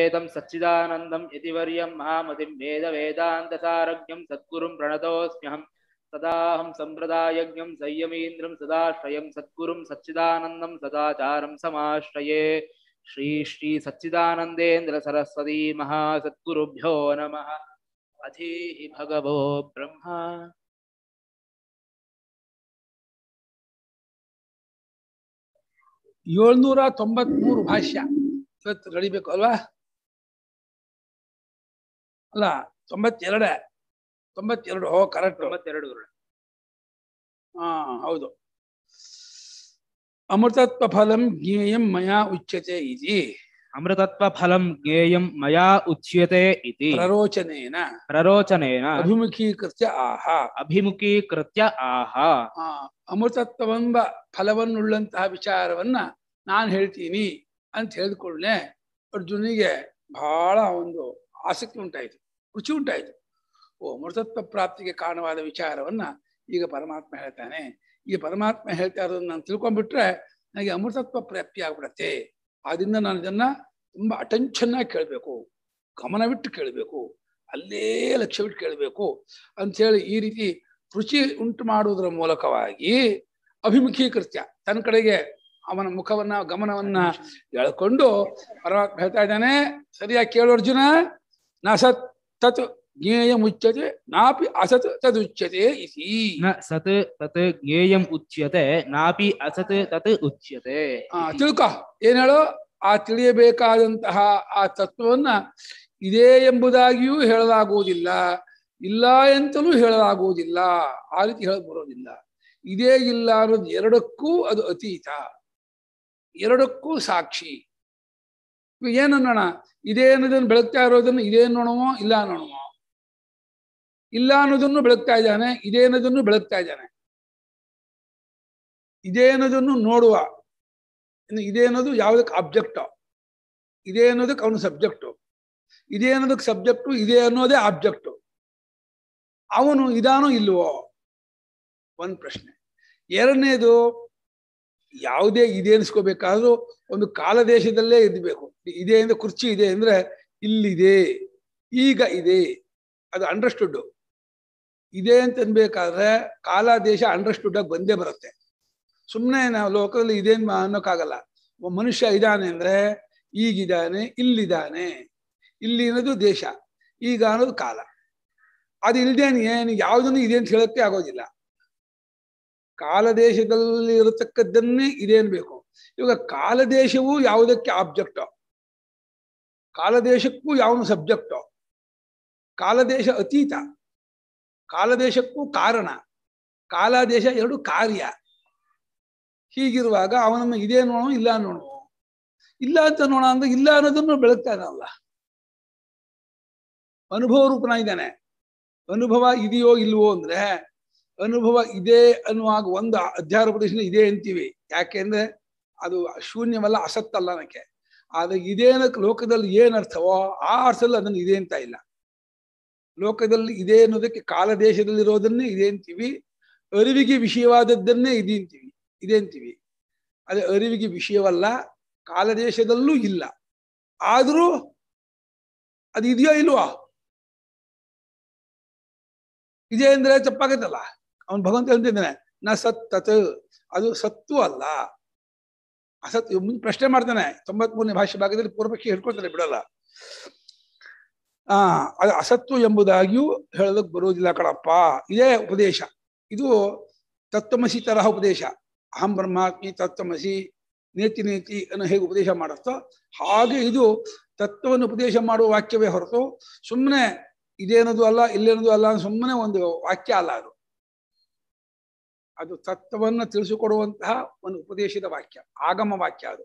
वेदं सच्चिदानन्दं यतिवर्यं महामतिं वेदवेदान्तसारज्ञं सद्गुरुं प्रणतोऽस्म्यहं सदाहं सम्प्रदायज्ञं संयमींद्रम सदाश्रयं सद्गुरुं सच्चिदानन्दं सदाचारं समाश्रये श्री श्री सच्चिदानन्देन्द्रसरस्वती महासद्गुरुभ्यो नमः अधीः भगवो ब्रह्मा ಏಳ್ನೂರ ತೊಂಬತ್ಮೂರು ಭಾಷ್ಯ ಇವತ್ತು ನಡಿಬೇಕು ಅಲ್ವಾ ಅಲ್ಲ ತೊಂಬತ್ತೆರಡೇ ತೊಂಬತ್ತೆರಡು ಓ ಕರೆಕ್ಟ್ ತೊಂಬತ್ತೆರಡು ಹಾ ಹೌದು ಅಮೃತತ್ವ ಫಲಂ ಜ್ಞೇಯಂ ಮಯಾ ಉಚ್ಯತೆ ಇತಿ ಅಮೃತತ್ವ ಫಲಂ ಜ್ಞೇಯಂ ಮಯಾ ಉಚ್ಯತೆ ಇತಿ ಪ್ರರೋಚನೇನ ಪ್ರರೋಚನೇನ ಅಭಿಮುಖೀಕೃತ್ಯ ಆಹ ಅಭಿಮುಖೀಕೃತ್ಯ ಆಹ ಅಮೃತತ್ವವೆಂಬ ಫಲವನ್ನುಳ್ಳಂತಹ ವಿಚಾರವನ್ನ ನಾನು ಹೇಳ್ತೀನಿ ಅಂತ ಹೇಳಿದ್ಕೊಳ್ಳೆ ಅರ್ಜುನಿಗೆ ಬಹಳ ಒಂದು ಆಸಕ್ತಿ ಉಂಟಾಯಿತು ರುಚಿ ಉಂಟಾಯಿತು ಓ ಮೃತತ್ವ ಪ್ರಾಪ್ತಿಗೆ ಕಾರಣವಾದ ವಿಚಾರವನ್ನ ಈಗ ಪರಮಾತ್ಮ ಹೇಳ್ತಾನೆ ಈ ಪರಮಾತ್ಮ ಹೇಳ್ತಾ ಇರೋದನ್ನ ನಾನು ತಿಳ್ಕೊಂಡ್ಬಿಟ್ರೆ ನನಗೆ ಅಮೃತತ್ವ ಪ್ರಾಪ್ತಿ ಆಗ್ಬಿಡತ್ತೆ ಆದ್ರಿಂದ ನಾನು ಇದನ್ನ ತುಂಬಾ ಆಗಿ ಕೇಳಬೇಕು ಗಮನವಿಟ್ಟು ಕೇಳಬೇಕು ಅಲ್ಲೇ ಲಕ್ಷ್ಯವಿಟ್ಟು ಕೇಳಬೇಕು ಅಂಥೇಳಿ ಈ ರೀತಿ ರುಚಿ ಉಂಟು ಮಾಡುವುದರ ಮೂಲಕವಾಗಿ ಅಭಿಮುಖೀಕೃತ್ಯ ತನ್ನ ಕಡೆಗೆ ಅವನ ಮುಖವನ್ನ ಗಮನವನ್ನ ಎಳ್ಕೊಂಡು ಪರಮಾತ್ಮ ಹೇಳ್ತಾ ಇದ್ದಾನೆ ಸರಿಯಾಗಿ ಕೇಳು ಅರ್ಜುನ ನಾ ಸತ್ ತತ್ ಉಚ್ಯತೆ ನಾಪಿ ಅಸತ್ ತದುಚ್ಯತೆ ಇಸಿ ನ ಸತ್ ತತ್ ಜ್ಞೇಯಂ ಉಚ್ಯತೆ ನಾಪಿ ಅಸತ್ ತತ್ ಉಚ್ಯತೆ ತಿಳ್ಕ ಏನ್ ಹೇಳೋ ಆ ತಿಳಿಯಬೇಕಾದಂತಹ ಆ ತತ್ವವನ್ನ ಇದೇ ಎಂಬುದಾಗಿಯೂ ಹೇಳಲಾಗುವುದಿಲ್ಲ ಇಲ್ಲ ಎಂತಲೂ ಹೇಳಲಾಗುವುದಿಲ್ಲ ಆ ರೀತಿ ಹೇಳ ಬರೋದಿಲ್ಲ ಇದೇ ಇಲ್ಲ ಅನ್ನೋದು ಎರಡಕ್ಕೂ ಅದು ಅತೀತ ಎರಡಕ್ಕೂ ಸಾಕ್ಷಿ ಏನನ್ನೋಣ ಇದೇ ಅನ್ನೋದನ್ನು ಬೆಳಗ್ತಾ ಇರೋದನ್ನು ಇದೇ ಅನ್ನೋಣವೋ ಇಲ್ಲ ಅನ್ನೋಣವೋ ಇಲ್ಲ ಅನ್ನೋದನ್ನು ಬೆಳಗ್ತಾ ಇದ್ದಾನೆ ಇದೇ ಅನ್ನೋದನ್ನು ಬೆಳಗ್ತಾ ಇದ್ದಾನೆ ಇದೇ ಅನ್ನೋದನ್ನು ನೋಡುವ ಇದೇನದು ಇದೇ ಅನ್ನೋದು ಯಾವುದಕ್ಕೆ ಆಬ್ಜೆಕ್ಟು ಇದೇ ಅನ್ನೋದಕ್ಕೆ ಅವನು ಸಬ್ಜೆಕ್ಟು ಇದೇ ಅನ್ನೋದಕ್ಕೆ ಸಬ್ಜೆಕ್ಟು ಇದೇ ಅನ್ನೋದೇ ಆಬ್ಜೆಕ್ಟು ಅವನು ಇದಾನೋ ಇಲ್ವೋ ಒಂದು ಪ್ರಶ್ನೆ ಎರಡನೇದು ಯಾವುದೇ ಇದೇನಿಸ್ಕೋಬೇಕಾದ್ರೂ ಒಂದು ಕಾಲದೇಶದಲ್ಲೇ ಇರಬೇಕು ಇದೆ ಅಂದ್ರೆ ಕುರ್ಚಿ ಇದೆ ಅಂದ್ರೆ ಇಲ್ಲಿದೆ ಈಗ ಇದೆ ಅದು ಅಂಡರ್ಸ್ಟುಡ್ ಇದೆ ಅಂತ ಅನ್ಬೇಕಾದ್ರೆ ಕಾಲ ದೇಶ ಅಂಡರ್ಸ್ಟುಡ್ ಆಗಿ ಬಂದೇ ಬರುತ್ತೆ ಸುಮ್ಮನೆ ನಾವು ಲೋಕದಲ್ಲಿ ಇದೇನ್ ಅನ್ನೋಕ್ಕಾಗಲ್ಲ ಮನುಷ್ಯ ಇದ್ದಾನೆ ಅಂದ್ರೆ ಈಗಿದ್ದಾನೆ ಇಲ್ಲಿದ್ದಾನೆ ಇಲ್ಲಿ ಅನ್ನೋದು ದೇಶ ಈಗ ಅನ್ನೋದು ಕಾಲ ಅದು ಇಲ್ಲದೆ ಏನು ಯಾವುದನ್ನು ಇದೆ ಅಂತ ಹೇಳಕ್ಕೆ ಆಗೋದಿಲ್ಲ ಕಾಲ ದೇಶದಲ್ಲಿ ಇರತಕ್ಕದ್ದನ್ನೇ ಇದೆ ಅನ್ಬೇಕು ಇವಾಗ ಕಾಲದೇಶವು ಯಾವುದಕ್ಕೆ ಆಬ್ಜೆಕ್ಟೋ ಕಾಲದೇಶಕ್ಕೂ ಯಾವನು ಸಬ್ಜೆಕ್ಟೋ ಕಾಲದೇಶ ಅತೀತ ಕಾಲದೇಶಕ್ಕೂ ಕಾರಣ ಕಾಲದೇಶ ಎರಡು ಕಾರ್ಯ ಹೀಗಿರುವಾಗ ಅವನನ್ನು ಇದೇ ನೋಡೋ ಇಲ್ಲ ನೋಡು ಇಲ್ಲ ಅಂತ ನೋಡೋಣ ಅಂದ್ರೆ ಇಲ್ಲ ಅನ್ನೋದನ್ನು ಬೆಳಗ್ತಾ ಇದ್ದಾನಲ್ಲ ಅನುಭವ ರೂಪನಾಗಿದ್ದಾನೆ ಅನುಭವ ಇದೆಯೋ ಇಲ್ವೋ ಅಂದ್ರೆ ಅನುಭವ ಇದೆ ಅನ್ನುವಾಗ ಒಂದು ಅಧ್ಯಾರ ಪ್ರದೇಶ ಇದೆ ಅಂತೀವಿ ಯಾಕೆಂದ್ರೆ ಅದು ಶೂನ್ಯವಲ್ಲ ಅಸತ್ತಲ್ಲ ನನಗೆ ಆದರೆ ಇದೇನಕ್ಕೆ ಲೋಕದಲ್ಲಿ ಏನು ಅರ್ಥವೋ ಆ ಅರ್ಥದಲ್ಲಿ ಅದನ್ನು ಇದೆ ಅಂತ ಇಲ್ಲ ಲೋಕದಲ್ಲಿ ಇದೆ ಅನ್ನೋದಕ್ಕೆ ಕಾಲ ದೇಶದಲ್ಲಿರೋದನ್ನೇ ಇದೆ ಅಂತೀವಿ ಅರಿವಿಗೆ ವಿಷಯವಾದದ್ದನ್ನೇ ಇದೆ ಅಂತೀವಿ ಇದೆ ಅಂತೀವಿ ಅದೇ ಅರಿವಿಗೆ ವಿಷಯವಲ್ಲ ಕಾಲ ದೇಶದಲ್ಲೂ ಇಲ್ಲ ಆದರೂ ಅದು ಇದೆಯೋ ಇಲ್ವಾ ಇದೆ ಅಂದ್ರೆ ಚಪ್ಪಾಗತ್ತಲ್ಲ ಅವನು ಭಗವಂತ ಹೇಳ್ತಿದ್ದಾನೆ ನಾ ಸತ್ತತ್ ಅದು ಸತ್ತು ಅಲ್ಲ ಅಸತ್ ಮುಂದೆ ಪ್ರಶ್ನೆ ಮಾಡ್ತಾನೆ ತೊಂಬತ್ ಮೂರನೇ ಭಾಷೆ ಭಾಗದಲ್ಲಿ ಪೂರ್ವಕ್ಕೆ ಹಿಡ್ಕೊಳ್ತಾನೆ ಬಿಡಲ್ಲ ಆ ಅದು ಅಸತ್ತು ಎಂಬುದಾಗಿಯೂ ಹೇಳೋದಕ್ಕೆ ಬರುವುದಿಲ್ಲ ಕಣಪ್ಪ ಇದೇ ಉಪದೇಶ ಇದು ತತ್ವಮಸಿ ತರಹ ಉಪದೇಶ ಅಹಂ ಬ್ರಹ್ಮಾತ್ಮಿ ತತ್ವಮಸಿ ನೇತಿ ನೇತಿ ಅನ್ನೋ ಹೇಗೆ ಉಪದೇಶ ಮಾಡುತ್ತೋ ಹಾಗೆ ಇದು ತತ್ವವನ್ನು ಉಪದೇಶ ಮಾಡುವ ವಾಕ್ಯವೇ ಹೊರತು ಸುಮ್ಮನೆ ಇದೇನದು ಅಲ್ಲ ಇಲ್ಲೇನದು ಅಲ್ಲ ಸುಮ್ಮನೆ ಒಂದು ವಾಕ್ಯ ಅಲ್ಲ ಅದು ಅದು ತತ್ವವನ್ನು ತಿಳಿಸಿಕೊಡುವಂತಹ ಒಂದು ಉಪದೇಶದ ವಾಕ್ಯ ಆಗಮ ವಾಕ್ಯ ಅದು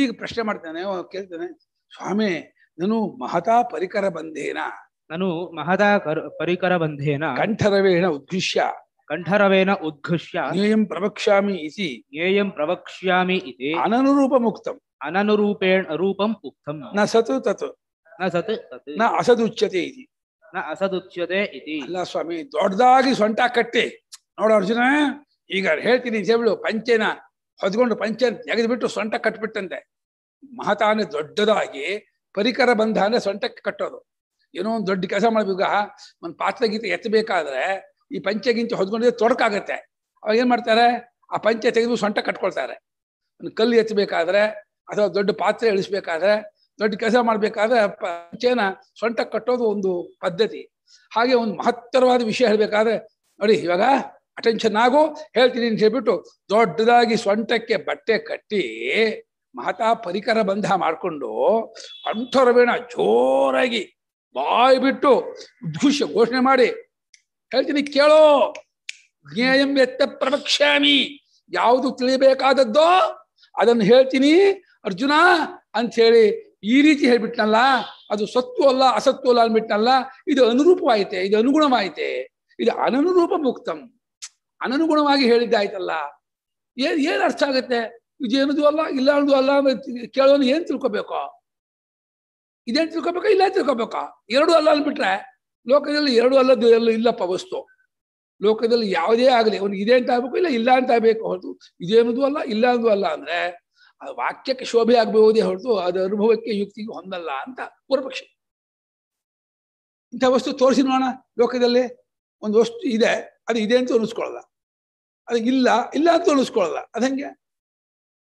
ಈಗ ಪ್ರಶ್ನೆ ಮಾಡ್ತಾನೆ ಕೇಳ್ತಾನೆ ಸ್ವಾಮಿ ನಾನು ಮಹತಾ ಪರಿಕರ ಬಂಧೇನ ನಾನು ಮಹತಾ ಪರಿಕರ ಬಂಧೇನ ಕಂಠರವೇಣ ಉದ್ಘುಷ್ಯ ಕಂಠರವೇನ ಉದ್ಘುಷ್ಯ ಜ್ಞೇಯಂ ಪ್ರವಕ್ಷ್ಯಾಮಿ ಇತಿ ಜ್ಞೇಯಂ ಪ್ರವಕ್ಷ್ಯಾಮಿ ಇತಿ ಅನನುರೂಪ ಉಕ್ತಂ ಅನನುರೂಪೇಣ ರೂಪಂ ಉಕ್ತಂ ನ ಸತು ತತ್ ನ ಸತ್ ನ ಅಸದುಚ್ಯತೆ ಇತಿ ನ ಅಸದುಚ್ಯತೆ ಇತಿ ಅಲ್ಲ ಸ್ವಾಮಿ ದೊಡ್ಡದಾಗಿ ಸೊಂಟ ಕಟ್ಟೆ ನೋಡು ಅರ್ಜುನ ಈಗ ಹೇಳ್ತೀನಿ ಜೇಬಳು ಪಂಚೆನ ಹೊದ್ಕೊಂಡು ಪಂಚೆನ ತೆಗೆದ್ಬಿಟ್ಟು ಸೊಂಟ ಕಟ್ಬಿಟ್ಟಂತೆ ಮಹತಾನೆ ದೊಡ್ಡದಾಗಿ ಪರಿಕರ ಬಂಧ ಅಂದ್ರೆ ಸೊಂಟಕ್ಕೆ ಕಟ್ಟೋದು ಏನೋ ಒಂದು ದೊಡ್ಡ ಕೆಲಸ ಮಾಡಬೇಕು ಒಂದ್ ಪಾತ್ರ ಗೀತೆ ಎತ್ತಬೇಕಾದ್ರೆ ಈ ಪಂಚೆ ಗಿಂಚೆ ಹೊದ್ಕೊಂಡಿದ್ರೆ ತೊಡಕಾಗತ್ತೆ ಅವಾಗ ಏನ್ ಮಾಡ್ತಾರೆ ಆ ಪಂಚೆ ತೆಗೆದು ಸೊಂಟ ಕಟ್ಕೊಳ್ತಾರೆ ಒಂದು ಕಲ್ಲು ಎತ್ತಬೇಕಾದ್ರೆ ಅಥವಾ ದೊಡ್ಡ ಪಾತ್ರೆ ಇಳಿಸ್ಬೇಕಾದ್ರೆ ದೊಡ್ಡ ಕೆಲಸ ಮಾಡ್ಬೇಕಾದ್ರೆ ಪಂಚೆನ ಸೊಂಟ ಕಟ್ಟೋದು ಒಂದು ಪದ್ಧತಿ ಹಾಗೆ ಒಂದು ಮಹತ್ತರವಾದ ವಿಷಯ ಹೇಳ್ಬೇಕಾದ್ರೆ ನೋಡಿ ಇವಾಗ ಅಟೆನ್ಷನ್ ಆಗು ಹೇಳ್ತೀನಿ ಅಂತ ಹೇಳ್ಬಿಟ್ಟು ದೊಡ್ಡದಾಗಿ ಸ್ವಂಟಕ್ಕೆ ಬಟ್ಟೆ ಕಟ್ಟಿ ಮಾತಾ ಪರಿಕರ ಬಂಧ ಮಾಡಿಕೊಂಡು ಕಂಠರವೇಣ ಜೋರಾಗಿ ಬಾಯಿ ಬಿಟ್ಟು ಘುಷ್ ಘೋಷಣೆ ಮಾಡಿ ಹೇಳ್ತೀನಿ ಕೇಳೋ ಜ್ಞೇಯಂ ಎತ್ತ ಪ್ರವಕ್ಷ್ಯಾಮಿ ಯಾವುದು ತಿಳಿಬೇಕಾದದ್ದೋ ಅದನ್ನು ಹೇಳ್ತೀನಿ ಅರ್ಜುನ ಅಂತ ಹೇಳಿ ಈ ರೀತಿ ಹೇಳ್ಬಿಟ್ನಲ್ಲ ಅದು ಸತ್ತು ಅಲ್ಲ ಅಸತ್ತು ಅಲ್ಲ ಅಂದ್ಬಿಟ್ನಲ್ಲ ಇದು ಅನುರೂಪವಾಯಿತೆ ಇದು ಅನುಗುಣವಾಯಿತೆ ಇದು ಅನನುರೂಪ ಮುಕ್ತಂ ಅನನುಗುಣವಾಗಿ ಹೇಳಿದ್ದಾಯ್ತಲ್ಲ ಏನ್ ಏನ್ ಅರ್ಥ ಆಗುತ್ತೆ ಇದು ಏನದು ಅಲ್ಲ ಇಲ್ಲ ಅನ್ನೋದು ಅಲ್ಲ ಕೇಳೋನು ಏನ್ ತಿಳ್ಕೊಬೇಕು ಇದೇನ್ ತಿಳ್ಕೊಬೇಕಾ ಇಲ್ಲ ತಿಳ್ಕೊಬೇಕಾ ಎರಡು ಅಲ್ಲ ಅಂದ್ಬಿಟ್ರೆ ಲೋಕದಲ್ಲಿ ಎರಡು ಅಲ್ಲದ್ದು ಎಲ್ಲ ಇಲ್ಲಪ್ಪ ವಸ್ತು ಲೋಕದಲ್ಲಿ ಯಾವುದೇ ಆಗಲಿ ಅವನು ಇದೇ ಅಂತ ಆಗ್ಬೇಕು ಇಲ್ಲ ಇಲ್ಲ ಅಂತ ಆಗ್ಬೇಕು ಹೊರತು ಇದೇನದು ಅಲ್ಲ ಇಲ್ಲ ಅನ್ನೋದು ಅಲ್ಲ ಅಂದ್ರೆ ವಾಕ್ಯಕ್ಕೆ ಶೋಭೆ ಆಗಬಹುದೇ ಹೊರತು ಅದು ಅನುಭವಕ್ಕೆ ಯುಕ್ತಿಗೆ ಹೊಂದಲ್ಲ ಅಂತ ಪೂರ್ವಪಕ್ಷ ಇಂಥ ವಸ್ತು ತೋರಿಸಿ ನೋಡೋಣ ಲೋಕದಲ್ಲಿ ಒಂದು ವಸ್ತು ಇದೆ ಅದು ಇದೆ ಅಂತ ಅನಿಸ್ಕೊಳ್ಳಲ್ಲ ಅದಿಲ್ಲ ಇಲ್ಲ ಇಲ್ಲ ಅಂತ ಉಳಿಸ್ಕೊಳ್ಳಲ್ಲ ಅದಂಗೆ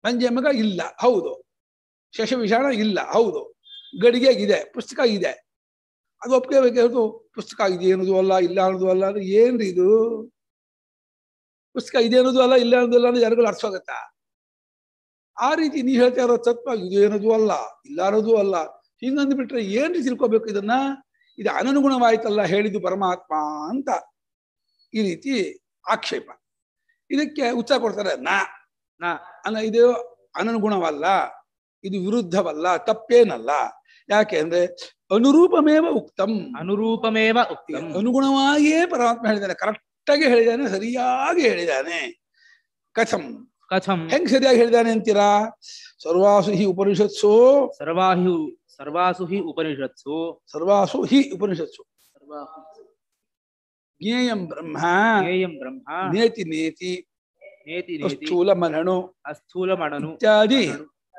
ನಂಜೆ ಮಗ ಇಲ್ಲ ಹೌದು ಶಶ ವಿಷಾಣ ಇಲ್ಲ ಹೌದು ಗಡಿಗೆ ಇದೆ ಪುಸ್ತಕ ಇದೆ ಅದು ಒಪ್ಕೋಬೇಕು ಪುಸ್ತಕ ಇದೆ ಅನ್ನೋದು ಅಲ್ಲ ಇಲ್ಲ ಅನ್ನೋದು ಅಲ್ಲ ಅಂದ್ರೆ ಏನ್ರಿ ಇದು ಪುಸ್ತಕ ಇದೆ ಅನ್ನೋದು ಅಲ್ಲ ಇಲ್ಲ ಅನ್ನೋದು ಅಲ್ಲ ಅಂದ್ರೆ ಯಾರಿಗೂ ಅರ್ಥ ಆಗತ್ತಾ ಆ ರೀತಿ ನೀವು ಹೇಳ್ತಾ ಇರೋ ತತ್ವ ಇದು ಏನದು ಅಲ್ಲ ಇಲ್ಲ ಅನ್ನೋದು ಅಲ್ಲ ಹಿಂಗಂದ್ಬಿಟ್ರೆ ಏನ್ರಿ ತಿಳ್ಕೋಬೇಕು ಇದನ್ನ ಇದು ಅನನುಗುಣವಾಯ್ತಲ್ಲ ಹೇಳಿದ್ದು ಪರಮಾತ್ಮ ಅಂತ ಈ ರೀತಿ ಆಕ್ಷೇಪ ಇದಕ್ಕೆ ಉತ್ಸಾಹ ಕೊಡ್ತಾರೆ ನಾ ನಾ ಅನ್ನ ಇದು ಅನನುಗುಣವಲ್ಲ ಇದು ವಿರುದ್ಧವಲ್ಲ ತಪ್ಪೇನಲ್ಲ ಯಾಕೆ ಅಂದ್ರೆ ಅನುರೂಪಮೇವ ಉಕ್ತಂ ಅನುರೂಪಮೇವ ಉಕ್ತಂ ಅನುಗುಣವಾಗಿಯೇ ಪರಮಾತ್ಮ ಹೇಳಿದ್ದಾನೆ ಕರೆಕ್ಟ್ ಆಗಿ ಹೇಳಿದಾನೆ ಸರಿಯಾಗಿ ಹೇಳಿದಾನೆ ಕಥಂ ಕಥಂ ಹೆಂಗ್ ಸರಿಯಾಗಿ ಹೇಳಿದಾನೆ ಅಂತೀರಾ ಸರ್ವಾಸು ಹಿ ಉಪನಿಷತ್ಸು ಸರ್ವಾಹಿ ಸರ್ವಾಸು ಹಿ ಉಪನಿಷತ್ಸು ಸರ್ವಾಸು ಹಿ ಉಪನಿಷತ್ಸು ಸರ್ವಾ ಜ್ಞೇಯಂ ಬ್ರಹ್ಮ ಜ್ಞೇಯಂ ಬ್ರಹ್ಮ ನೇತಿ ನೇತಿ ನೇತಿ ಸ್ಥೂಲ ಮನನು ಅಸ್ಥೂಲ ಮರಣೋ ಇತ್ಯಾದಿ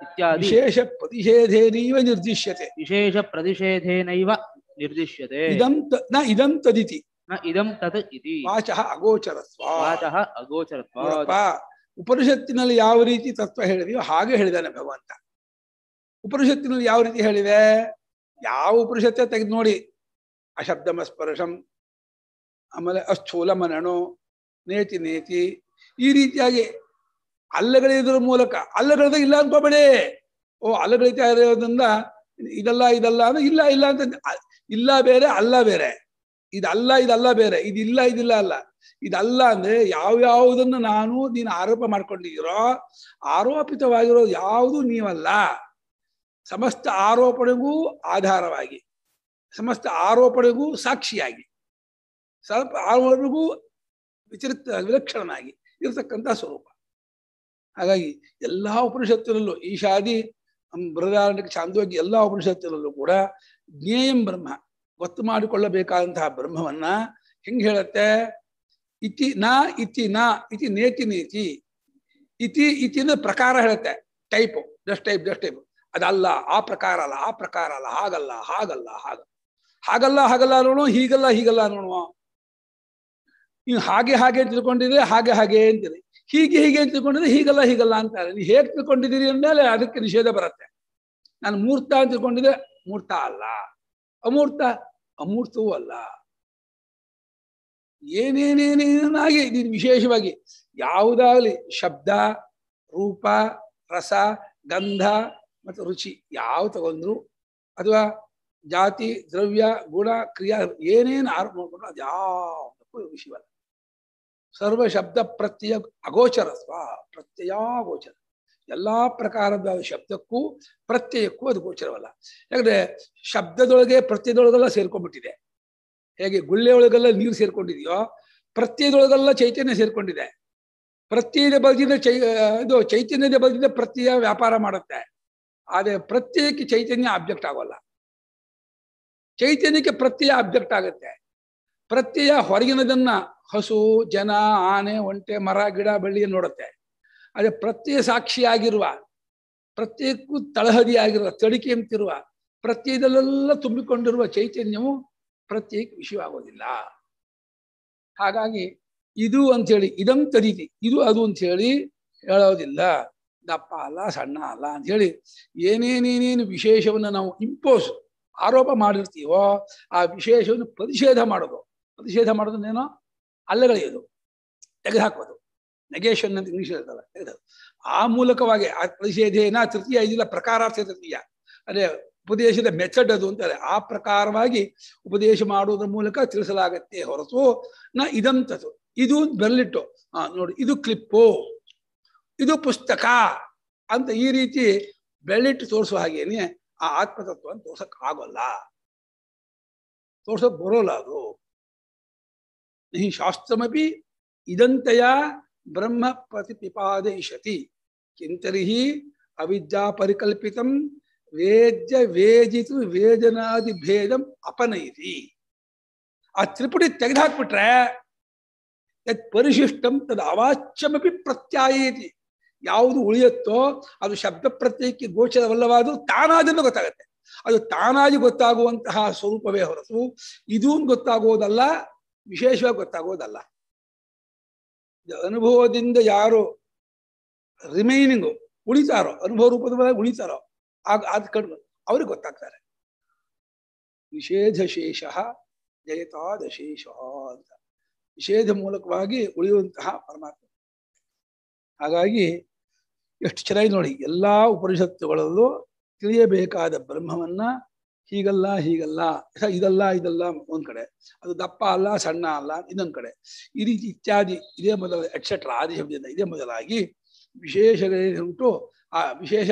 ಇತ್ಯಾದಿ ವಿಶೇಷ ಪ್ರತಿಷೇಧೇನೈವ ನಿರ್ದಿಶ್ಯತೆ ವಿಶೇಷ ಪ್ರತಿಷೇಧೇನೈವ ನಿರ್ದಿಶ್ಯತೆ ಇದಂ ನ ಇದಂ ತದಿತಿ ನ ಇದಂ ತತ್ ಇತಿ ವಾಚಃ ಅಗೋಚರತ್ವ ವಾಚಃ ಅಗೋಚರತ್ವ ಉಪನಿಷತ್ತಿನಲ್ಲಿ ಯಾವ ರೀತಿ ತತ್ವ ಹೇಳಿದೆಯೋ ಹಾಗೆ ಹೇಳಿದಾನೆ ಭಗವಂತ ಉಪನಿಷತ್ತಿನಲ್ಲಿ ಯಾವ ರೀತಿ ಹೇಳಿವೆ ಯಾವ ಉಪನಿಷತ್ತೇ ತೆಗೆದು ನೋಡಿ ಅಶಬ್ದಮ ಸ್ಪರ್ಶಂ ಆಮೇಲೆ ಅಸ್ಥೂಲ ಮನಣು ನೇತಿ ನೇತಿ ಈ ರೀತಿಯಾಗಿ ಅಲ್ಲಗಳಿದ್ರ ಮೂಲಕ ಅಲ್ಲಗಳದ ಇಲ್ಲ ಅನ್ಕೋಬೇಡಿ ಓ ಅಲ್ಲಗಳಿತ ಇರೋದ್ರಿಂದ ಇದಲ್ಲ ಇದಲ್ಲ ಅಂದ್ರೆ ಇಲ್ಲ ಇಲ್ಲ ಅಂತ ಇಲ್ಲ ಬೇರೆ ಅಲ್ಲ ಬೇರೆ ಇದಲ್ಲ ಇದಲ್ಲ ಬೇರೆ ಇದಿಲ್ಲ ಇದಿಲ್ಲ ಅಲ್ಲ ಇದಲ್ಲ ಅಂದ್ರೆ ಯಾವ ಯಾವ್ಯಾವುದನ್ನು ನಾನು ನೀನು ಆರೋಪ ಮಾಡ್ಕೊಂಡಿದ್ದೀರೋ ಆರೋಪಿತವಾಗಿರೋ ಯಾವುದು ನೀವಲ್ಲ ಸಮಸ್ತ ಆರೋಪಣೆಗೂ ಆಧಾರವಾಗಿ ಸಮಸ್ತ ಆರೋಪಣೆಗೂ ಸಾಕ್ಷಿಯಾಗಿ ಸ್ವಲ್ಪ ಆವರೆಗೂ ವಿಚಿತ್ರ ವಿಲಕ್ಷಣನಾಗಿ ಇರತಕ್ಕಂಥ ಸ್ವರೂಪ ಹಾಗಾಗಿ ಎಲ್ಲಾ ಉಪನಿಷತ್ತಿನಲ್ಲೂ ಈಶಾದಿ ಬೃಹದಾರಣ್ಯಕ್ಕೆ ಚಾಂದೋಗಿ ಎಲ್ಲಾ ಉಪನಿಷತ್ತಿನಲ್ಲೂ ಕೂಡ ಜ್ಞೇಯಂ ಬ್ರಹ್ಮ ಗೊತ್ತು ಮಾಡಿಕೊಳ್ಳಬೇಕಾದಂತಹ ಬ್ರಹ್ಮವನ್ನ ಹೆಂಗ್ ಹೇಳುತ್ತೆ ಇತಿ ನಾ ಇತಿ ನಾ ಇತಿ ನೇತಿ ನೇತಿ ಇತಿ ಇತಿನ ಪ್ರಕಾರ ಹೇಳುತ್ತೆ type just type just type ಅದಲ್ಲ ಆ ಪ್ರಕಾರ ಅಲ್ಲ ಆ ಪ್ರಕಾರ ಅಲ್ಲ ಹಾಗಲ್ಲ ಹಾಗಲ್ಲ ಹಾಗಲ್ಲ ಹಾಗಲ್ಲ ಹಾಗಲ್ಲ ನೋಡೋ ಹೀಗಲ್ಲ ಹೀಗಲ್ಲ ನೋಡೋ ನೀವು ಹಾಗೆ ಹಾಗೆ ತಿಳ್ಕೊಂಡಿದ್ರೆ ಹಾಗೆ ಹಾಗೆ ಅಂತೀರಿ ಹೀಗೆ ಹೀಗೆ ತಿಳ್ಕೊಂಡಿದ್ರೆ ಹೀಗಲ್ಲ ಹೀಗಲ್ಲ ಅಂತಾರೆ ನೀವು ಹೇಗೆ ತಿಳ್ಕೊಂಡಿದ್ದೀರಿ ಅಂದಮೇಲೆ ಅದಕ್ಕೆ ನಿಷೇಧ ಬರುತ್ತೆ ನಾನು ಮೂರ್ತ ಅಂತ ತಿಳ್ಕೊಂಡಿದ್ರೆ ಮೂರ್ತ ಅಲ್ಲ ಅಮೂರ್ತ ಅಮೂರ್ತವೂ ಅಲ್ಲ ಏನೇನೇನೇನಾಗಿ ನೀನು ವಿಶೇಷವಾಗಿ ಯಾವುದಾಗ್ಲಿ ಶಬ್ದ ರೂಪ ರಸ ಗಂಧ ಮತ್ತು ರುಚಿ ಯಾವ ತಗೊಂಡ್ರು ಅಥವಾ ಜಾತಿ ದ್ರವ್ಯ ಗುಣ ಕ್ರಿಯಾ ಏನೇನು ಆರೋಪ ಮಾಡ್ಕೊಂಡ್ರು ಅದು ಯಾವುದಕ್ಕೂ ವಿಷಯವಲ್ಲ ಸರ್ವ ಶಬ್ದ ಪ್ರತ್ಯಯ ಅಗೋಚರ ಸ್ವ ಪ್ರತ್ಯಯಾಗೋಚರ ಎಲ್ಲಾ ಪ್ರಕಾರದ ಶಬ್ದಕ್ಕೂ ಪ್ರತ್ಯಯಕ್ಕೂ ಅದು ಗೋಚರವಲ್ಲ ಯಾಕಂದ್ರೆ ಶಬ್ದದೊಳಗೆ ಪ್ರತ್ಯಯದೊಳಗೆಲ್ಲ ಸೇರ್ಕೊಂಡ್ಬಿಟ್ಟಿದೆ ಹೇಗೆ ಗುಳ್ಳೆ ಒಳಗೆಲ್ಲ ನೀರು ಸೇರ್ಕೊಂಡಿದೆಯೋ ಪ್ರತ್ಯಯದೊಳಗೆಲ್ಲ ಚೈತನ್ಯ ಸೇರ್ಕೊಂಡಿದೆ ಪ್ರತ್ಯಯದ ಬಲದಿಂದ ಚೈ ಇದು ಚೈತನ್ಯದ ಬಲದಿಂದ ಪ್ರತ್ಯಯ ವ್ಯಾಪಾರ ಮಾಡುತ್ತೆ ಆದರೆ ಪ್ರತ್ಯಯಕ್ಕೆ ಚೈತನ್ಯ ಆಬ್ಜೆಕ್ಟ್ ಆಗೋಲ್ಲ ಚೈತನ್ಯಕ್ಕೆ ಪ್ರತ್ಯಯ ಆಬ್ಜೆಕ್ಟ್ ಆಗುತ್ತೆ ಪ್ರತ್ಯಯ ಹೊರಗಿನದನ್ನ ಹಸು ಜನ ಆನೆ ಒಂಟೆ ಮರ ಗಿಡ ಬೆಳ್ಳಿ ನೋಡುತ್ತೆ ಅದೇ ಪ್ರತಿ ಸಾಕ್ಷಿಯಾಗಿರುವ ಪ್ರತ್ಯೇಕಕ್ಕೂ ಆಗಿರುವ ತಡಿಕೆ ಅಂತಿರುವ ಪ್ರತ್ಯದಲ್ಲೆಲ್ಲ ತುಂಬಿಕೊಂಡಿರುವ ಚೈತನ್ಯವು ಪ್ರತ್ಯೇಕ ವಿಷಯವಾಗೋದಿಲ್ಲ ಹಾಗಾಗಿ ಇದು ಅಂಥೇಳಿ ಇದಂ ತರೀತಿ ಇದು ಅದು ಅಂಥೇಳಿ ಹೇಳೋದಿಲ್ಲ ದಪ್ಪ ಅಲ್ಲ ಸಣ್ಣ ಅಲ್ಲ ಹೇಳಿ ಏನೇನೇನೇನು ವಿಶೇಷವನ್ನು ನಾವು ಇಂಪೋಸ್ ಆರೋಪ ಮಾಡಿರ್ತೀವೋ ಆ ವಿಶೇಷವನ್ನು ಪ್ರತಿಷೇಧ ಮಾಡೋದು ಪ್ರತಿಷೇಧ ಮಾಡೋದನ್ನೇನೋ ಅಲ್ಲಗಳೆಯೋದು ತೆಗೆದುಹಾಕೋದು ನೆಗೇಷನ್ ಅಂತ ಇಂಗ್ಲೀಷ್ ಹೇಳ್ತಾರೆ ತೆಗೆದು ಆ ಮೂಲಕವಾಗಿ ಆ ಪ್ರತಿಷೇಧೇನ ತೃತೀಯ ಇದಿಲ್ಲ ಪ್ರಕಾರಾರ್ಥ ತೃತೀಯ ಅಂದರೆ ಉಪದೇಶದ ಮೆಥಡ್ ಅದು ಅಂತಾರೆ ಆ ಪ್ರಕಾರವಾಗಿ ಉಪದೇಶ ಮಾಡುವುದರ ಮೂಲಕ ತಿಳಿಸಲಾಗತ್ತೆ ಹೊರತು ನ ಇದಂಥದ್ದು ಇದು ಬೆರಳಿಟ್ಟು ನೋಡಿ ಇದು ಕ್ಲಿಪ್ಪು ಇದು ಪುಸ್ತಕ ಅಂತ ಈ ರೀತಿ ಬೆಳ್ಳಿಟ್ಟು ತೋರಿಸುವ ಹಾಗೇನೆ ಆ ಆತ್ಮತತ್ವವನ್ನು ತೋರ್ಸಕ್ ಆಗೋಲ್ಲ ತೋರ್ಸಕ್ ಬರೋಲ್ಲ ಅದು नहीं ಶಾಸ್ತ್ರಮಿ ಬ್ರಹ್ಮ ಬ್ರಹ್ಮ प्रतिपिपादयति किंतरी ಅವಿದ್ಯಾ ಪರಿಕಲ್ಪಿತ ವೇದ್ಯ ವೇದಿತು ವೇದನಾದಿ ಆ ತ್ರಿಪುಟಿ ತೆಗೆದುಹಾಕ್ಬಿಟ್ರೆ ಯತ್ ಪರಿಶಿಷ್ಟಂ ತದ್ ಅವಾಚ್ಯಮಿ ಪ್ರತ್ಯಾಯೇತಿ ಯಾವುದು ಉಳಿಯುತ್ತೋ ಅದು ಶಬ್ದ ಪ್ರತ್ಯಯಕ್ಕೆ ಗೋಚರವಲ್ಲವಾದರೂ ತಾನಾದನ್ನು ಗೊತ್ತಾಗುತ್ತೆ ಅದು ತಾನಾಗಿ ಗೊತ್ತಾಗುವಂತಹ ಸ್ವರೂಪವೇ ಹೊರತು ಇದೂ ಗೊತ್ತಾಗುವುದಲ್ಲ ವಿಶೇಷವಾಗಿ ಗೊತ್ತಾಗೋದಲ್ಲ ಅನುಭವದಿಂದ ಯಾರು ರಿಮೈನಿಂಗು ಉಳಿತಾರೋ ಅನುಭವ ರೂಪದ ಉಳಿತಾರೋ ಆಗ ಆದ ಅವ್ರಿಗೆ ಗೊತ್ತಾಗ್ತಾರೆ ನಿಷೇಧ ಶೇಷ ಶೇಷ ಅಂತ ನಿಷೇಧ ಮೂಲಕವಾಗಿ ಉಳಿಯುವಂತಹ ಪರಮಾತ್ಮ ಹಾಗಾಗಿ ಎಷ್ಟು ಚೆನ್ನಾಗಿ ನೋಡಿ ಎಲ್ಲಾ ಉಪನಿಷತ್ತುಗಳಲ್ಲೂ ತಿಳಿಯಬೇಕಾದ ಬ್ರಹ್ಮವನ್ನ ಹೀಗಲ್ಲ ಹೀಗಲ್ಲ ಇದಲ್ಲ ಇದಲ್ಲ ಒಂದ್ ಕಡೆ ಅದು ದಪ್ಪ ಅಲ್ಲ ಸಣ್ಣ ಅಲ್ಲ ಇನ್ನೊಂದ್ ಕಡೆ ಈ ರೀತಿ ಇತ್ಯಾದಿ ಇದೇ ಮೊದಲ ಎಕ್ಸೆಟ್ರಾ ಆದಿ ಶಬ್ದದಿಂದ ಇದೇ ಮೊದಲಾಗಿ ಉಂಟು ಆ ವಿಶೇಷ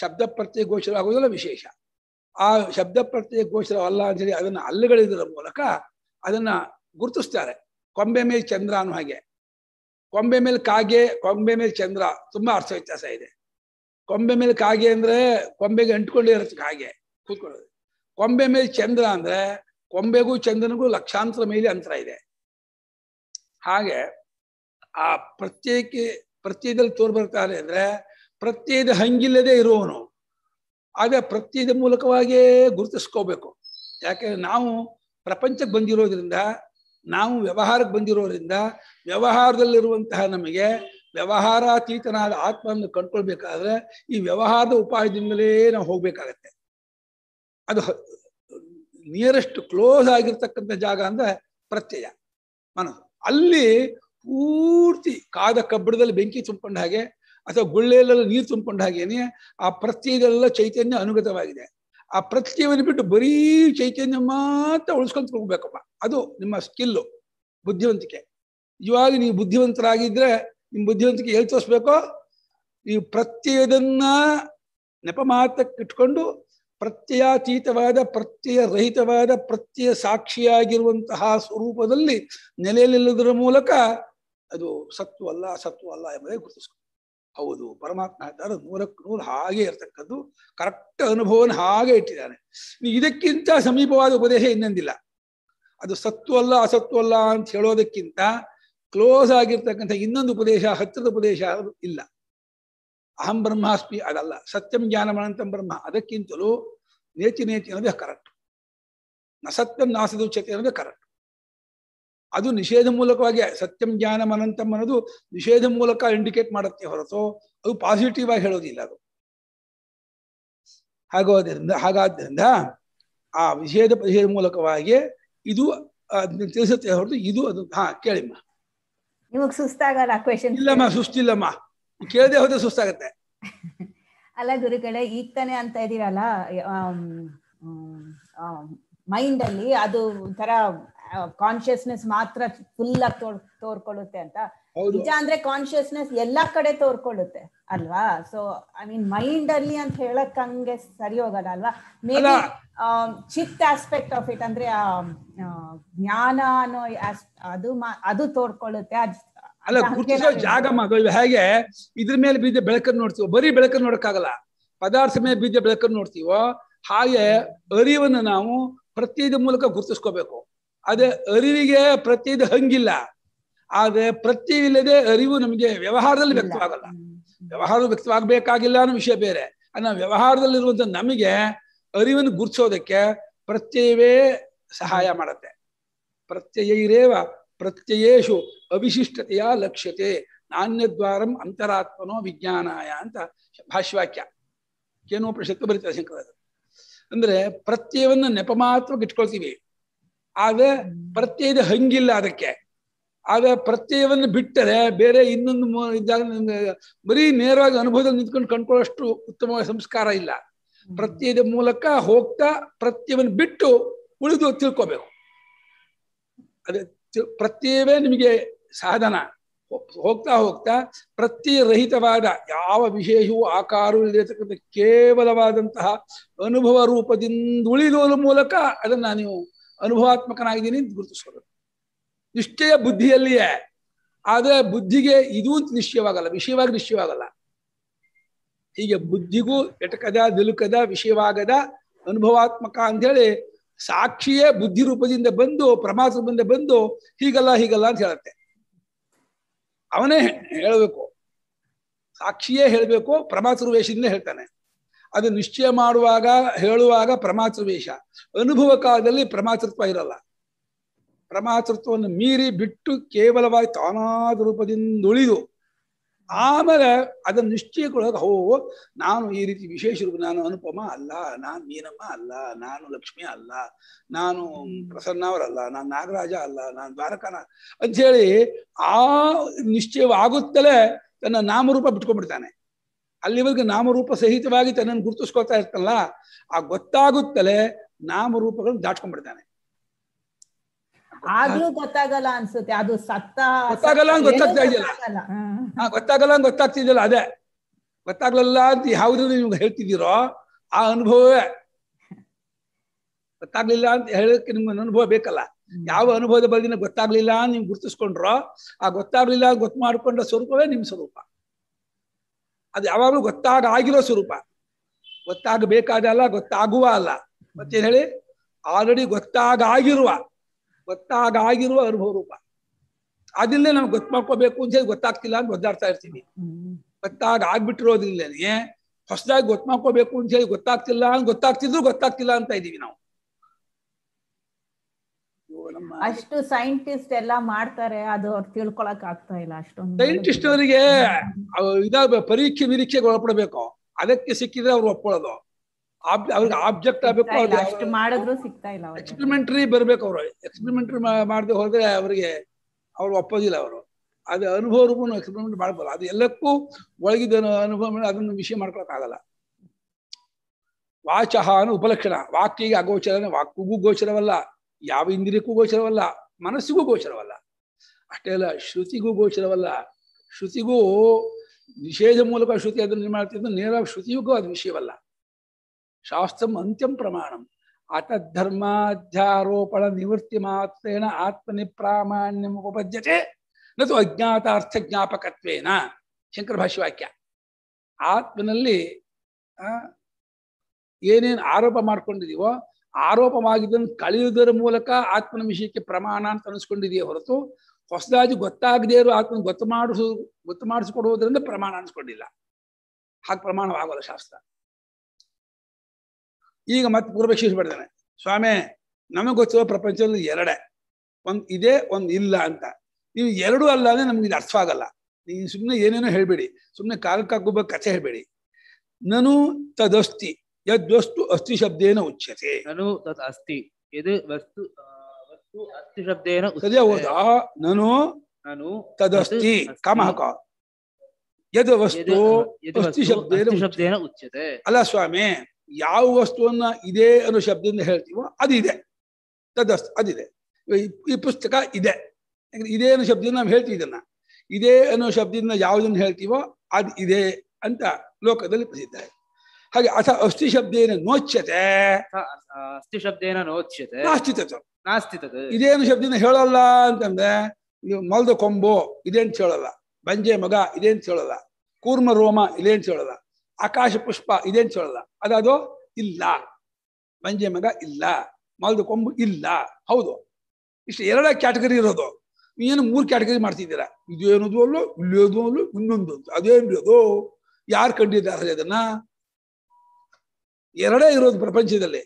ಶಬ್ದ ಪ್ರತ್ಯಯ ಗೋಚರ ಆಗೋದಲ್ಲ ವಿಶೇಷ ಆ ಶಬ್ದ ಅಲ್ಲ ಅಂತ ಹೇಳಿ ಅದನ್ನ ಅಲ್ಲಗಳಿದ್ರ ಮೂಲಕ ಅದನ್ನ ಗುರುತಿಸ್ತಾರೆ ಕೊಂಬೆ ಮೇಲೆ ಚಂದ್ರ ಅನ್ನೋ ಹಾಗೆ ಕೊಂಬೆ ಮೇಲೆ ಕಾಗೆ ಕೊಂಬೆ ಮೇಲೆ ಚಂದ್ರ ತುಂಬಾ ಅರ್ಥ ವ್ಯತ್ಯಾಸ ಇದೆ ಕೊಂಬೆ ಮೇಲೆ ಕಾಗೆ ಅಂದ್ರೆ ಕೊಂಬೆಗೆ ಅಂಟ್ಕೊಂಡೇ ಇರುತ್ತೆ ಕಾಗೆ ಕೂತ್ಕೊಳ್ಳೋದು ಕೊಂಬೆ ಮೇಲೆ ಚಂದ್ರ ಅಂದ್ರೆ ಕೊಂಬೆಗೂ ಚಂದ್ರನಿಗೂ ಲಕ್ಷಾಂತರ ಮೇಲೆ ಅಂತರ ಇದೆ ಹಾಗೆ ಆ ಪ್ರತ್ಯೇಕ ಪ್ರತ್ಯಯದಲ್ಲಿ ತೋರ್ಬರ್ತಾರೆ ಅಂದ್ರೆ ಪ್ರತ್ಯಯದ ಹಂಗಿಲ್ಲದೆ ಇರುವವನು ಆದ್ರೆ ಪ್ರತ್ಯಯದ ಮೂಲಕವಾಗಿಯೇ ಗುರುತಿಸ್ಕೋಬೇಕು ಯಾಕೆಂದ್ರೆ ನಾವು ಪ್ರಪಂಚಕ್ಕೆ ಬಂದಿರೋದ್ರಿಂದ ನಾವು ವ್ಯವಹಾರಕ್ಕೆ ಬಂದಿರೋದ್ರಿಂದ ವ್ಯವಹಾರದಲ್ಲಿರುವಂತಹ ನಮಗೆ ವ್ಯವಹಾರಾತೀತನಾದ ಆತ್ಮವನ್ನು ಕಂಡುಕೊಳ್ಬೇಕಾದ್ರೆ ಈ ವ್ಯವಹಾರದ ಉಪಾಯದಿಂದಲೇ ನಾವು ಹೋಗ್ಬೇಕಾಗತ್ತೆ ಅದು ನಿಯರೆಸ್ಟ್ ಕ್ಲೋಸ್ ಆಗಿರ್ತಕ್ಕಂಥ ಜಾಗ ಅಂದ್ರೆ ಪ್ರತ್ಯಯ ಮನಸ್ಸು ಅಲ್ಲಿ ಪೂರ್ತಿ ಕಾದ ಕಬ್ಬಡದಲ್ಲಿ ಬೆಂಕಿ ತುಂಬಿಕೊಂಡ ಹಾಗೆ ಅಥವಾ ಗುಳ್ಳೆಯಲ್ಲೆಲ್ಲ ನೀರು ತುಂಬಿಕೊಂಡ ಹಾಗೇನೆ ಆ ಪ್ರತ್ಯಯದೆಲ್ಲ ಚೈತನ್ಯ ಅನುಗತವಾಗಿದೆ ಆ ಪ್ರತ್ಯಯವನ್ನು ಬಿಟ್ಟು ಬರೀ ಚೈತನ್ಯ ಮಾತ್ರ ಉಳಿಸ್ಕೊಂಡು ತಗೋಬೇಕಪ್ಪ ಅದು ನಿಮ್ಮ ಸ್ಕಿಲ್ಲು ಬುದ್ಧಿವಂತಿಕೆ ಇವಾಗ ನೀವು ಬುದ್ಧಿವಂತರಾಗಿದ್ರೆ ನಿಮ್ಮ ಬುದ್ಧಿವಂತಿಕೆ ಎಲ್ಲಿ ತೋರಿಸ್ಬೇಕೋ ನೀವು ಪ್ರತ್ಯಯದನ್ನ ನೆಪ ಮಾತ್ರಕ್ಕೆ ಇಟ್ಕೊಂಡು ಪ್ರತ್ಯಯಾತೀತವಾದ ರಹಿತವಾದ ಪ್ರತ್ಯಯ ಸಾಕ್ಷಿಯಾಗಿರುವಂತಹ ಸ್ವರೂಪದಲ್ಲಿ ನೆಲೆಯಲ್ಲಿಲ್ಲದರ ಮೂಲಕ ಅದು ಸತ್ತು ಅಲ್ಲ ಸತ್ವ ಅಲ್ಲ ಎಂಬುದೇ ಗುರುತಿಸ್ಕೊಂಡು ಹೌದು ಪರಮಾತ್ಮ ಇದ್ದಾರೆ ನೂರಕ್ಕೆ ನೂರು ಹಾಗೆ ಇರತಕ್ಕದ್ದು ಕರೆಕ್ಟ್ ಅನುಭವನ ಹಾಗೆ ಇಟ್ಟಿದ್ದಾನೆ ಇದಕ್ಕಿಂತ ಸಮೀಪವಾದ ಉಪದೇಶ ಇನ್ನೊಂದಿಲ್ಲ ಅದು ಸತ್ತು ಅಲ್ಲ ಅಸತ್ವ ಅಲ್ಲ ಅಂತ ಹೇಳೋದಕ್ಕಿಂತ ಕ್ಲೋಸ್ ಆಗಿರ್ತಕ್ಕಂಥ ಇನ್ನೊಂದು ಉಪದೇಶ ಹತ್ತಿರದ ಉಪದೇಶ ಇಲ್ಲ ಅಹಂ ಬ್ರಹ್ಮಾಸ್ಮಿ ಅದಲ್ಲ ಸತ್ಯಂ ಜ್ಞಾನಮನಂತಂ ಬ್ರಹ್ಮ ಅದಕ್ಕಿಂತಲೂ ನೇತಿ ನೇತಿ ಅನ್ನೋದೇ ಕರೆಕ್ಟ್ ನಾಸದು ಚತಿ ಅನ್ನೋದೇ ಕರೆಕ್ಟ್ ಅದು ನಿಷೇಧ ಮೂಲಕವಾಗಿ ಸತ್ಯಂ ಜ್ಞಾನ ಅನಂತಂ ಅನ್ನೋದು ನಿಷೇಧ ಮೂಲಕ ಇಂಡಿಕೇಟ್ ಮಾಡುತ್ತೆ ಹೊರತು ಅದು ಪಾಸಿಟಿವ್ ಆಗಿ ಹೇಳೋದಿಲ್ಲ ಅದು ಹಾಗೋದ್ರಿಂದ ಹಾಗಾದ್ರಿಂದ ಆ ನಿಷೇಧ ಪರಿಷೇಧ ಮೂಲಕವಾಗಿ ಇದು ತಿಳಿಸುತ್ತೆ ಹೊರತು ಇದು ಅದು ಹಾ ಕೇಳಿಮ್ಮ ನಿಮಗೆ ಸುಸ್ತಾಗಲ್ಲ ಇಲ್ಲಮ್ಮ ಸುಸ್ತಿಲ್ಲಮ್ಮ ಕೇಳದೆ ಹೋದ್ರೆ ಸುಸ್ತಾಗತ್ತೆ ಅಲ್ಲ ಗುರುಗಳೇ ಈಗ ತಾನೇ ಅಂತ ಇದೀರಲ್ಲ ಮೈಂಡ್ ಅಲ್ಲಿ ಅದು ಒಂಥರ ಕಾನ್ಶಿಯಸ್ನೆಸ್ ಮಾತ್ರ ಫುಲ್ ಆಗಿ ತೋರ್ ತೋರ್ಕೊಳ್ಳುತ್ತೆ ಅಂತ ನಿಜ ಅಂದ್ರೆ ಕಾನ್ಶಿಯಸ್ನೆಸ್ ಎಲ್ಲಾ ಕಡೆ ತೋರ್ಕೊಳ್ಳುತ್ತೆ ಅಲ್ವಾ ಸೊ ಐ ಮೀನ್ ಮೈಂಡ್ ಅಲ್ಲಿ ಅಂತ ಹೇಳಕ್ ಹಂಗೆ ಸರಿ ಹೋಗಲ್ಲ ಅಲ್ವಾ ಮೇ ಬಿ ಚಿತ್ ಆಸ್ಪೆಕ್ಟ್ ಆಫ್ ಇಟ್ ಅಂದ್ರೆ ಜ್ಞಾನ ಅನ್ನೋ ಅದು ಅದು ತೋರ್ಕೊಳ್ಳುತ್ತೆ ಅದ್ ಅಲ್ಲ ಗುರುತಿಸೋ ಜಾಗ ಮಗಳು ಹೇಗೆ ಇದ್ರ ಮೇಲೆ ಬೀದ ಬೆಳಕನ್ನು ನೋಡ್ತೀವೋ ಬರೀ ಬೆಳಕನ್ನು ನೋಡಕ್ಕಾಗಲ್ಲ ಪದಾರ್ಥ ಮೇಲೆ ಬೀದ ಬೆಳಕನ್ನು ನೋಡ್ತೀವೋ ಹಾಗೆ ಅರಿವನ್ನು ನಾವು ಪ್ರತಿಯದ ಮೂಲಕ ಗುರುತಿಸ್ಕೋಬೇಕು ಅದೇ ಅರಿವಿಗೆ ಪ್ರತಿಯದ ಹಂಗಿಲ್ಲ ಆದ್ರೆ ಇಲ್ಲದೆ ಅರಿವು ನಮಗೆ ವ್ಯವಹಾರದಲ್ಲಿ ವ್ಯಕ್ತವಾಗಲ್ಲ ವ್ಯವಹಾರ ವ್ಯಕ್ತವಾಗಬೇಕಾಗಿಲ್ಲ ಅನ್ನೋ ವಿಷಯ ಬೇರೆ ವ್ಯವಹಾರದಲ್ಲಿ ವ್ಯವಹಾರದಲ್ಲಿರುವಂತ ನಮಗೆ ಅರಿವನ್ನು ಗುರುತಿಸೋದಕ್ಕೆ ಪ್ರತ್ಯಯವೇ ಸಹಾಯ ಮಾಡುತ್ತೆ ಇರೇವ ಪ್ರತ್ಯಯೇಶು ಅವಿಶಿಷ್ಟತೆಯ ಲಕ್ಷ್ಯತೆ ನಾಣ್ಯದ್ವಾರಂ ಅಂತರಾತ್ಮನೋ ವಿಜ್ಞಾನಾಯ ಅಂತ ಭಾಷ್ಯವಾಕ್ಯ ಏನೋ ಪ್ರಶಕ್ತ ಬರೀತಾರೆ ಶಂಕರ ಅಂದ್ರೆ ಪ್ರತ್ಯಯವನ್ನು ನೆಪ ಮಾತ್ರ ಇಟ್ಕೊಳ್ತೀವಿ ಆಗ ಪ್ರತ್ಯಯದ ಹಂಗಿಲ್ಲ ಅದಕ್ಕೆ ಆಗ ಪ್ರತ್ಯಯವನ್ನು ಬಿಟ್ಟರೆ ಬೇರೆ ಇನ್ನೊಂದು ಇದ್ದಾಗ ಬರೀ ನೇರವಾಗಿ ಅನುಭವದಲ್ಲಿ ನಿಂತ್ಕೊಂಡು ಕಂಡ್ಕೊಳ್ಳೋಷ್ಟು ಉತ್ತಮ ಸಂಸ್ಕಾರ ಇಲ್ಲ ಪ್ರತ್ಯಯದ ಮೂಲಕ ಹೋಗ್ತಾ ಪ್ರತ್ಯವನ್ನು ಬಿಟ್ಟು ಉಳಿದು ತಿಳ್ಕೋಬೇಕು ಅದೇ ಪ್ರತ್ಯಯವೇ ನಿಮಗೆ ಸಾಧನ ಹೋಗ್ತಾ ಹೋಗ್ತಾ ರಹಿತವಾದ ಯಾವ ವಿಶೇಷವೂ ಆಕಾರ ಇರತಕ್ಕಂಥ ಕೇವಲವಾದಂತಹ ಅನುಭವ ರೂಪದಿಂದ ಉಳಿದೋದ ಮೂಲಕ ಅದನ್ನ ನೀವು ಅನುಭವಾತ್ಮಕನಾಗಿದ್ದೀನಿ ಅಂತ ಗುರುತಿಸೋದು ನಿಶ್ಚಯ ಬುದ್ಧಿಯಲ್ಲಿಯೇ ಆದರೆ ಬುದ್ಧಿಗೆ ಇದೂ ನಿಶ್ಚಯವಾಗಲ್ಲ ವಿಷಯವಾಗಿ ನಿಶ್ಚಯವಾಗಲ್ಲ ಹೀಗೆ ಬುದ್ಧಿಗೂ ಎಟಕದ ದಿಲುಕದ ವಿಷಯವಾಗದ ಅನುಭವಾತ್ಮಕ ಹೇಳಿ ಸಾಕ್ಷಿಯೇ ಬುದ್ಧಿ ರೂಪದಿಂದ ಬಂದು ರೂಪದಿಂದ ಬಂದು ಹೀಗಲ್ಲ ಹೀಗಲ್ಲ ಅಂತ ಹೇಳುತ್ತೆ ಅವನೇ ಹೇಳಬೇಕು ಸಾಕ್ಷಿಯೇ ಹೇಳಬೇಕು ವೇಷದಿಂದ ಹೇಳ್ತಾನೆ ಅದು ನಿಶ್ಚಯ ಮಾಡುವಾಗ ಹೇಳುವಾಗ ವೇಷ ಅನುಭವ ಕಾಲದಲ್ಲಿ ಪ್ರಮಾತೃತ್ವ ಇರಲ್ಲ ಪ್ರಮಾತೃತ್ವವನ್ನು ಮೀರಿ ಬಿಟ್ಟು ಕೇವಲವಾಗಿ ತಾನಾದ ರೂಪದಿಂದ ಉಳಿದು ಆಮೇಲೆ ಅದನ್ನು ನಿಶ್ಚಯಕ್ಕೆ ಹೋ ನಾನು ಈ ರೀತಿ ವಿಶೇಷ ರೂಪ ನಾನು ಅನುಪಮ ಅಲ್ಲ ನಾನು ಮೀನಮ್ಮ ಅಲ್ಲ ನಾನು ಲಕ್ಷ್ಮಿ ಅಲ್ಲ ನಾನು ಪ್ರಸನ್ನವರಲ್ಲ ನಾನು ನಾಗರಾಜ ಅಲ್ಲ ನಾನು ದ್ವಾರಕನ ಹೇಳಿ ಆ ನಿಶ್ಚಯವಾಗುತ್ತಲೇ ತನ್ನ ನಾಮರೂಪ ಬಿಟ್ಕೊಂಡ್ಬಿಡ್ತಾನೆ ಅಲ್ಲಿವರೆಗೆ ನಾಮರೂಪ ಸಹಿತವಾಗಿ ತನ್ನನ್ನು ಗುರುತಿಸ್ಕೊಳ್ತಾ ಇರ್ತಲ್ಲ ಆ ಗೊತ್ತಾಗುತ್ತಲೇ ನಾಮರೂಪಗಳನ್ನು ದಾಟ್ಕೊಂಡ್ಬಿಡ್ತಾನೆ ಆದ್ರೂ ಗೊತ್ತಾಗಲ್ಲ ಅನ್ಸುತ್ತೆ ಅದು ಸತ್ತ ಗೊತ್ತಾಗಲ್ಲ ಗೊತ್ತಾಗ್ತಾ ಇದೆಯಲ್ಲ ಹಾ ಗೊತ್ತಾಗಲ್ಲ ಅಂತ ಗೊತ್ತಾಗ್ತಿದಿಲ್ಲ ಅದೇ ಗೊತ್ತಾಗ್ಲಲ್ಲ ಅಂತ ಯಾವ್ದು ನಿಮ್ಗೆ ಹೇಳ್ತಿದ್ದೀರೋ ಆ ಅನುಭವವೇ ಗೊತ್ತಾಗ್ಲಿಲ್ಲ ಅಂತ ಹೇಳಕ್ಕೆ ನಿಮ್ಗೆ ಅನುಭವ ಬೇಕಲ್ಲ ಯಾವ ಅನುಭವದ ಬಗ್ಗೆ ಗೊತ್ತಾಗ್ಲಿಲ್ಲ ನೀವು ಗುರ್ತಿಸ್ಕೊಂಡ್ರೋ ಆ ಗೊತ್ತಾಗ್ಲಿಲ್ಲ ಗೊತ್ತ ಮಾಡ್ಕೊಂಡ ಸ್ವರೂಪವೇ ನಿಮ್ ಸ್ವರೂಪ ಅದು ಯಾವಾಗಲೂ ಗೊತ್ತಾಗ ಆಗಿರೋ ಸ್ವರೂಪ ಗೊತ್ತಾಗಬೇಕಾದ ಅಲ್ಲ ಗೊತ್ತಾಗುವ ಅಲ್ಲ ಮತ್ತೇನು ಹೇಳಿ ಆಲ್ರೆಡಿ ಗೊತ್ತಾಗ ಆಗಿರುವ ಗೊತ್ತಾಗಿರುವ ಅನುಭವ ರೂಪ ಅದಿಲ್ಲ ನಾವು ಗೊತ್ತ ಮಾಡ್ಕೋಬೇಕು ಅಂತ ಹೇಳಿ ಗೊತ್ತಾಗ್ತಿಲ್ಲ ಅಂತ ಒದ್ದಾಡ್ತಾ ಇರ್ತೀನಿ ಗೊತ್ತಾಗ ಆಗ್ಬಿಟ್ಟಿರೋದಿಲ್ಲೇ ಹೊಸದಾಗಿ ಗೊತ್ತ ಮಾಡ್ಕೋಬೇಕು ಅಂತ ಹೇಳಿ ಗೊತ್ತಾಗ್ತಿಲ್ಲ ಅಂತ ಗೊತ್ತಾಗ್ತಿದ್ರು ಗೊತ್ತಾಗ್ತಿಲ್ಲ ಅಂತ ಇದೀವಿ ನಾವು ಅಷ್ಟು ಸೈಂಟಿಸ್ಟ್ ಎಲ್ಲ ಮಾಡ್ತಾರೆ ಅದು ಅವ್ರು ತಿಳ್ಕೊಳಕ್ ಆಗ್ತಾ ಇಲ್ಲ ಅಷ್ಟೊಂದು ಸೈಂಟಿಸ್ಟ್ ಅವರಿಗೆ ಇದಾಗ ಪರೀಕ್ಷೆ ನಿರೀಕ್ಷೆಗೆ ಒಳಪಡಬೇಕು ಅದಕ್ಕೆ ಸಿಕ್ಕಿದ್ರೆ ಅವ್ರು ಒಪ್ಕೊಳ್ಳೋದು ಅವ್ರಿಗೆ ಆಬ್ಜೆಕ್ಟ್ ಆಗಬೇಕು ಮಾಡಿದ್ರು ಇಲ್ಲ ಎಕ್ಸ್ಪೆರಿಮೆಂಟ್ರಿ ಬರಬೇಕು ಅವರು ಎಕ್ಸ್ಪೆರಿಮೆಂಟ್ರಿ ಮಾಡದೆ ಹೋದ್ರೆ ಅವರಿಗೆ ಅವ್ರು ಒಪ್ಪೋದಿಲ್ಲ ಅವರು ಅದು ಅನುಭವ ರೂಪನು ಎಕ್ಸ್ಪೆರಿಮೆಂಟ್ ಮಾಡ್ಬೋದು ಅದು ಎಲ್ಲಕ್ಕೂ ಒಳಗಿದ ಅನುಭವ ಅದನ್ನು ವಿಷಯ ಮಾಡ್ಕೊಳಕ್ಕಾಗಲ್ಲ ವಾಚಹ ಅನ್ನೋ ಉಪಲಕ್ಷಣ ವಾಕ್ಯಿಗೆ ಅಗೋಚರನೇ ವಾಕ್ಯಗೂ ಗೋಚರವಲ್ಲ ಯಾವ ಇಂದ್ರಿಯಕ್ಕೂ ಗೋಚರವಲ್ಲ ಮನಸ್ಸಿಗೂ ಗೋಚರವಲ್ಲ ಅಷ್ಟೇ ಅಲ್ಲ ಶ್ರುತಿಗೂ ಗೋಚರವಲ್ಲ ಶ್ರುತಿಗೂ ನಿಷೇಧ ಮೂಲಕ ಶ್ರುತಿ ಅದನ್ನು ಮಾಡ್ತಿದ್ದು ನೇರ ಶ್ರುತಿಗೂ ಅದು ವಿಷಯವಲ್ಲ ಶಾಸ್ತ್ರಂ ಅಂತ್ಯಂ ಪ್ರಮಾಣಂ ಅತಧರ್ಮಾಧ್ಯಾರೋಪಣ ನಿವೃತ್ತಿ ಮಾತ್ರೇಣ ಆತ್ಮನಿ ಪ್ರಾಮಾಣ್ಯಂ ಉಪಪದ್ಯತೆ ನತು ಅಜ್ಞಾತಾರ್ಥ ಜ್ಞಾಪಕತ್ವೇನ ಶಂಕರ ವಾಕ್ಯ ಆತ್ಮನಲ್ಲಿ ಏನೇನು ಆರೋಪ ಮಾಡ್ಕೊಂಡಿದೀವೋ ಆರೋಪವಾಗಿದ್ದನ್ನು ಕಳೆಯುವುದರ ಮೂಲಕ ಆತ್ಮನ ವಿಷಯಕ್ಕೆ ಪ್ರಮಾಣ ಅಂತ ಅನಿಸ್ಕೊಂಡಿದೆಯೇ ಹೊರತು ಹೊಸದಾಗಿ ಗೊತ್ತಾಗದೇ ಇರೋ ಆತ್ಮನ ಗೊತ್ತು ಮಾಡಿಸು ಗೊತ್ತು ಮಾಡಿಸಿಕೊಡುವುದರಿಂದ ಪ್ರಮಾಣ ಅನಿಸ್ಕೊಂಡಿಲ್ಲ ಹಾಗೆ ಪ್ರಮಾಣವಾಗಲ್ಲ ಶಾಸ್ತ್ರ ಈಗ ಮತ್ತೆ ಪೂರ್ವಕ್ಷಿಸ್ಬಿಡ್ತಾನೆ ಸ್ವಾಮಿ ನಮಗೆ ಗೊತ್ತಿರೋ ಪ್ರಪಂಚದಲ್ಲಿ ಎರಡೇ ಒಂದ್ ಇದೆ ಒಂದ್ ಇಲ್ಲ ಅಂತ ನೀವು ಎರಡೂ ಅಲ್ಲ ಅಂದ್ರೆ ನಮ್ಗೆ ಇದು ಅರ್ಥ ಆಗಲ್ಲ ನೀವು ಸುಮ್ಮನೆ ಏನೇನೋ ಹೇಳ್ಬೇಡಿ ಸುಮ್ಮನೆ ಕಾಲಕ್ಕಾಗುಬ್ಬ ಕಥೆ ಹೇಳ್ಬೇಡಿ ನಾನು ತದಸ್ತಿ ಯದ್ವಸ್ತು ಅಸ್ತಿ ಶಬ್ದೇನ ಉಚ್ಯತೆ ನನು ತದ್ ಅಸ್ತಿ ಇದು ವಸ್ತು ವಸ್ತು ಅಸ್ತಿ ಶಬ್ದೇನ ಸದ್ಯ ಹೌದಾ ನನು ನಾನು ತದಸ್ತಿ ಕಾಮಹಕ ಯದ್ ವಸ್ತು ಅಸ್ಥಿ ಶಬ್ದೇನ ಶಬ್ದೇನ ಉಚ್ಯತೆ ಅಲ್ಲ ಸ್ವಾಮಿ ಯಾವ ವಸ್ತುವನ್ನ ಇದೇ ಅನ್ನೋ ಶಬ್ದದಿಂದ ಹೇಳ್ತೀವೋ ಅದಿದೆ ತದಸ್ತು ಅದಿದೆ ಈ ಪುಸ್ತಕ ಇದೆ ಯಾಕಂದ್ರೆ ಇದೇ ಅನ್ನೋ ಶಬ್ದದಿಂದ ನಾವು ಹೇಳ್ತೀವಿ ಇದನ್ನ ಇದೇ ಅನ್ನೋ ಶಬ್ದದಿಂದ ಯಾವುದನ್ನು ಹೇಳ್ತೀವೋ ಅದು ಇದೆ ಅಂತ ಲೋಕದಲ್ಲಿ ಪ್ರಸಿದ್ಧ ಹಾಗೆ ಅಥ ಅಸ್ಥಿ ಶಬ್ದೇನ ನೋಚ್ಯತೆ ಅಸ್ಥಿ ನೋಚ್ಯತೆ ನಾಸ್ತಿತತ್ವ ನಾಸ್ತಿತತ್ವ ಇದೇನು ಶಬ್ದದಿಂದ ಹೇಳಲ್ಲ ಅಂತಂದ್ರೆ ಮಲ್ದ ಕೊಂಬೋ ಇದೆ ಅಂತ ಹೇಳಲ್ಲ ಬಂಜೆ ಮಗ ಇದೆ ಅಂತ ಹೇಳಲ್ಲ ಕೂರ್ಮ ರೋಮ ಇದೆ ಅಂತ ಹೇಳಲ್ಲ ಆಕಾಶ ಪುಷ್ಪ ಇದೆ ಅಂತ ಹೇಳಲ್ಲ ಅದದು ಇಲ್ಲ ಮಂಜೆ ಮಗ ಇಲ್ಲ ಮಲ್ದ ಕೊಂಬು ಇಲ್ಲ ಹೌದು ಇಷ್ಟು ಎರಡ ಕ್ಯಾಟಗರಿ ಇರೋದು ಏನು ಮೂರು ಕ್ಯಾಟಗರಿ ಮಾಡ್ತಿದ್ದೀರಾ ಏನದು ಅಲ್ಲೋ ಇಲ್ಲೋದು ಅಲ್ಲೋ ಇನ್ನೊಂದು ಅಂತ ಅದೇನು ಯಾರು ಕಂಡಿದ್ದಾರೆ ಅದನ್ನ ಎರಡೇ ಇರೋದು ಪ್ರಪಂಚದಲ್ಲಿ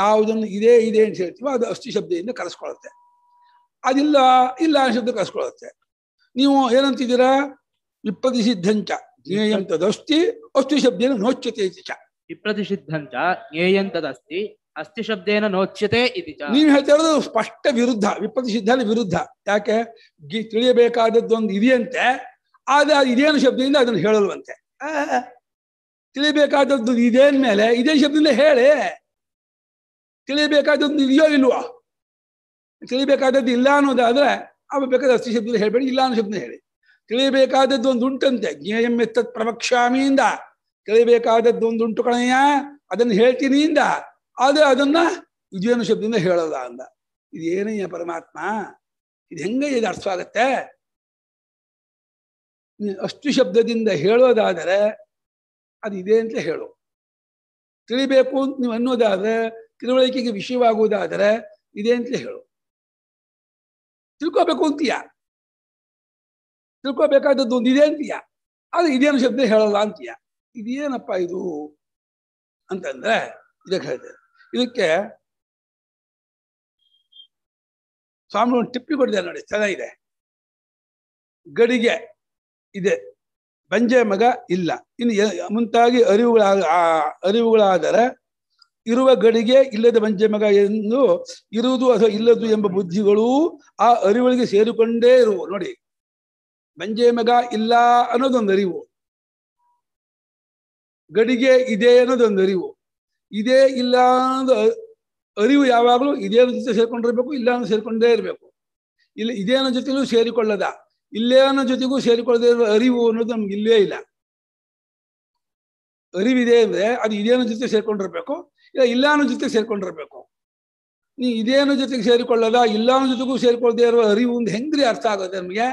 ಯಾವುದನ್ನು ಇದೇ ಇದೆ ಅಂತ ಹೇಳ್ತೀವೋ ಅದು ಅಷ್ಟು ಶಬ್ದದಿಂದ ಕರೆಸ್ಕೊಳ್ಳುತ್ತೆ ಅದಿಲ್ಲ ಇಲ್ಲ ಶಬ್ದ ಕರೆಸ್ಕೊಳ್ಳುತ್ತೆ ನೀವು ಏನಂತಿದ್ದೀರಾ ವಿಪ್ರತಿಸಿದ್ಧಂಚ ಜ್ಞೇಯಂ ತದಸ್ತಿ ಅಸ್ತಿ ಶಬ್ದೇನ ನೋಚ್ಯತೆ इति च ಜ್ಞೇಯಂ ತದಸ್ತಿ ಅಸ್ತಿ ಶಬ್ದೇನ ನೋಚ್ಯತೆ ಇತಿ ಚ ಹೇಳ್ತಾ ಸ್ಪಷ್ಟ ವಿರುದ್ಧ ವಿಪ್ರತಿಷಿದ್ಧನ ವಿರುದ್ಧ ಯಾಕೆ ತಿಳಿಯಬೇಕಾದದ್ದು ಒಂದು ಇದೆಯಂತೆ ಆದ್ರೆ ಇದೇನು ಶಬ್ದದಿಂದ ಅದನ್ನು ಹೇಳಲ್ವಂತೆ ತಿಳಿಬೇಕಾದದ್ದು ಇದೇನ್ ಮೇಲೆ ಇದೇ ಶಬ್ದದಿಂದ ಹೇಳಿ ತಿಳಿಬೇಕಾದದ್ದು ಇದೆಯೋ ಇಲ್ವೋ ತಿಳಿಬೇಕಾದದ್ದು ಇಲ್ಲ ಅನ್ನೋದಾದ್ರೆ ಅವ ಬೇಕಾದ ಅಸ್ತಿ ಶಬ್ದ ಹೇಳಬೇಡಿ ಇಲ್ಲ ಅನ್ನೋ ಶಬ್ದ ಹೇಳಿ ತಿಳಿಯಬೇಕಾದದ್ದು ಒಂದು ಉಂಟಂತೆ ಜ್ಞೇಯಂ ಎತ್ತತ್ ಪ್ರವಕ್ಷಾಮಿಯಿಂದ ತಿಳಿಯಬೇಕಾದದ್ದು ಒಂದು ಉಂಟು ಕಣಯ್ಯ ಅದನ್ನು ಹೇಳ್ತೀನಿ ಇಂದ ಆದ್ರೆ ಅದನ್ನ ವಿಜಯನ ಶಬ್ದದಿಂದ ಹೇಳೋದ ಅಂದ ಇದೇನಯ್ಯ ಏನಯ್ಯ ಪರಮಾತ್ಮ ಇದು ಹೆಂಗ ಇದು ಅರ್ಥ ಆಗತ್ತೆ ಅಷ್ಟು ಶಬ್ದದಿಂದ ಹೇಳೋದಾದರೆ ಅದು ಇದೆ ಅಂತ ಹೇಳು ತಿಳಿಬೇಕು ಅಂತ ನೀವು ಅನ್ನೋದಾದ್ರೆ ತಿಳುವಳಿಕೆಗೆ ವಿಷಯವಾಗುವುದಾದರೆ ಇದೆ ಅಂತ ಹೇಳು ತಿಳ್ಕೋಬೇಕು ಅಂತೀಯಾ ತಿಳ್ಕೊಬೇಕಾದದ್ದು ಒಂದಿದೆ ಅಂತೀಯ ಅದು ಇದೇನು ಶಬ್ದ ಹೇಳಲ್ಲ ಅಂತೀಯ ಇದೇನಪ್ಪ ಇದು ಅಂತಂದ್ರೆ ಇದಕ್ಕೆ ಹೇಳ್ತೇವೆ ಇದಕ್ಕೆ ಸ್ವಾಮಿ ಒಂದು ಟಿಪ್ಪಿ ಕೊಟ್ಟಿದ್ದಾರೆ ನೋಡಿ ಚೆನ್ನಾಗಿದೆ ಗಡಿಗೆ ಇದೆ ಬಂಜೆ ಮಗ ಇಲ್ಲ ಇನ್ನು ಮುಂತಾಗಿ ಅರಿವುಗಳ ಅರಿವುಗಳಾದರೆ ಇರುವ ಗಡಿಗೆ ಇಲ್ಲದ ಬಂಜೆ ಮಗ ಎಂದು ಇರುವುದು ಅಥವಾ ಇಲ್ಲದು ಎಂಬ ಬುದ್ಧಿಗಳು ಆ ಅರಿವುಗಳಿಗೆ ಸೇರಿಕೊಂಡೇ ಇರುವು ನೋಡಿ ನಂಜೆ ಮಗ ಇಲ್ಲ ಅನ್ನೋದೊಂದು ಅರಿವು ಗಡಿಗೆ ಇದೆ ಅನ್ನೋದೊಂದು ಅರಿವು ಇದೇ ಇಲ್ಲ ಅನ್ನೋದು ಅರಿವು ಯಾವಾಗಲೂ ಇದೇ ಜೊತೆ ಸೇರ್ಕೊಂಡಿರ್ಬೇಕು ಇಲ್ಲ ಅನ್ನೋ ಸೇರಿಕೊಂಡೇ ಇರಬೇಕು ಇಲ್ಲ ಇದೇ ಅನ್ನೋ ಜೊತೆಗೂ ಸೇರಿಕೊಳ್ಳದ ಇಲ್ಲೇ ಅನ್ನೋ ಜೊತೆಗೂ ಸೇರಿಕೊಳ್ಳದೇ ಇರುವ ಅರಿವು ಅನ್ನೋದು ನಮ್ಗೆ ಇಲ್ಲೇ ಇಲ್ಲ ಅರಿವಿದೆ ಅಂದ್ರೆ ಅದು ಇದೇ ಅನ್ನೋ ಜೊತೆ ಸೇರ್ಕೊಂಡಿರ್ಬೇಕು ಇಲ್ಲ ಇಲ್ಲ ಅನ್ನೋ ಜೊತೆ ಸೇರ್ಕೊಂಡಿರ್ಬೇಕು ನೀ ಇದೇನೋ ಜೊತೆಗೆ ಸೇರಿಕೊಳ್ಳದ ಇಲ್ಲ ಅನ್ನೋ ಜೊತೆಗೂ ಸೇರಿಕೊಳ್ಳದೇ ಇರುವ ಅರಿವು ಹೆಂಗ್ರಿ ಅರ್ಥ ಆಗುತ್ತೆ ನಮಗೆ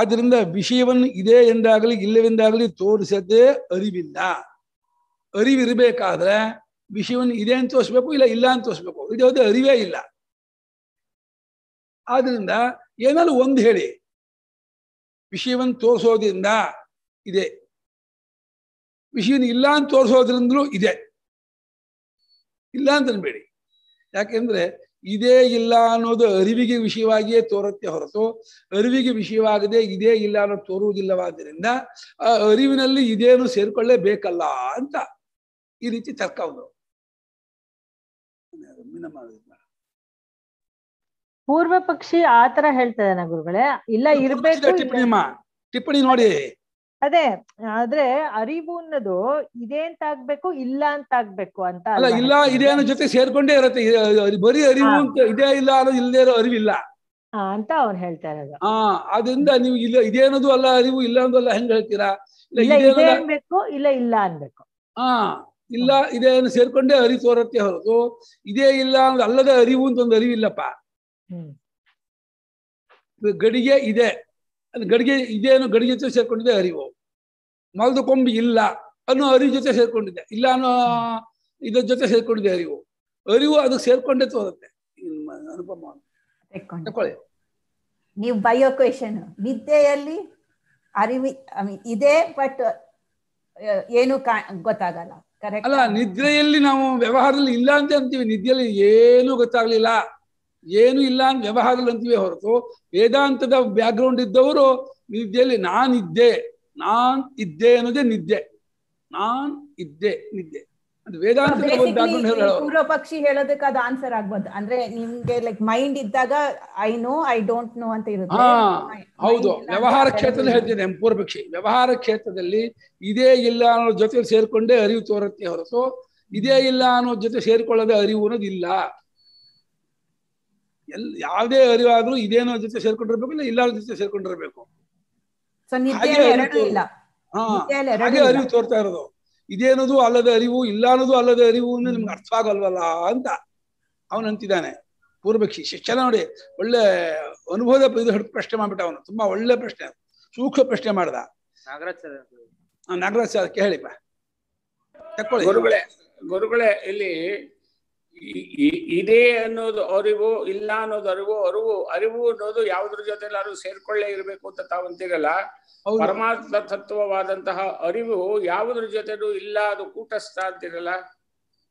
ಆದ್ರಿಂದ ವಿಷಯವನ್ನು ಇದೆ ಎಂದಾಗಲಿ ಇಲ್ಲವೆಂದಾಗಲಿ ತೋರಿಸದೇ ಅರಿವಿಲ್ಲ ಅರಿವಿರಬೇಕಾದ್ರೆ ವಿಷಯವನ್ನು ಇದೆ ಅಂತ ತೋರಿಸ್ಬೇಕು ಇಲ್ಲ ಇಲ್ಲ ಅಂತ ತೋರಿಸ್ಬೇಕು ಇದು ಯಾವುದೇ ಅರಿವೇ ಇಲ್ಲ ಆದ್ರಿಂದ ಏನಾದ್ರು ಒಂದು ಹೇಳಿ ವಿಷಯವನ್ನು ತೋರಿಸೋದ್ರಿಂದ ಇದೆ ವಿಷಯನ ಇಲ್ಲ ಅಂತ ತೋರಿಸೋದ್ರಿಂದಲೂ ಇದೆ ಇಲ್ಲ ಅಂತನ್ಬೇಡಿ ಯಾಕೆಂದ್ರೆ ಇದೇ ಇಲ್ಲ ಅನ್ನೋದು ಅರಿವಿಗೆ ವಿಷಯವಾಗಿಯೇ ತೋರುತ್ತೆ ಹೊರತು ಅರಿವಿಗೆ ವಿಷಯವಾಗದೆ ಇದೇ ಇಲ್ಲ ಅನ್ನೋದು ತೋರುವುದಿಲ್ಲವಾದ್ದರಿಂದ ಆ ಅರಿವಿನಲ್ಲಿ ಇದೇನು ಸೇರ್ಕೊಳ್ಳೇಬೇಕಲ್ಲ ಅಂತ ಈ ರೀತಿ ತರ್ಕ ಪೂರ್ವ ಪಕ್ಷಿ ಆತರ ಹೇಳ್ತದನ ಗುರುಗಳೇ ಇಲ್ಲ ಇರ್ಬೇಕು ಟಿಪ್ಪಣಿಮ್ಮ ಟಿಪ್ಪಣಿ ನೋಡಿ ಅದೇ ಆದ್ರೆ ಅರಿವು ಅನ್ನೋದು ಇದೇ ಅಂತ ಆಗ್ಬೇಕು ಇಲ್ಲ ಅಂತ ಆಗ್ಬೇಕು ಅಂತ ಅಲ್ಲ ಇಲ್ಲ ಇದೆ ಅನ್ನೋ ಜೊತೆ ಸೇರ್ಕೊಂಡೇ ಇರುತ್ತೆ ಬರೀ ಅರಿವು ಅಂತ ಇದೇ ಇಲ್ಲ ಅನ್ನೋದು ಇಲ್ಲದೆ ಇರೋ ಅರಿವಿಲ್ಲ ಅಂತ ಅವ್ರು ಹೇಳ್ತಾ ಇರೋದು ಹಾ ಅದರಿಂದ ನೀವು ಇಲ್ಲ ಇದೇ ಅನ್ನೋದು ಅಲ್ಲ ಅರಿವು ಇಲ್ಲ ಅಂದ್ರೆ ಅಲ್ಲ ಹೆಂಗ್ ಹೇಳ್ತೀರಾ ಇಲ್ಲ ಅನ್ಬೇಕು ಇಲ್ಲ ಇಲ್ಲ ಅನ್ಬೇಕು ಹಾ ಇಲ್ಲ ಇದೇ ಸೇರ್ಕೊಂಡೇ ಅರಿವು ತೋರತ್ತೆ ಹೊರತು ಇದೇ ಇಲ್ಲ ಅನ್ನೋದು ಅಲ್ಲದ ಅರಿವು ಅಂತ ಒಂದು ಅರಿವಿಲ್ಲಪ್ಪ ಗಡಿಗೆ ಇದೆ ಅದು ಗಡಿಗೆ ಇದೇನು ಗಡಿಗೆ ಜೊತೆ ಸೇರ್ಕೊಂಡಿದೆ ಅರಿವು ಮಲದ ಕೊಂಬಿ ಇಲ್ಲ ಅನ್ನೋ ಅರಿವು ಜೊತೆ ಸೇರ್ಕೊಂಡಿದೆ ಇಲ್ಲ ಅನ್ನೋ ಇದ್ರ ಜೊತೆ ಸೇರ್ಕೊಂಡಿದೆ ಅರಿವು ಅರಿವು ಅದಕ್ಕೆ ಸೇರ್ಕೊಂಡೇ ತೋರುತ್ತೆ ಅನುಪಮ ತಕೊಳ್ಳಿ ನೀವು ಬಯೋ ಕ್ವೆಶನ್ ನಿದ್ದೆಯಲ್ಲಿ ಅರಿವಿ ಇದೇ ಬಟ್ ಏನು ಗೊತ್ತಾಗಲ್ಲ ಅಲ್ಲ ನಿದ್ರೆಯಲ್ಲಿ ನಾವು ವ್ಯವಹಾರದಲ್ಲಿ ಇಲ್ಲ ಅಂತ ಅಂತೀವಿ ನಿದ್ದೆಯಲ್ಲಿ ಏನೂ ಗೊತ್ತಾಗ್ಲಿಲ್ಲ ಏನು ಇಲ್ಲ ಅಂತ ವ್ಯವಹಾರದಲ್ಲಿ ಅಂತೀವಿ ಹೊರತು ವೇದಾಂತದ ಬ್ಯಾಕ್ಗ್ರೌಂಡ್ ಇದ್ದವರು ನಿದ್ದೆಯಲ್ಲಿ ಇದ್ದೆ ನಾನ್ ಇದ್ದೆ ಅನ್ನೋದೇ ನಿದ್ದೆ ನಾನ್ ಇದ್ದೆ ನಿದ್ದೆ ಪೂರ್ವ ಪಕ್ಷಿ ಹೇಳೋದಕ್ಕೆ ಅದು ಆನ್ಸರ್ ಆಗ್ಬೋದು ಅಂದ್ರೆ ನಿಮ್ಗೆ ಲೈಕ್ ಮೈಂಡ್ ಇದ್ದಾಗ I know I don't know ಅಂತ ಇರುತ್ತೆ ಹೌದು ವ್ಯವಹಾರ ಕ್ಷೇತ್ರದಲ್ಲಿ ಹೇಳ್ತೀನಿ ಪೂರ್ವ ಪಕ್ಷಿ ವ್ಯವಹಾರ ಕ್ಷೇತ್ರದಲ್ಲಿ ಇದೇ ಇಲ್ಲ ಅನ್ನೋ ಜೊತೆ ಸೇರ್ಕೊಂಡೇ ಅರಿವು ತೋರುತ್ತೆ ಹೊರತು ಇದೇ ಇಲ್ಲ ಅನ್ನೋ ಜೊತೆ ಸೇರ್ಕೊಳ್ಳೋದೇ ಅರಿವು ಅನ್ನೋದಿಲ್ಲ ಎಲ್ ಯಾವುದೇ ಅರಿವಾದ್ರೂ ಇದೇನೋ ಜೊತೆ ಸೇರ್ಕೊಂಡಿರ್ಬೇಕು ಇಲ್ಲ ಇಲ್ಲ ಜೊತೆ ಸೇರ್ಕೊಂಡಿರ್ಬೇಕು ಹಾಗೆ ಅರಿವು ತೋರ್ತಾ ಇರೋದು ಇದೇನದು ಅಲ್ಲದ ಅರಿವು ಇಲ್ಲ ಅನ್ನೋದು ಅಲ್ಲದ ಅರಿವು ಅಂದ್ರೆ ನಿಮ್ಗೆ ಅರ್ಥ ಆಗಲ್ವಲ್ಲ ಅಂತ ಅವನಂತಿದ್ದಾನೆ ಪೂರ್ವಕ್ಷಿ ಶಿಕ್ಷಣ ನೋಡಿ ಒಳ್ಳೆ ಅನುಭವದ ಇದು ಪ್ರಶ್ನೆ ಮಾಡ್ಬಿಟ್ಟ ಅವನು ತುಂಬಾ ಒಳ್ಳೆ ಪ್ರಶ್ನೆ ಸೂಕ್ಷ್ಮ ಪ್ರಶ್ನೆ ಮಾಡ್ದ ನಾಗರಾಜ್ ನಾಗರಾಜ್ ಕೇಳಿಪ್ಪ ತಕ್ಕೊಳ್ಳಿ ಗುರುಗಳೇ ಗುರುಗಳೇ ಇಲ್ಲಿ ಇದೆ ಅನ್ನೋದು ಅರಿವು ಇಲ್ಲ ಅನ್ನೋದು ಅರಿವು ಅರಿವು ಅರಿವು ಅನ್ನೋದು ಯಾವ್ದ್ರ ಜೊತೆ ಸೇರ್ಕೊಳ್ಳೇ ಇರಬೇಕು ಅಂತ ತಾವಂತೀರಲ್ಲ ಪರಮಾತ್ಮ ತತ್ವವಾದಂತಹ ಅರಿವು ಯಾವುದ್ರ ಜೊತೆನೂ ಇಲ್ಲ ಅದು ಕೂಟಸ್ಥ ಅಂತಿರಲ್ಲ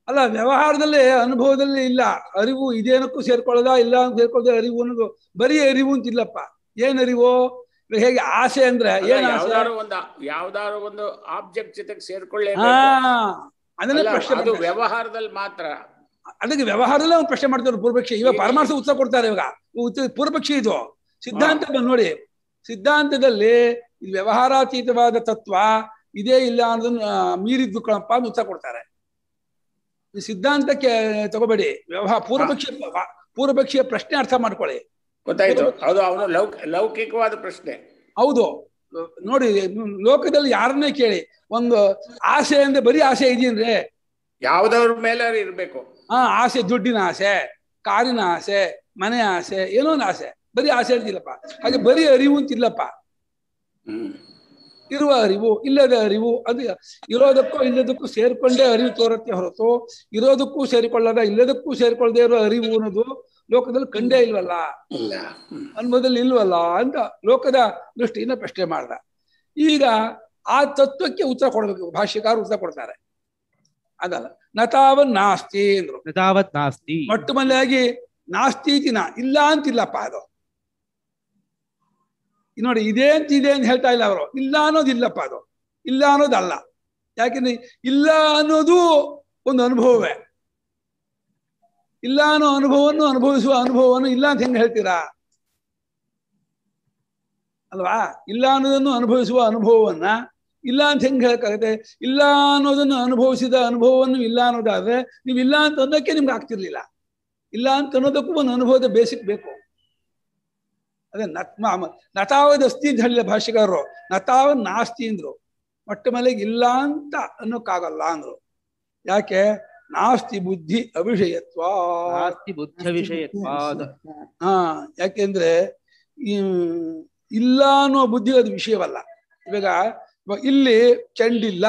ಅಲ್ಲ ವ್ಯವಹಾರದಲ್ಲಿ ಅನುಭವದಲ್ಲಿ ಇಲ್ಲ ಅರಿವು ಇದೇನಕ್ಕೂ ಸೇರ್ಕೊಳ್ಳೋದ ಇಲ್ಲ ಅಂತ ಅರಿವು ಅನ್ನೋದು ಬರೀ ಅರಿವು ಅಂತ ಇಲ್ಲಪ್ಪ ಏನ್ ಅರಿವು ಹೇಗೆ ಆಸೆ ಅಂದ್ರೆ ಏನ್ ಯಾವ್ದಾರು ಒಂದು ಯಾವ್ದಾರು ಒಂದು ಆಬ್ಜೆಕ್ಟ್ ಜೊತೆಗೆ ಸೇರ್ಕೊಳ್ಳೇ ಅದನ್ನ ವ್ಯವಹಾರದಲ್ಲಿ ಮಾತ್ರ ಅದಕ್ಕೆ ವ್ಯವಹಾರದಲ್ಲೇ ಅವ್ನು ಪ್ರಶ್ನೆ ಮಾಡ್ತಾರೆ ಪೂರ್ವಪಕ್ಷ ಇವಾಗ ಪರಮಾರ್ಥ ಉತ್ತರ ಕೊಡ್ತಾರೆ ಇವಾಗ ಪೂರ್ವಪಕ್ಷ ಇದು ಸಿದ್ಧಾಂತ ನೋಡಿ ಸಿದ್ಧಾಂತದಲ್ಲಿ ವ್ಯವಹಾರಾತೀತವಾದ ತತ್ವ ಇದೇ ಇಲ್ಲ ಅನ್ನೋದನ್ನ ಮೀರಿದ್ದು ಕಣಪ್ಪ ಅಂತ ಉತ್ತರ ಕೊಡ್ತಾರೆ ಸಿದ್ಧಾಂತಕ್ಕೆ ತಗೋಬೇಡಿ ವ್ಯವಹಾರ ಪೂರ್ವಪಕ್ಷೀಯ ಪೂರ್ವಪಕ್ಷೀಯ ಪ್ರಶ್ನೆ ಅರ್ಥ ಮಾಡ್ಕೊಳ್ಳಿ ಗೊತ್ತಾಯ್ತು ಅದು ಅವನು ಲೌಕಿಕವಾದ ಪ್ರಶ್ನೆ ಹೌದು ನೋಡಿ ಲೋಕದಲ್ಲಿ ಯಾರನ್ನೇ ಕೇಳಿ ಒಂದು ಆಸೆ ಅಂದ್ರೆ ಬರೀ ಆಸೆ ಇದೀನ್ರಿ ಯಾವ್ದವ್ರ ಮೇಲೆ ಇರ್ಬೇಕು ಹಾ ಆಸೆ ದುಡ್ಡಿನ ಆಸೆ ಕಾರಿನ ಆಸೆ ಮನೆ ಆಸೆ ಏನೋ ಒಂದು ಆಸೆ ಬರೀ ಆಸೆ ಅಂತಿಲ್ಲಪ್ಪ ಹಾಗೆ ಬರೀ ಅರಿವು ಇಲ್ಲಪ್ಪ ಇರುವ ಅರಿವು ಇಲ್ಲದ ಅರಿವು ಅದ ಇರೋದಕ್ಕೂ ಇಲ್ಲದಕ್ಕೂ ಸೇರ್ಕೊಂಡೇ ಅರಿವು ತೋರತ್ತೆ ಹೊರತು ಇರೋದಕ್ಕೂ ಸೇರಿಕೊಳ್ಳದ ಇಲ್ಲದಕ್ಕೂ ಸೇರಿಕೊಳ್ಳದೆ ಇರೋ ಅರಿವು ಅನ್ನೋದು ಲೋಕದಲ್ಲಿ ಕಂಡೇ ಇಲ್ವಲ್ಲ ಅನುಭವದಲ್ಲಿ ಇಲ್ವಲ್ಲ ಅಂತ ಲೋಕದ ದೃಷ್ಟಿಯಿಂದ ಪ್ರಶ್ನೆ ಮಾಡ್ದ ಈಗ ಆ ತತ್ವಕ್ಕೆ ಉತ್ತರ ಕೊಡಬೇಕು ಭಾಷ್ಯಕಾರ ಉತ್ತರ ಕೊಡ್ತಾರೆ ಅದಲ್ಲ ನತಾವತ್ ನಾಸ್ತಿ ಅಂದ್ರು ನತಾವತ್ ನಾಸ್ತಿ ಮೊಟ್ಟ ಮೊದಲಾಗಿ ನಾಸ್ತಿ ದಿನ ಇಲ್ಲ ಅಂತಿಲ್ಲಪ್ಪ ಅದು ನೋಡಿ ಇದೇ ಅಂತ ಇದೆ ಅಂತ ಹೇಳ್ತಾ ಇಲ್ಲ ಅವರು ಇಲ್ಲ ಇಲ್ಲಪ್ಪ ಅದು ಇಲ್ಲ ಅನ್ನೋದಲ್ಲ ಯಾಕೆಂದ್ರೆ ಇಲ್ಲ ಅನ್ನೋದು ಒಂದು ಅನುಭವವೇ ಇಲ್ಲ ಅನ್ನೋ ಅನುಭವವನ್ನು ಅನುಭವಿಸುವ ಅನುಭವವನ್ನು ಇಲ್ಲ ಅಂತ ಹೆಂಗೆ ಹೇಳ್ತೀರಾ ಅಲ್ವಾ ಇಲ್ಲ ಅನ್ನೋದನ್ನು ಅನುಭವಿಸುವ ಅನುಭವವನ್ನ ಇಲ್ಲ ಅಂತ ಹೆಂಗೆ ಹೇಳಕ್ಕಾಗತ್ತೆ ಇಲ್ಲ ಅನ್ನೋದನ್ನ ಅನುಭವಿಸಿದ ಅನುಭವವನ್ನು ಇಲ್ಲ ಅನ್ನೋದಾದ್ರೆ ನೀವು ಇಲ್ಲ ಅಂತ ಅನ್ನೋಕ್ಕೆ ನಿಮ್ಗೆ ಆಗ್ತಿರ್ಲಿಲ್ಲ ಇಲ್ಲ ಅಂತ ಅನ್ನೋದಕ್ಕೂ ಒಂದು ಅನುಭವದ ಬೇಸಿಕ್ ಬೇಕು ಅದೇ ನಟಾವದ ಅಸ್ತಿ ಅಂತ ಹೇಳಿದ ಭಾಷೆಗಾರರು ನತಾವ ನಾಸ್ತಿ ಅಂದ್ರು ಮೊಟ್ಟ ಮಲೆಗೆ ಇಲ್ಲ ಅಂತ ಅನ್ನೋಕ್ಕಾಗಲ್ಲ ಅಂದ್ರು ಯಾಕೆ ನಾಸ್ತಿ ಬುದ್ಧಿ ನಾಸ್ತಿ ಬುದ್ಧಿ ಅಭಿಷಯತ್ವ ಹಾ ಯಾಕೆಂದ್ರೆ ಇಲ್ಲ ಅನ್ನೋ ಬುದ್ಧಿ ಅದು ವಿಷಯವಲ್ಲ ಇವಾಗ ಇಲ್ಲಿ ಚಂಡಿಲ್ಲ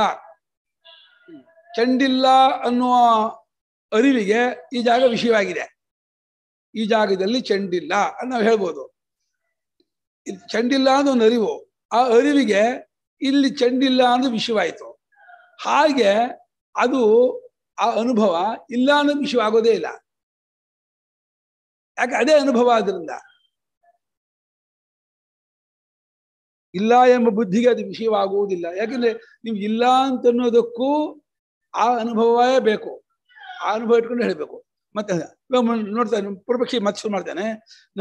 ಚಂಡಿಲ್ಲ ಅನ್ನುವ ಅರಿವಿಗೆ ಈ ಜಾಗ ವಿಷಯವಾಗಿದೆ ಈ ಜಾಗದಲ್ಲಿ ಚಂಡಿಲ್ಲ ಅಂತ ನಾವು ಹೇಳ್ಬೋದು ಚಂಡಿಲ್ಲ ಅನ್ನೋ ಒಂದು ಅರಿವು ಆ ಅರಿವಿಗೆ ಇಲ್ಲಿ ಚಂಡಿಲ್ಲ ಅನ್ನೋ ವಿಷಯವಾಯಿತು ಹಾಗೆ ಅದು ಆ ಅನುಭವ ಇಲ್ಲ ಅನ್ನೋ ವಿಷಯವಾಗೋದೇ ಇಲ್ಲ ಯಾಕೆ ಅದೇ ಅನುಭವ ಆದ್ರಿಂದ ಇಲ್ಲ ಎಂಬ ಬುದ್ಧಿಗೆ ಅದು ವಿಷಯವಾಗುವುದಿಲ್ಲ ಯಾಕಂದ್ರೆ ನೀವು ಇಲ್ಲ ಅಂತನ್ನೋದಕ್ಕೂ ಆ ಅನುಭವವೇ ಬೇಕು ಆ ಅನುಭವ ಇಟ್ಕೊಂಡು ಹೇಳಬೇಕು ಮತ್ತೆ ನೋಡ್ತಾನೆ ಪೂರ್ವಪಕ್ಷಿ ಮತ್ತೆ ಶುರು ಮಾಡ್ತಾನೆ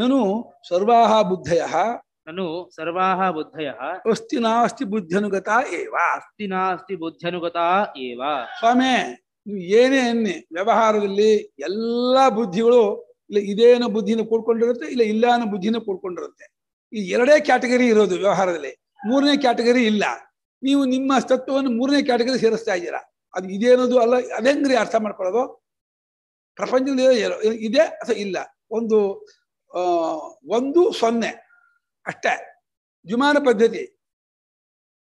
ನಾನು ಸರ್ವಾಹ ಬುದ್ಧಯ ನಾನು ಸರ್ವಾಹ ಬುದ್ಧಯ ಅಸ್ತಿ ನಾಸ್ತಿ ಬುದ್ಧನುಗತ ಏವ ಅಸ್ತಿ ನಾಸ್ತಿ ಬುದ್ಧನುಗತ ಏವ ಸ್ವಾಮಿ ನೀವು ಏನೇ ವ್ಯವಹಾರದಲ್ಲಿ ಎಲ್ಲಾ ಬುದ್ಧಿಗಳು ಇಲ್ಲ ಇದೇನೋ ಬುದ್ಧಿನ ಕೂಡ್ಕೊಂಡಿರುತ್ತೆ ಇಲ್ಲ ಇಲ್ಲ ಅನ್ನೋ ಬುದ್ಧಿನ ಕೂಡ್ಕೊಂಡಿರುತ್ತೆ ಈ ಎರಡೇ ಕ್ಯಾಟಗರಿ ಇರೋದು ವ್ಯವಹಾರದಲ್ಲಿ ಮೂರನೇ ಕ್ಯಾಟಗರಿ ಇಲ್ಲ ನೀವು ನಿಮ್ಮ ತತ್ವವನ್ನು ಮೂರನೇ ಕ್ಯಾಟಗರಿ ಸೇರಿಸ್ತಾ ಇದ್ದೀರಾ ಅದು ಇದೇನೋದು ಅಲ್ಲ ಅದೆಂಗ್ರಿ ಅರ್ಥ ಮಾಡ್ಕೊಳ್ಳೋದು ಪ್ರಪಂಚದಲ್ಲಿ ಇದೆ ಅಥವಾ ಇಲ್ಲ ಒಂದು ಒಂದು ಸೊನ್ನೆ ಅಷ್ಟೇ ವಿಮಾನ ಪದ್ಧತಿ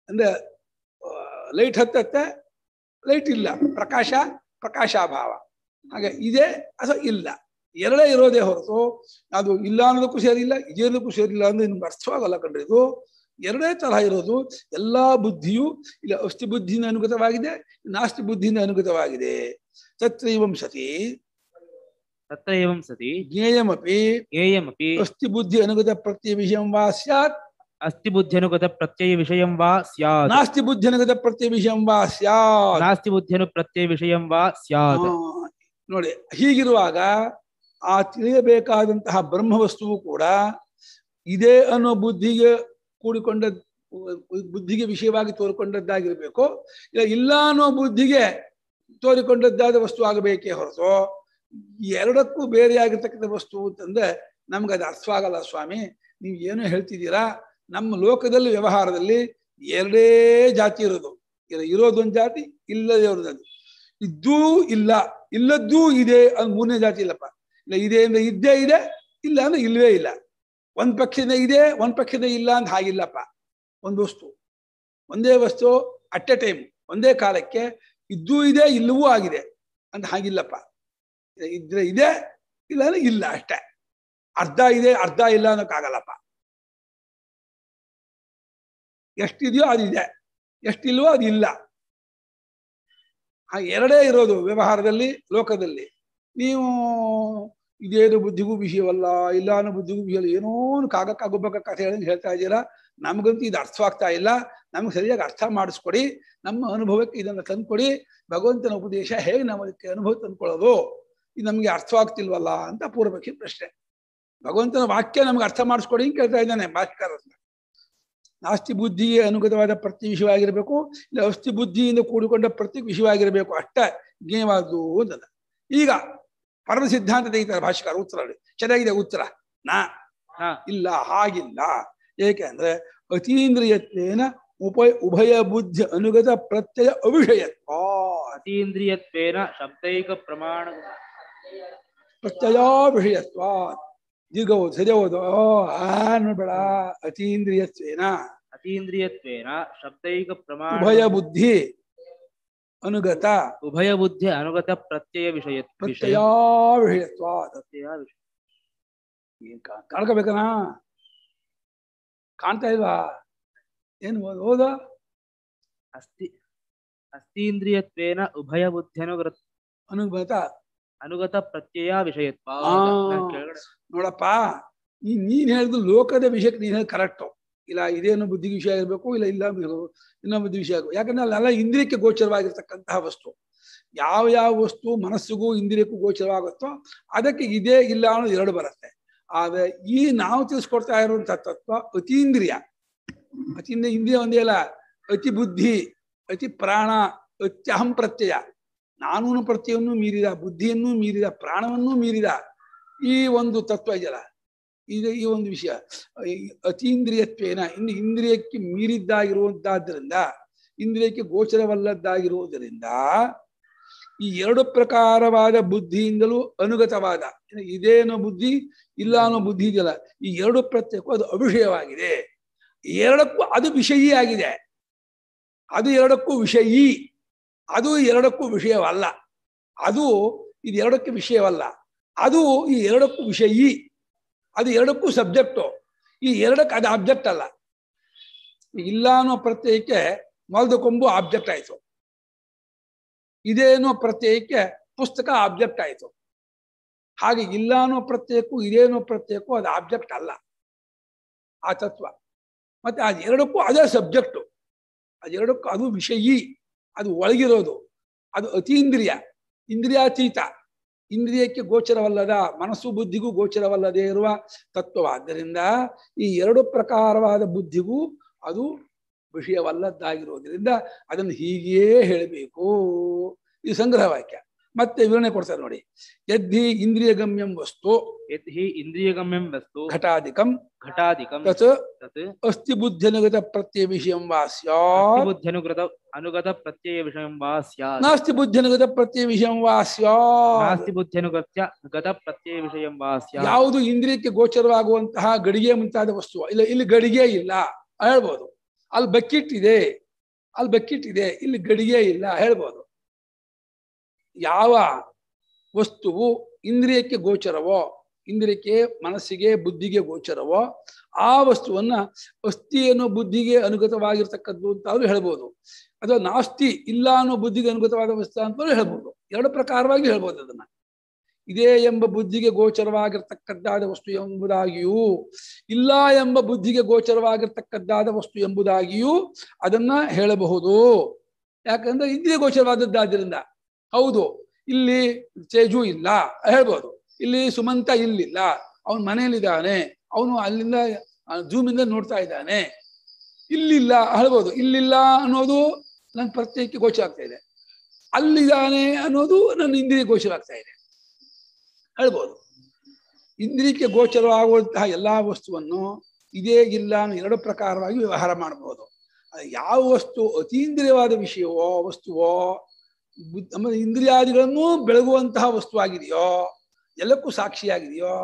ಅಂದ್ರೆ ಲೈಟ್ ಹತ್ತತ್ತೆ ಲೈಟ್ ಇಲ್ಲ ಪ್ರಕಾಶ ಪ್ರಕಾಶಾಭಾವ ಹಾಗೆ ಇದೆ ಅಥವಾ ಇಲ್ಲ ಎರಡೇ ಇರೋದೇ ಹೊರತು ಅದು ಇಲ್ಲ ಅನ್ನೋದಕ್ಕೂ ಸೇರಿಲ್ಲ ಅನ್ನೋದಕ್ಕೂ ಸೇರಿಲ್ಲ ಅಂದ್ರೆ ನಿಮ್ಗೆ ಅರ್ಥವಾಗಲ್ಲ ಕಂಡ್ರೆ ಇದು ಎರಡೇ ತರಹ ಇರೋದು ಎಲ್ಲಾ ಬುದ್ಧಿಯು ಇಲ್ಲ ಅಸ್ಥಿ ಬುದ್ಧಿಯಿಂದ ಅನುಗತವಾಗಿದೆ ನಾಸ್ತಿ ಬುದ್ಧಿಯಿಂದ ಅನುಗತವಾಗಿದೆ ತತ್ರ ಏವಂ ಸತಿ ಜ್ಞೇಯಮಿ ಸತಿ ಅಸ್ಥಿ ಬುದ್ಧಿ ಅನುಗತ ಪ್ರತ್ಯಯ ವಿಷಯ ವಾ ಸ್ಯಾತ್ ಅಸ್ತಿ ಅನುಗತ ಪ್ರತ್ಯಯ ವಿಷಯ ವಾ ಸ್ಯಾತ್ ನಾಸ್ತಿ ಅನುಗತ ಪ್ರತ್ಯಯ ವಿಷಯ ವಾ ಸ್ಯಾತ್ ನಾಸ್ತಿ ಬುದ್ಧ್ಯನು ಪ್ರತ್ಯಯ ವಿಷಯ ವಾ ಸ್ಯಾತ್ ನೋಡಿ ಹೀಗಿರುವಾಗ ಆ ತಿಳಿಯಬೇಕಾದಂತಹ ವಸ್ತುವು ಕೂಡ ಇದೇ ಅನ್ನೋ ಬುದ್ಧಿಗೆ ಕೂಡಿಕೊಂಡ ಬುದ್ಧಿಗೆ ವಿಷಯವಾಗಿ ತೋರಿಕೊಂಡದ್ದಾಗಿರ್ಬೇಕು ಇಲ್ಲ ಇಲ್ಲ ಅನ್ನೋ ಬುದ್ಧಿಗೆ ತೋರಿಕೊಂಡದ್ದಾದ ವಸ್ತು ಆಗಬೇಕೇ ಹೊರತು ಎರಡಕ್ಕೂ ಬೇರೆಯಾಗಿರ್ತಕ್ಕಂಥ ವಸ್ತು ಅಂತಂದ್ರೆ ನಮ್ಗೆ ಅದು ಅರ್ಥವಾಗಲ್ಲ ಸ್ವಾಮಿ ನೀವು ಏನು ಹೇಳ್ತಿದ್ದೀರಾ ನಮ್ಮ ಲೋಕದಲ್ಲಿ ವ್ಯವಹಾರದಲ್ಲಿ ಎರಡೇ ಜಾತಿ ಇರೋದು ಇರೋದೊಂದು ಜಾತಿ ಇಲ್ಲದೇ ಇರೋದೊಂದು ಇದ್ದೂ ಇಲ್ಲ ಇಲ್ಲದ್ದೂ ಇದೆ ಅದು ಮೂರನೇ ಜಾತಿ ಇಲ್ಲಪ್ಪ ಇಲ್ಲ ಇದೆ ಅಂದ್ರೆ ಇದ್ದೇ ಇದೆ ಇಲ್ಲ ಅಂದ್ರೆ ಇಲ್ಲವೇ ಇಲ್ಲ ಒಂದ್ ಪಕ್ಷದ ಇದೆ ಒಂದ್ ಪಕ್ಷದ ಇಲ್ಲ ಅಂತ ಹಾಗಿಲ್ಲಪ್ಪ ಒಂದು ವಸ್ತು ಒಂದೇ ವಸ್ತು ಅಟ್ ಎ ಟೈಮ್ ಒಂದೇ ಕಾಲಕ್ಕೆ ಇದ್ದೂ ಇದೆ ಇಲ್ಲವೂ ಆಗಿದೆ ಅಂತ ಹಾಗಿಲ್ಲಪ್ಪ ಇದ್ರೆ ಇದೆ ಇಲ್ಲ ಅಂದ್ರೆ ಇಲ್ಲ ಅಷ್ಟೇ ಅರ್ಧ ಇದೆ ಅರ್ಧ ಇಲ್ಲ ಅನ್ನೋಕ್ಕಾಗಲ್ಲಪ್ಪ ಎಷ್ಟಿದೆಯೋ ಅದಿದೆ ಎಷ್ಟಿಲ್ವೋ ಇಲ್ಲ ಹಾಗೆ ಎರಡೇ ಇರೋದು ವ್ಯವಹಾರದಲ್ಲಿ ಲೋಕದಲ್ಲಿ ನೀವು ಇದೇನು ಬುದ್ಧಿಗೂ ವಿಷಯವಲ್ಲ ಇಲ್ಲ ಅನ್ನೋ ಬುದ್ಧಿಗೂ ವಿಷಯವಲ್ಲ ಏನೋ ಕಾಗಕ್ಕಾಗೊಬ್ಬಕ್ಕ ಕಥೆ ಹೇಳಿ ಹೇಳ್ತಾ ಇದ್ದೀರಾ ನಮಗಂತೂ ಇದು ಅರ್ಥವಾಗ್ತಾ ಇಲ್ಲ ನಮ್ಗೆ ಸರಿಯಾಗಿ ಅರ್ಥ ಮಾಡಿಸ್ಕೊಡಿ ನಮ್ಮ ಅನುಭವಕ್ಕೆ ಇದನ್ನು ತಂದ್ಕೊಡಿ ಭಗವಂತನ ಉಪದೇಶ ಹೇಗೆ ನಾವು ಅನುಭವ ತಂದ್ಕೊಳ್ಳೋದು ಇದು ನಮಗೆ ಅರ್ಥವಾಗ್ತಿಲ್ವಲ್ಲ ಅಂತ ಪೂರ್ವಪಕ್ಷಿ ಪ್ರಶ್ನೆ ಭಗವಂತನ ವಾಕ್ಯ ನಮ್ಗೆ ಅರ್ಥ ಮಾಡಿಸ್ಕೊಡಿ ಅಂತ ಕೇಳ್ತಾ ಇದ್ದಾನೆ ಭಾಷಿಕಾರ ನಾಸ್ತಿ ಬುದ್ಧಿಗೆ ಅನುಗತವಾದ ಪ್ರತಿ ವಿಷಯವಾಗಿರಬೇಕು ಇಲ್ಲ ಅಸ್ತಿ ಬುದ್ಧಿಯಿಂದ ಕೂಡಿಕೊಂಡ ಪ್ರತಿ ವಿಷಯವಾಗಿರಬೇಕು ಅಷ್ಟೇ ಜ್ಞೇಯವಾದು ಅಂತ ಈಗ ಪರಮ ಸಿದ್ಧಾಂತ ತೆಗಿತಾರೆ ಭಾಷಿಕಾರ ಉತ್ತರ ಚೆನ್ನಾಗಿದೆ ಉತ್ತರ ನಾ ಇಲ್ಲ ಹಾಗಿಲ್ಲ ಏಕೆಂದ್ರೆ ಅತೀಂದ್ರಿಯತ್ವೇನ ಉಪಯ ಉಭಯ ಬುದ್ಧಿ ಅನುಗತ ಪ್ರತ್ಯಯ ಅವಿಷಯತ್ವ ಅತೀಂದ್ರಿಯತ್ವೇನ ಶಬ್ದೈಕ ಪ್ರಮಾಣ ಪ್ರತ್ಯಯ ವಿಷಯತ್ವ ಈಗ ಸರಿ ಹೌದು ಅತೀಂದ್ರಿಯತ್ವೇನ ಅತೀಂದ್ರಿಯತ್ವೇನ ಶಬ್ದೈಕ ಪ್ರಮಾಣ ಉಭಯ ಬುದ್ಧಿ ಅನುಗತ ಉಭಯ ಬುದ್ಧಿ ಅನುಗತ ಪ್ರತ್ಯಯ ವಿಷಯ ಪ್ರತ್ಯಯ ವಿಷಯತ್ವ ಏನ್ ಕಾಣ್ಕೋಬೇಕನಾ ಕಾಣ್ತಾ ಇಲ್ವಾ ಏನ್ ಹೋದ ಅಸ್ತಿ ಅಸ್ಥೀಂದ್ರಿಯತ್ವೇನ ಉಭಯ ಬುದ್ಧಿ ಅನುಗತ ಅನುಗತ ಅನುಗತ ಪ್ರತ್ಯಯ ವಿಷಯತ್ವ ನೋಡಪ್ಪ ನೀನ್ ನೀನ್ ಹೇಳಿದ್ರು ಲೋಕದ ವಿಷಯಕ್ಕೆ ನೀನ್ ಹೇಳಿ ಕರೆಕ್ಟು ಇಲ್ಲ ಇದೇನು ಬುದ್ಧಿ ವಿಷಯ ಇರಬೇಕು ಇಲ್ಲ ಇಲ್ಲ ಇನ್ನೊಂದು ಬುದ್ಧಿ ವಿಷಯ ಆಗಬೇಕು ಯಾಕಂದ್ರೆ ಅಲ್ಲೆಲ್ಲ ಇಂದ್ರಿಯಕ್ಕೆ ಗೋಚರವಾಗಿರ್ತಕ್ಕಂತಹ ವಸ್ತು ಯಾವ ಯಾವ ವಸ್ತು ಮನಸ್ಸಿಗೂ ಇಂದ್ರಿಯಕ್ಕೂ ಗೋಚರವಾಗುತ್ತೋ ಅದಕ್ಕೆ ಇದೇ ಇಲ್ಲ ಅನ್ನೋದು ಎರಡು ಬರುತ್ತೆ ಆದ್ರೆ ಈ ನಾವು ತಿಳಿಸ್ಕೊಡ್ತಾ ಇರುವಂತಹ ತತ್ವ ಅತೀಂದ್ರಿಯ ಅತೀಂದ್ರಿಯ ಇಂದ್ರಿಯ ಒಂದೇ ಅಲ್ಲ ಅತಿ ಬುದ್ಧಿ ಅತಿ ಪ್ರಾಣ ಅತ್ಯಹಂ ಪ್ರತ್ಯಯ ನಾನೂನು ಪ್ರತ್ಯಯವನ್ನು ಮೀರಿದ ಬುದ್ಧಿಯನ್ನು ಮೀರಿದ ಪ್ರಾಣವನ್ನು ಮೀರಿದ ಈ ಒಂದು ತತ್ವ ಇದೆಯಲ್ಲ ಇದು ಈ ಒಂದು ವಿಷಯ ಅತೀಂದ್ರಿಯತ್ವೇನ ಇನ್ನು ಇಂದ್ರಿಯಕ್ಕೆ ಮೀರಿದ್ದಾಗಿರುವಂತಾದ್ದರಿಂದ ಇಂದ್ರಿಯಕ್ಕೆ ಗೋಚರವಲ್ಲದ್ದಾಗಿರುವುದರಿಂದ ಈ ಎರಡು ಪ್ರಕಾರವಾದ ಬುದ್ಧಿಯಿಂದಲೂ ಅನುಗತವಾದ ಇದೇನೋ ಬುದ್ಧಿ ಇಲ್ಲ ಅನ್ನೋ ಬುದ್ಧಿ ಇದೆಯಲ್ಲ ಈ ಎರಡು ಪ್ರತ್ಯೇಕಕ್ಕೂ ಅದು ಅವಿಷಯವಾಗಿದೆ ಎರಡಕ್ಕೂ ಅದು ವಿಷಯೀ ಆಗಿದೆ ಅದು ಎರಡಕ್ಕೂ ವಿಷಯೀ ಅದು ಎರಡಕ್ಕೂ ವಿಷಯವಲ್ಲ ಅದು ಇದು ಎರಡಕ್ಕೂ ವಿಷಯವಲ್ಲ ಅದು ಈ ಎರಡಕ್ಕೂ ವಿಷಯೀ ಅದು ಎರಡಕ್ಕೂ ಸಬ್ಜೆಕ್ಟು ಈ ಎರಡಕ್ಕೆ ಅದು ಆಬ್ಜೆಕ್ಟ್ ಅಲ್ಲ ಇಲ್ಲ ಅನ್ನೋ ಪ್ರತ್ಯಯಕ್ಕೆ ಮಲ್ದ ಕೊಂಬು ಆಬ್ಜೆಕ್ಟ್ ಆಯಿತು ಇದೇನೋ ಪ್ರತ್ಯಯಕ್ಕೆ ಪುಸ್ತಕ ಆಬ್ಜೆಕ್ಟ್ ಆಯಿತು ಹಾಗೆ ಇಲ್ಲ ಅನ್ನೋ ಪ್ರತ್ಯಯಕ್ಕೂ ಇದೇನೋ ಪ್ರತ್ಯಯಕ್ಕೂ ಅದು ಆಬ್ಜೆಕ್ಟ್ ಅಲ್ಲ ಆ ತತ್ವ ಮತ್ತೆ ಅದು ಎರಡಕ್ಕೂ ಅದೇ ಸಬ್ಜೆಕ್ಟು ಅದೆರಡಕ್ಕೂ ಅದು ವಿಷಯಿ ಅದು ಒಳಗಿರೋದು ಅದು ಅತೀಂದ್ರಿಯ ಇಂದ್ರಿಯಾತೀತ ಇಂದ್ರಿಯಕ್ಕೆ ಗೋಚರವಲ್ಲದ ಮನಸ್ಸು ಬುದ್ಧಿಗೂ ಗೋಚರವಲ್ಲದೆ ಇರುವ ತತ್ವವಾದ್ದರಿಂದ ಈ ಎರಡು ಪ್ರಕಾರವಾದ ಬುದ್ಧಿಗೂ ಅದು ವಿಷಯವಲ್ಲದ್ದಾಗಿರುವುದರಿಂದ ಅದನ್ನು ಹೀಗೆಯೇ ಹೇಳಬೇಕು ಇದು ಸಂಗ್ರಹ ವಾಕ್ಯ ಮತ್ತೆ ವಿವರಣೆ ಕೊಡ್ತಾರೆ ನೋಡಿ ಯದ್ಧಿ ಇಂದ್ರಿಯ ಗಮ್ಯಂ ವಸ್ತು ಯದ್ಧಿ ಇಂದ್ರಿಯ ಗಮ್ಯಂ ವಸ್ತು ಘಟಾಧಿಕಂ ಘಟಾಧಿಕಂ ತತ್ ಅಸ್ತಿ ಬುದ್ಧಿ ಅನುಗತ ಪ್ರತ್ಯಯ ವಿಷಯ ಬುದ್ಧನುಗತ ಅನುಗತ ಪ್ರತ್ಯಯ ವಿಷಯಂ ನಾಸ್ತಿ ಬುದ್ಧಿ ಅನುಗತ ಪ್ರತ್ಯಯ ವಿಷಯ ನಾಸ್ತಿ ಬುದ್ಧಿ ಗತ ಪ್ರತ್ಯಯ ವಿಷಯ ಯಾವುದು ಇಂದ್ರಿಯಕ್ಕೆ ಗೋಚರವಾಗುವಂತಹ ಗಡಿಗೆ ಮುಂತಾದ ವಸ್ತು ಇಲ್ಲ ಇಲ್ಲಿ ಗಡಿಗೆ ಇಲ್ಲ ಹೇಳ್ಬೋದು ಅಲ್ಲಿ ಬಕ್ಕಿಟ್ ಇದೆ ಅಲ್ಲಿ ಬಕ್ಕಿಟ್ ಇದೆ ಇಲ್ಲಿ ಗಡಿಗೆ ಇಲ್ಲ ಹೇಳ್ಬೋದು ಯಾವ ವಸ್ತುವು ಇಂದ್ರಿಯಕ್ಕೆ ಗೋಚರವೋ ಇಂದ್ರಿಯಕ್ಕೆ ಮನಸ್ಸಿಗೆ ಬುದ್ಧಿಗೆ ಗೋಚರವೋ ಆ ವಸ್ತುವನ್ನ ಅಸ್ಥಿ ಅನ್ನೋ ಬುದ್ಧಿಗೆ ಅನುಗತವಾಗಿರ್ತಕ್ಕದ್ದು ಅಂತಾದ್ರೂ ಹೇಳ್ಬೋದು ಅಥವಾ ನಾಸ್ತಿ ಇಲ್ಲ ಅನ್ನೋ ಬುದ್ಧಿಗೆ ಅನುಗತವಾದ ವಸ್ತು ಅಂತಲೂ ಹೇಳ್ಬೋದು ಎರಡು ಪ್ರಕಾರವಾಗಿ ಹೇಳ್ಬೋದು ಅದನ್ನ ಇದೇ ಎಂಬ ಬುದ್ಧಿಗೆ ಗೋಚರವಾಗಿರ್ತಕ್ಕದ್ದಾದ ವಸ್ತು ಎಂಬುದಾಗಿಯೂ ಇಲ್ಲ ಎಂಬ ಬುದ್ಧಿಗೆ ಗೋಚರವಾಗಿರ್ತಕ್ಕದ್ದಾದ ವಸ್ತು ಎಂಬುದಾಗಿಯೂ ಅದನ್ನ ಹೇಳಬಹುದು ಯಾಕಂದ್ರೆ ಇಂದ್ರಿಯ ಗೋಚರವಾದದ್ದಾದ್ರಿಂದ ಹೌದು ಇಲ್ಲಿ ಚೇಜು ಇಲ್ಲ ಹೇಳ್ಬೋದು ಇಲ್ಲಿ ಸುಮಂತ ಇಲ್ಲಿಲ್ಲ ಅವನ ಮನೆಯಲ್ಲಿದ್ದಾನೆ ಅವನು ಅಲ್ಲಿಂದ ಜೂಮಿಂದ ನೋಡ್ತಾ ಇದ್ದಾನೆ ಇಲ್ಲಿಲ್ಲ ಹೇಳ್ಬೋದು ಇಲ್ಲಿಲ್ಲ ಅನ್ನೋದು ನನ್ನ ಪ್ರತ್ಯೇಕ ಘೋಷ ಆಗ್ತಾ ಇದೆ ಅಲ್ಲಿದ್ದಾನೆ ಅನ್ನೋದು ನನ್ನ ಇಂದ್ರಿಯ ಗೋಚರ ಆಗ್ತಾ ಇದೆ ಹೇಳ್ಬೋದು ಇಂದ್ರಿಯಕ್ಕೆ ಗೋಚರವಾಗುವಂತಹ ಎಲ್ಲಾ ವಸ್ತುವನ್ನು ಇದೇ ಇಲ್ಲ ಎರಡು ಪ್ರಕಾರವಾಗಿ ವ್ಯವಹಾರ ಮಾಡಬಹುದು ಯಾವ ವಸ್ತು ಅತೀಂದ್ರಿಯವಾದ ವಿಷಯವೋ ವಸ್ತುವೋ ಆಮೇಲೆ ಇಂದ್ರಿಯಾದಿಗಳನ್ನೂ ಬೆಳಗುವಂತಹ ವಸ್ತುವಾಗಿದೆಯೋ ಎಲ್ಲಕ್ಕೂ ಸಾಕ್ಷಿಯಾಗಿದೆಯೋ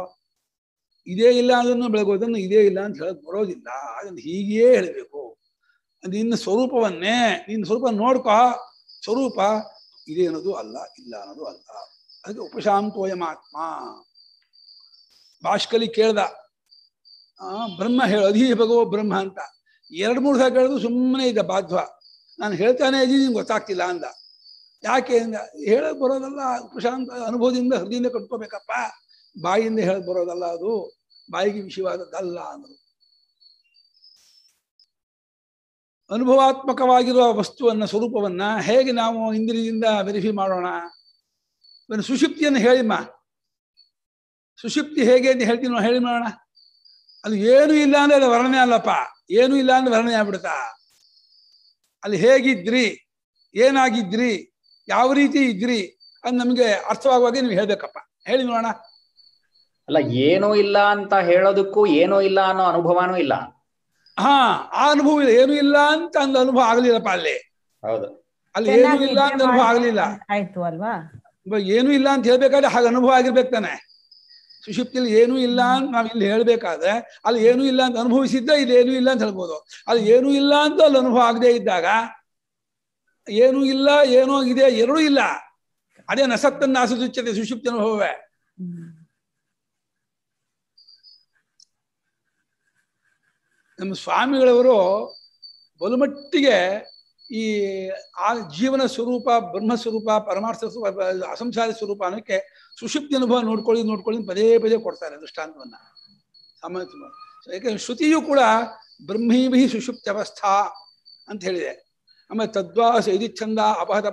ಇದೇ ಇಲ್ಲ ಅದನ್ನು ಬೆಳಗುವುದನ್ನು ಇದೇ ಇಲ್ಲ ಅಂತ ಹೇಳಕ್ ಬರೋದಿಲ್ಲ ಅದನ್ನು ಹೀಗೇ ಹೇಳಬೇಕು ನಿನ್ನ ಸ್ವರೂಪವನ್ನೇ ನಿನ್ನ ಸ್ವರೂಪ ನೋಡ್ಕೊ ಸ್ವರೂಪ ಇದೇ ಅನ್ನೋದು ಅಲ್ಲ ಇಲ್ಲ ಅನ್ನೋದು ಅಲ್ಲ ಅದಕ್ಕೆ ಆತ್ಮ ಭಾಷ್ಕಲಿ ಕೇಳ್ದ ಬ್ರಹ್ಮ ಹೇಳ ಅಧೀ ಭಗವೋ ಬ್ರಹ್ಮ ಅಂತ ಎರಡು ಮೂರು ಸಲ ಕೇಳಿದ್ರು ಸುಮ್ಮನೆ ಇದ್ದ ಬಾಧ್ವ ನಾನು ಹೇಳ್ತಾನೆ ಇದ್ದೀನಿ ನಿಮ್ಗೆ ಗೊತ್ತಾಗ್ತಿಲ್ಲ ಅಂದ ಯಾಕೆ ಹೇಳಕ್ ಬರೋದಲ್ಲ ಪ್ರಶಾಂತ ಅನುಭವದಿಂದ ಹೃದಯದಿಂದ ಕಟ್ಕೋಬೇಕಪ್ಪ ಬಾಯಿಂದ ಹೇಳಕ್ ಬರೋದಲ್ಲ ಅದು ಬಾಯಿಗೆ ವಿಷಯವಾದದ್ದಲ್ಲ ಅಂದರು ಅನುಭವಾತ್ಮಕವಾಗಿರುವ ವಸ್ತುವನ್ನ ಸ್ವರೂಪವನ್ನ ಹೇಗೆ ನಾವು ಇಂದ್ರಿಯಿಂದ ವೆರಿಫೈ ಮಾಡೋಣ ಸುಶಿಪ್ತಿಯನ್ನು ಹೇಳಿಮ್ಮ ಸುಶಿಪ್ತಿ ಹೇಗೆ ಅಂತ ಹೇಳ್ತೀನಿ ಹೇಳಿ ಮಾಡೋಣ ಅಲ್ಲಿ ಏನು ಇಲ್ಲ ಅಂದ್ರೆ ಅದು ವರ್ಣನೆ ಅಲ್ಲಪ್ಪ ಏನು ಇಲ್ಲ ಅಂದ್ರೆ ವರ್ಣನೆ ಆಗ್ಬಿಡುತ್ತಾ ಅಲ್ಲಿ ಹೇಗಿದ್ರಿ ಏನಾಗಿದ್ರಿ ಯಾವ ರೀತಿ ಇದ್ರಿ ಅದು ನಮ್ಗೆ ಅರ್ಥವಾಗುವಾಗೆ ನೀವು ಹೇಳ್ಬೇಕಪ್ಪ ಹೇಳಿ ನೋಡೋಣ ಅಲ್ಲ ಏನೂ ಇಲ್ಲ ಅಂತ ಹೇಳೋದಕ್ಕೂ ಏನೂ ಇಲ್ಲ ಅನ್ನೋ ಅನುಭವನೂ ಇಲ್ಲ ಹಾ ಆ ಅನುಭವ ಇಲ್ಲ ಏನೂ ಇಲ್ಲ ಅಂತ ಅಂದ ಅನುಭವ ಆಗ್ಲಿಲ್ಲಪ್ಪ ಅಲ್ಲಿ ಹೌದು ಅಲ್ಲಿ ಏನೂ ಇಲ್ಲ ಅಂತ ಅನುಭವ ಆಗ್ಲಿಲ್ಲ ಆಯ್ತು ಅಲ್ವಾ ಏನು ಇಲ್ಲ ಅಂತ ಹೇಳ್ಬೇಕಾದ್ರೆ ಹಾಗೆ ಅನುಭವ ಆಗಿರ್ಬೇಕು ತಾನೆ ಸುಶುಪ್ತಿಯಲ್ಲಿ ಏನೂ ಇಲ್ಲ ಅಂತ ನಾವು ಇಲ್ಲಿ ಹೇಳ್ಬೇಕಾದ್ರೆ ಅಲ್ಲಿ ಏನೂ ಇಲ್ಲ ಅಂತ ಅನುಭವಿಸಿದ್ದ ಇಲ್ಲಿ ಏನೂ ಇಲ್ಲ ಅಂತ ಹೇಳ್ಬೋದು ಅಲ್ಲಿ ಏನೂ ಇಲ್ಲ ಅಂತ ಅಲ್ಲಿ ಅನುಭವ ಆಗದೆ ಇದ್ದಾಗ ಏನೂ ಇಲ್ಲ ಏನೋ ಇದೆ ಎರಡೂ ಇಲ್ಲ ಅದೇ ನಸತ್ತನ್ನ ಆಸದಿಚ್ಚತೆ ಸುಷುಪ್ತ ಅನುಭವವೇ ನಮ್ಮ ಸ್ವಾಮಿಗಳವರು ಬಲುಮಟ್ಟಿಗೆ ಈ ಆ ಜೀವನ ಸ್ವರೂಪ ಬ್ರಹ್ಮ ಸ್ವರೂಪ ಪರಮಾರ್ಥ ಸ್ವರೂಪ ಅಸಂಸಾರಿ ಸ್ವರೂಪ ಅನ್ನೋಕ್ಕೆ ಸುಷುಪ್ತಿ ಅನುಭವ ನೋಡ್ಕೊಳ್ಳಿ ನೋಡ್ಕೊಳ್ಳಿ ಪದೇ ಪದೇ ಕೊಡ್ತಾರೆ ದೃಷ್ಟಾಂತವನ್ನ ಸಾಮಾನ್ಯ ಯಾಕೆಂದ್ರೆ ಶ್ರುತಿಯು ಕೂಡ ಬ್ರಹ್ಮೀಭಿ ಸುಷುಪ್ತ ಅವಸ್ಥಾ ಅಂತ ಹೇಳಿದೆ ಆಮೇಲೆ ತದ್ವಾಸ ಇದು ಛಂದ ಅಪಹತ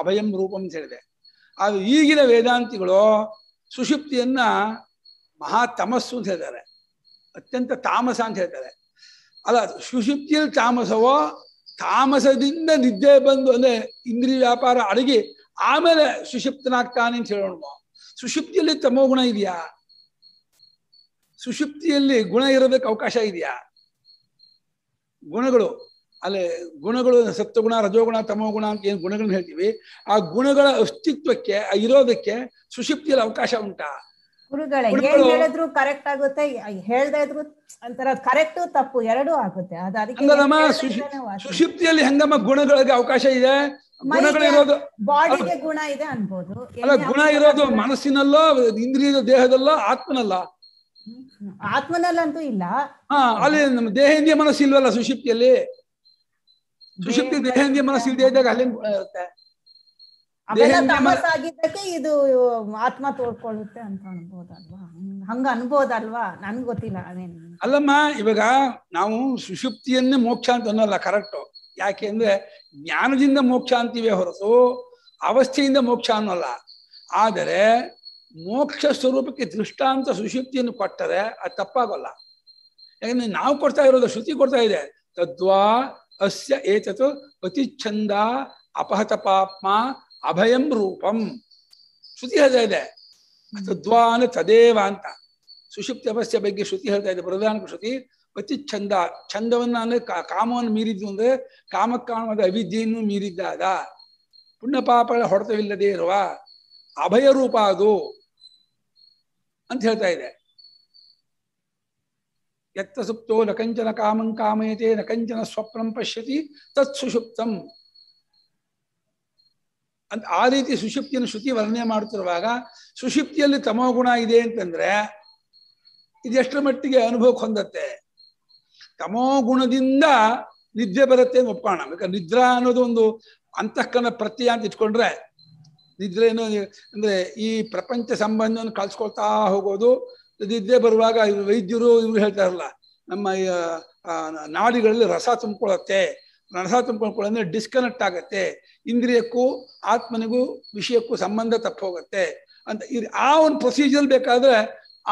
ಅಭಯಂ ರೂಪಂ ಅಂತ ಹೇಳಿದೆ ಆದರೆ ಈಗಿನ ವೇದಾಂತಿಗಳು ಸುಷಿಪ್ತಿಯನ್ನ ಮಹಾ ತಮಸ್ಸು ಅಂತ ಹೇಳ್ತಾರೆ ಅತ್ಯಂತ ತಾಮಸ ಅಂತ ಹೇಳ್ತಾರೆ ಅಲ್ಲ ಸುಷುಪ್ತಿಯಲ್ಲಿ ತಾಮಸವೋ ತಾಮಸದಿಂದ ನಿದ್ದೆ ಬಂದು ಅಂದ್ರೆ ಇಂದ್ರಿಯ ವ್ಯಾಪಾರ ಅಡಗಿ ಆಮೇಲೆ ಸುಷಿಪ್ತನಾಗ್ತಾನೆ ಅಂತ ಹೇಳೋಣ ಸುಷುಪ್ತಿಯಲ್ಲಿ ತಮೋ ಗುಣ ಇದೆಯಾ ಸುಷುಪ್ತಿಯಲ್ಲಿ ಗುಣ ಇರಬೇಕು ಅವಕಾಶ ಇದೆಯಾ ಗುಣಗಳು ಅಲ್ಲಿ ಗುಣಗಳು ಸತ್ವಗುಣ ರಜೋಗುಣ ತಮೋಗುಣ ಅಂತ ಏನು ಗುಣಗಳನ್ನ ಹೇಳ್ತೀವಿ ಆ ಗುಣಗಳ ಅಸ್ತಿತ್ವಕ್ಕೆ ಇರೋದಕ್ಕೆ ಸುಶಿಪ್ತಿಯಲ್ಲಿ ಅವಕಾಶ ಉಂಟಾ ಹೇಳಿದ್ರು ಕರೆಕ್ಟ್ ಆಗುತ್ತೆ ಇದ್ರು ಕರೆಕ್ಟ್ ತಪ್ಪು ಎರಡು ಸುಶಿಪ್ತಿಯಲ್ಲಿ ಹೆಂಗಮ್ಮ ಗುಣಗಳಿಗೆ ಅವಕಾಶ ಇದೆ ಬಾಡಿಗೆ ಗುಣ ಇದೆ ಗುಣ ಇರೋದು ಮನಸ್ಸಿನಲ್ಲೋ ಇಂದ್ರಿಯದ ದೇಹದಲ್ಲೋ ಆತ್ಮನಲ್ಲ ಆತ್ಮನಲ್ಲಂತೂ ಇಲ್ಲ ಹಾ ಅಲ್ಲಿ ನಮ್ಮ ದೇಹ ಇಂದ್ರಿಯ ಮನಸ್ಸು ಇಲ್ವಲ್ಲ ಸುಶಿಪ್ತಿಯಲ್ಲಿ ಸುಶುಕ್ತಿ ದೇಹದಿಂದ ಮನಸ್ಸು ಇಲ್ಲದೆ ಇದ್ದಾಗ ಅಲ್ಲಿ ಆಗಿದ್ದಕ್ಕೆ ಇದು ಆತ್ಮ ತೋಡ್ಕೊಳ್ಳುತ್ತೆ ಅಂತ ಅನ್ಬೋದಲ್ವಾ ಹಂಗ ಅನ್ಬೋದಲ್ವಾ ನನ್ಗೆ ಗೊತ್ತಿಲ್ಲ ಅಲ್ಲಮ್ಮ ಇವಾಗ ನಾವು ಸುಷುಪ್ತಿಯನ್ನೇ ಮೋಕ್ಷ ಅಂತ ಅನ್ನೋಲ್ಲ ಕರೆಕ್ಟ್ ಯಾಕೆ ಅಂದ್ರೆ ಜ್ಞಾನದಿಂದ ಮೋಕ್ಷ ಅಂತೀವಿ ಹೊರತು ಅವಸ್ಥೆಯಿಂದ ಮೋಕ್ಷ ಅನ್ನೋಲ್ಲ ಆದರೆ ಮೋಕ್ಷ ಸ್ವರೂಪಕ್ಕೆ ದೃಷ್ಟಾಂತ ಸುಷುಪ್ತಿಯನ್ನು ಕೊಟ್ಟರೆ ಅದು ತಪ್ಪಾಗೋಲ್ಲ ಯಾಕಂದ್ರೆ ನಾವು ಕೊಡ್ತಾ ಇರೋದು ಶ್ರುತಿ ಕೊಡ್ತಾ ಇದೆ ತದ್ವಾ अस्य एतत् अतिछंदा अपहत पापमा अभयम रूपम श्रुति हृदय तद्वान तदेवांत ಸುಷುಪ್ತಿ ಅವಸ್ಥೆ ಬಗ್ಗೆ ಶ್ರುತಿ ಹೇಳ್ತಾ ಇದೆ ಪ್ರಧಾನ ಶ್ರುತಿ ಅತಿ ಚಂದ ಚಂದವನ್ನ ಅಂದ್ರೆ ಕಾಮವನ್ನು ಮೀರಿದ್ದು ಅಂದ್ರೆ ಕಾಮಕಾಮದ ಅವಿದ್ಯೆಯನ್ನು ಮೀರಿದ್ದಾದ ಪುಣ್ಯ ಪಾಪಗಳ ಹೊಡೆತವಿಲ್ಲದೆ ಇರುವ ಅಭಯ ರೂಪ ಅದು ಅಂತ ಹೇಳ್ತಾ ಇದೆ ಯತ್ತಸುಪ್ತೋ ನ ಕಂಚನ ಕಾಮಂ ಕಾಮಯತೆ ನ ಕಂಚನ ಸ್ವಪ್ನಂ ಪಶ್ಯತಿ ತತ್ ಸುಷುಪ್ತಂ ಅಂತ ಆ ರೀತಿ ಸುಷುಪ್ತಿಯನ್ನು ಶ್ರುತಿ ವರ್ಣನೆ ಮಾಡುತ್ತಿರುವಾಗ ಸುಷುಪ್ತಿಯಲ್ಲಿ ತಮೋಗುಣ ಇದೆ ಅಂತಂದ್ರೆ ಇದೆಷ್ಟರ ಮಟ್ಟಿಗೆ ಅನುಭವ ಹೊಂದತ್ತೆ ತಮೋಗುಣದಿಂದ ನಿದ್ರೆ ಬರುತ್ತೆ ಅಂತ ಯಾಕಂದ್ರೆ ನಿದ್ರಾ ಅನ್ನೋದು ಒಂದು ಅಂತಃಕರಣ ಪ್ರತ್ಯಯ ಅಂತ ಇಟ್ಕೊಂಡ್ರೆ ಏನು ಅಂದ್ರೆ ಈ ಪ್ರಪಂಚ ಸಂಬಂಧವನ್ನು ಕಳ್ಸ್ಕೊಳ್ತಾ ಹೋಗೋದು ಇದ್ದೇ ಬರುವಾಗ ಇವರು ವೈದ್ಯರು ಇವರು ಹೇಳ್ತಾರಲ್ಲ ನಮ್ಮ ನಾಡಿಗಳಲ್ಲಿ ರಸ ತುಂಬಿಕೊಳ್ಳುತ್ತೆ ರಸ ತುಂಬಿಕೊಳ್ಳೋದ್ರೆ ಡಿಸ್ಕನೆಕ್ಟ್ ಆಗುತ್ತೆ ಇಂದ್ರಿಯಕ್ಕೂ ಆತ್ಮನಿಗೂ ವಿಷಯಕ್ಕೂ ಸಂಬಂಧ ತಪ್ಪೋಗುತ್ತೆ ಅಂತ ಇದು ಆ ಒಂದು ಪ್ರೊಸೀಜರ್ ಬೇಕಾದ್ರೆ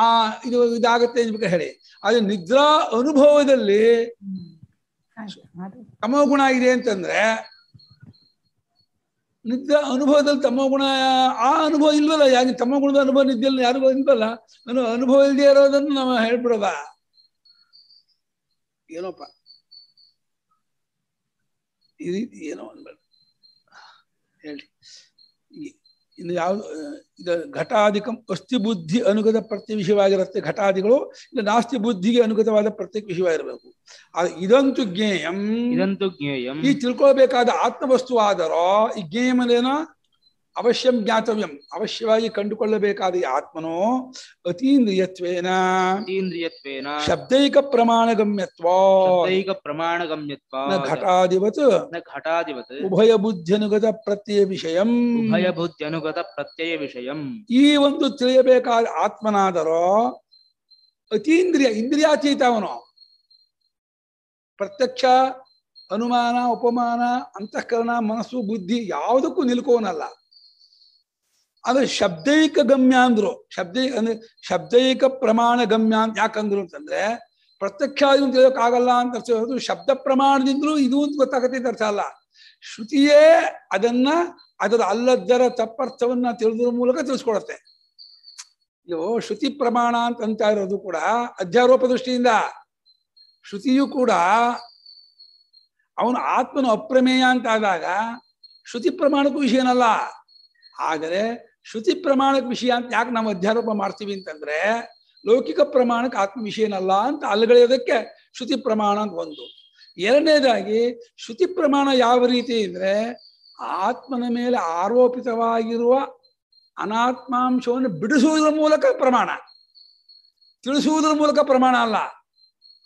ಆ ಇದು ಇದಾಗತ್ತೆ ಅಂತ ಹೇಳಿ ಆದ್ರೆ ನಿದ್ರಾ ಅನುಭವದಲ್ಲಿ ಗುಣ ಇದೆ ಅಂತಂದ್ರೆ ನಿದ್ದೆ ಅನುಭವದಲ್ಲಿ ತಮ್ಮ ಗುಣ ಆ ಅನುಭವ ಇಲ್ವಲ್ಲ ಯಾಕೆ ತಮ್ಮ ಗುಣದ ಅನುಭವ ನಿದ್ದೆಯಲ್ಲಿ ಯಾರಿಗೂ ಇಲ್ವಲ್ಲ ನಾನು ಅನುಭವ ಇಲ್ಲದೆ ಇರೋದನ್ನು ನಾವು ಹೇಳ್ಬಿಡೋದ ಏನೋಪ್ಪ ಈ ರೀತಿ ಏನೋ ಅನ್ಬೇಡ ಹೇಳಿ ಇನ್ನು ಯಾವ ಘಟಾಧಿಕಂ ಘಟಾಧಿಕ ಬುದ್ಧಿ ಅನುಗತ ಪ್ರತ್ಯ ವಿಷಯವಾಗಿರುತ್ತೆ ಘಟಾದಿಗಳು ಇಲ್ಲ ನಾಸ್ತಿ ಬುದ್ಧಿಗೆ ಅನುಗತವಾದ ಪ್ರತ್ಯೇಕ ವಿಷಯವಾಗಿರಬೇಕು ಇದಂತೂ ಜ್ಞೇಯಂ ಇದಂತು ಜ್ಞೇಯಂ ಈ ತಿಳ್ಕೊಳ್ಬೇಕಾದ ಆತ್ಮವಸ್ತು ಆದರೂ ಈ ಏನೋ ಅವಶ್ಯಂ ಜ್ಞಾತವ್ಯಂ ಅವಶ್ಯವಾಗಿ ಕಂಡುಕೊಳ್ಳಬೇಕಾದ ಆತ್ಮನೋ ಅತೀಂದ್ರಿಯತ್ವೇನ ಅತೀಂದ್ರಿಯತ್ವೇನ ಶಬ್ದೈಕ ಪ್ರಮಾಣ ಗಮ್ಯತ್ವ ಶಬ್ದೈಕ ಪ್ರಮಾಣ ಗಮ್ಯತ್ವ ನ ಘಟಾದಿವತ್ ನ ಘಟಾದಿವತ್ ಉಭಯ ಬುದ್ಧಿಯನುಗತ ಪ್ರತ್ಯಯ ವಿಷಯಂ ಉಭಯ ಬುದ್ಧಿಯನುಗತ ಪ್ರತ್ಯಯ ವಿಷಯಂ ಈ ಒಂದು ತಿಳಿಯಬೇಕಾದ ಆತ್ಮನಾದರೋ ಅತೀಂದ್ರಿಯ ಅವನು ಪ್ರತ್ಯಕ್ಷ ಅನುಮಾನ ಉಪಮಾನ ಅಂತಃಕರಣ ಮನಸ್ಸು ಬುದ್ಧಿ ಯಾವುದಕ್ಕೂ ನಿಲ್ಕೋನಲ್ಲ ಅಂದ್ರೆ ಶಬ್ದೈಕ ಗಮ್ಯ ಅಂದ್ರು ಶಬ್ದ ಅಂದ್ರೆ ಶಬ್ದೈಕ ಪ್ರಮಾಣ ಗಮ್ಯ ಅಂತ ಯಾಕಂದ್ರು ಅಂತಂದ್ರೆ ಪ್ರತ್ಯಕ್ಷ ಅಂತ ಹೇಳೋಕ್ಕಾಗಲ್ಲ ಅಂತ ಅರ್ಥ ಹೇಳೋದು ಶಬ್ದ ಪ್ರಮಾಣದಿಂದಲೂ ಇದು ಅಂತ ಗೊತ್ತಾಗತ್ತೆ ಅಂತ ಅರ್ಥ ಅಲ್ಲ ಶ್ರುತಿಯೇ ಅದನ್ನ ಅದರ ಅಲ್ಲದರ ತಪ್ಪರ್ಥವನ್ನ ತಿಳಿದ್ರ ಮೂಲಕ ತಿಳಿಸ್ಕೊಡತ್ತೆ ಇದು ಶ್ರುತಿ ಪ್ರಮಾಣ ಅಂತ ಅಂತ ಇರೋದು ಕೂಡ ಅಧ್ಯಾರೋಪ ದೃಷ್ಟಿಯಿಂದ ಶ್ರುತಿಯು ಕೂಡ ಅವನು ಆತ್ಮನ ಅಪ್ರಮೇಯ ಅಂತ ಆದಾಗ ಶ್ರುತಿ ಪ್ರಮಾಣಕ್ಕೂ ವಿಷಯನಲ್ಲ ಆದರೆ ಶ್ರುತಿ ಪ್ರಮಾಣದ ವಿಷಯ ಅಂತ ಯಾಕೆ ನಾವು ಅಧ್ಯಾರೋಪ ಮಾಡ್ತೀವಿ ಅಂತಂದ್ರೆ ಲೌಕಿಕ ಪ್ರಮಾಣಕ್ಕೆ ಆತ್ಮ ವಿಷಯನಲ್ಲ ಅಂತ ಅಲ್ಗಳೆಯೋದಕ್ಕೆ ಶ್ರುತಿ ಪ್ರಮಾಣ ಅಂತ ಒಂದು ಎರಡನೇದಾಗಿ ಶ್ರುತಿ ಪ್ರಮಾಣ ಯಾವ ರೀತಿ ಇದ್ರೆ ಆತ್ಮನ ಮೇಲೆ ಆರೋಪಿತವಾಗಿರುವ ಅನಾತ್ಮಾಂಶವನ್ನು ಬಿಡಿಸುವುದರ ಮೂಲಕ ಪ್ರಮಾಣ ತಿಳಿಸುವುದರ ಮೂಲಕ ಪ್ರಮಾಣ ಅಲ್ಲ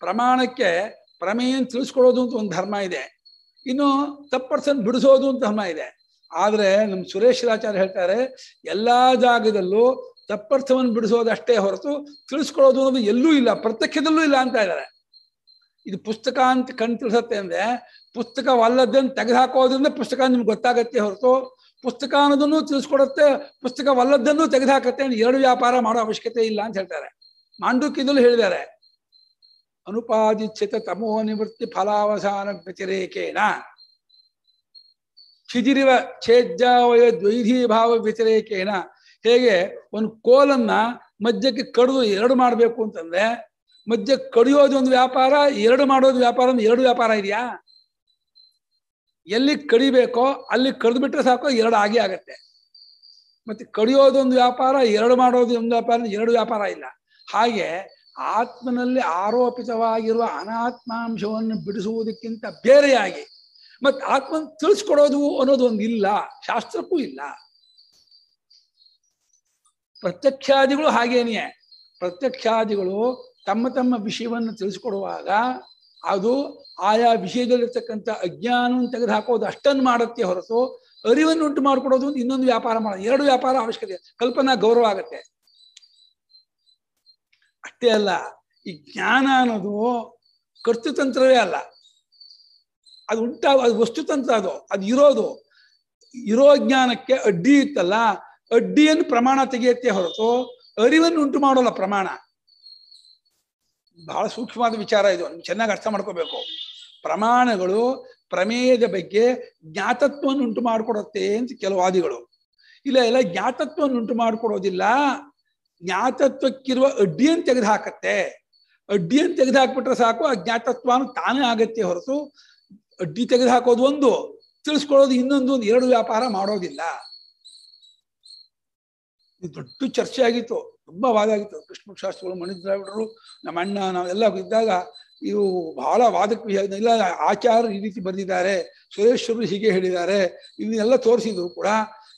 ಪ್ರಮಾಣಕ್ಕೆ ಪ್ರಮೇಯನ್ ತಿಳಿಸ್ಕೊಳ್ಳೋದು ಅಂತ ಒಂದು ಧರ್ಮ ಇದೆ ಇನ್ನು ತಪ್ಪರ್ಸನ್ ಬಿಡಿಸೋದು ಅಂತ ಧರ್ಮ ಇದೆ ಆದರೆ ನಮ್ಮ ಸುರೇಶ್ವರಾಚಾರ್ಯ ಹೇಳ್ತಾರೆ ಎಲ್ಲಾ ಜಾಗದಲ್ಲೂ ತಪ್ಪರ್ಥವನ್ನು ಬಿಡಿಸೋದಷ್ಟೇ ಹೊರತು ತಿಳಿಸ್ಕೊಳ್ಳೋದು ಅನ್ನೋದು ಎಲ್ಲೂ ಇಲ್ಲ ಪ್ರತ್ಯಕ್ಷದಲ್ಲೂ ಇಲ್ಲ ಅಂತ ಇದ್ದಾರೆ ಇದು ಪುಸ್ತಕ ಅಂತ ಕಣ್ ತಿಳಿಸತ್ತೆ ಅಂದ್ರೆ ಪುಸ್ತಕವಲ್ಲದನ್ನು ತೆಗೆದುಹಾಕೋದ್ರಿಂದ ಪುಸ್ತಕ ನಿಮ್ಗೆ ಗೊತ್ತಾಗತ್ತೆ ಹೊರತು ಪುಸ್ತಕ ಅನ್ನೋದನ್ನು ತಿಳಿಸ್ಕೊಡತ್ತೆ ಪುಸ್ತಕವಲ್ಲದ್ದನ್ನು ತೆಗೆದುಹಾಕತ್ತೆ ಎರಡು ವ್ಯಾಪಾರ ಮಾಡೋ ಅವಶ್ಯಕತೆ ಇಲ್ಲ ಅಂತ ಹೇಳ್ತಾರೆ ಮಾಂಡುಕ್ಯದಲ್ಲೂ ಹೇಳಿದ್ದಾರೆ ಅನುಪಾದಿಚ್ಛಿತ ತಮೋ ನಿವೃತ್ತಿ ಫಲಾವಸಾನ ವ್ಯತಿರೇಕೇನ ಚಿಜಿರಿವ ದ್ವೈಧಿ ಭಾವ ವ್ಯತಿರೇಕೇನ ಹೇಗೆ ಒಂದು ಕೋಲನ್ನ ಮಧ್ಯಕ್ಕೆ ಕಡಿದು ಎರಡು ಮಾಡಬೇಕು ಅಂತಂದ್ರೆ ಮದ್ಯಕ್ಕೆ ಕಡಿಯೋದು ಒಂದು ವ್ಯಾಪಾರ ಎರಡು ಮಾಡೋದು ವ್ಯಾಪಾರ ಎರಡು ವ್ಯಾಪಾರ ಇದೆಯಾ ಎಲ್ಲಿ ಕಡಿಬೇಕೋ ಅಲ್ಲಿ ಕಡಿದು ಬಿಟ್ರೆ ಸಾಕು ಎರಡು ಆಗಿ ಆಗತ್ತೆ ಮತ್ತೆ ಕಡಿಯೋದು ಒಂದು ವ್ಯಾಪಾರ ಎರಡು ಮಾಡೋದು ಒಂದು ವ್ಯಾಪಾರ ಎರಡು ವ್ಯಾಪಾರ ಇಲ್ಲ ಹಾಗೆ ಆತ್ಮನಲ್ಲಿ ಆರೋಪಿತವಾಗಿರುವ ಅನಾತ್ಮಾಂಶವನ್ನು ಬಿಡಿಸುವುದಕ್ಕಿಂತ ಬೇರೆಯಾಗಿ ಮತ್ತ ಆತ್ಮ ತಿಳಿಸ್ಕೊಡೋದು ಅನ್ನೋದು ಇಲ್ಲ ಶಾಸ್ತ್ರಕ್ಕೂ ಇಲ್ಲ ಪ್ರತ್ಯಕ್ಷಾದಿಗಳು ಹಾಗೇನೆಯೇ ಪ್ರತ್ಯಕ್ಷಾದಿಗಳು ತಮ್ಮ ತಮ್ಮ ವಿಷಯವನ್ನು ತಿಳಿಸ್ಕೊಡುವಾಗ ಅದು ಆಯಾ ವಿಷಯದಲ್ಲಿರ್ತಕ್ಕಂಥ ಅಜ್ಞಾನವನ್ನು ತೆಗೆದು ಹಾಕೋದು ಅಷ್ಟನ್ನು ಮಾಡುತ್ತೆ ಹೊರತು ಅರಿವನ್ನು ಉಂಟು ಮಾಡಿಕೊಡೋದು ಒಂದು ಇನ್ನೊಂದು ವ್ಯಾಪಾರ ಮಾಡೋದು ಎರಡು ವ್ಯಾಪಾರ ಅವಶ್ಯಕತೆ ಕಲ್ಪನಾ ಗೌರವ ಆಗತ್ತೆ ಅಷ್ಟೇ ಅಲ್ಲ ಈ ಜ್ಞಾನ ಅನ್ನೋದು ಕರ್ತೃತಂತ್ರವೇ ಅಲ್ಲ ಅದು ಉಂಟ ಅದು ವಸ್ತುತಂತ್ರ ಅದು ಅದು ಇರೋದು ಇರೋ ಜ್ಞಾನಕ್ಕೆ ಅಡ್ಡಿ ಇತ್ತಲ್ಲ ಅಡ್ಡಿಯನ್ನು ಪ್ರಮಾಣ ತೆಗೆಯುತ್ತೆ ಹೊರತು ಅರಿವನ್ನು ಉಂಟು ಮಾಡೋಲ್ಲ ಪ್ರಮಾಣ ಬಹಳ ಸೂಕ್ಷ್ಮವಾದ ವಿಚಾರ ಇದು ಚೆನ್ನಾಗಿ ಅರ್ಥ ಮಾಡ್ಕೋಬೇಕು ಪ್ರಮಾಣಗಳು ಪ್ರಮೇಯದ ಬಗ್ಗೆ ಜ್ಞಾತತ್ವವನ್ನು ಉಂಟು ಮಾಡಿಕೊಡುತ್ತೆ ಅಂತ ಕೆಲವು ವಾದಿಗಳು ಇಲ್ಲ ಇಲ್ಲ ಜ್ಞಾತತ್ವವನ್ನು ಉಂಟು ಮಾಡಿಕೊಡೋದಿಲ್ಲ ಜ್ಞಾತತ್ವಕ್ಕಿರುವ ಅಡ್ಡಿಯನ್ನು ತೆಗೆದುಹಾಕತ್ತೆ ಅಡ್ಡಿಯನ್ನು ತೆಗೆದುಹಾಕ್ಬಿಟ್ರೆ ಸಾಕು ಆ ಜ್ಞಾತತ್ವ ತಾನೇ ಆಗತ್ತೆ ಹೊರತು ಅಡ್ಡಿ ತೆಗೆದುಹಾಕೋದು ಒಂದು ತಿಳಿಸ್ಕೊಳ್ಳೋದು ಇನ್ನೊಂದು ಒಂದು ಎರಡು ವ್ಯಾಪಾರ ಮಾಡೋದಿಲ್ಲ ದೊಡ್ಡ ಚರ್ಚೆ ಆಗಿತ್ತು ತುಂಬಾ ವಾದ ಆಗಿತ್ತು ಕೃಷ್ಣ ಶಾಸ್ತ್ರಗಳು ಮಣಿದ್ರಾವಿಡರು ನಮ್ಮ ಅಣ್ಣ ನಾವೆಲ್ಲ ಇದ್ದಾಗ ಇವು ಬಹಳ ವಾದಕ್ಕೆ ಇಲ್ಲ ಆಚಾರ ಈ ರೀತಿ ಬರೆದಿದ್ದಾರೆ ಸುರೇಶ್ವರು ಹೀಗೆ ಹೇಳಿದ್ದಾರೆ ಇದನ್ನೆಲ್ಲ ತೋರಿಸಿದ್ರು ಕೂಡ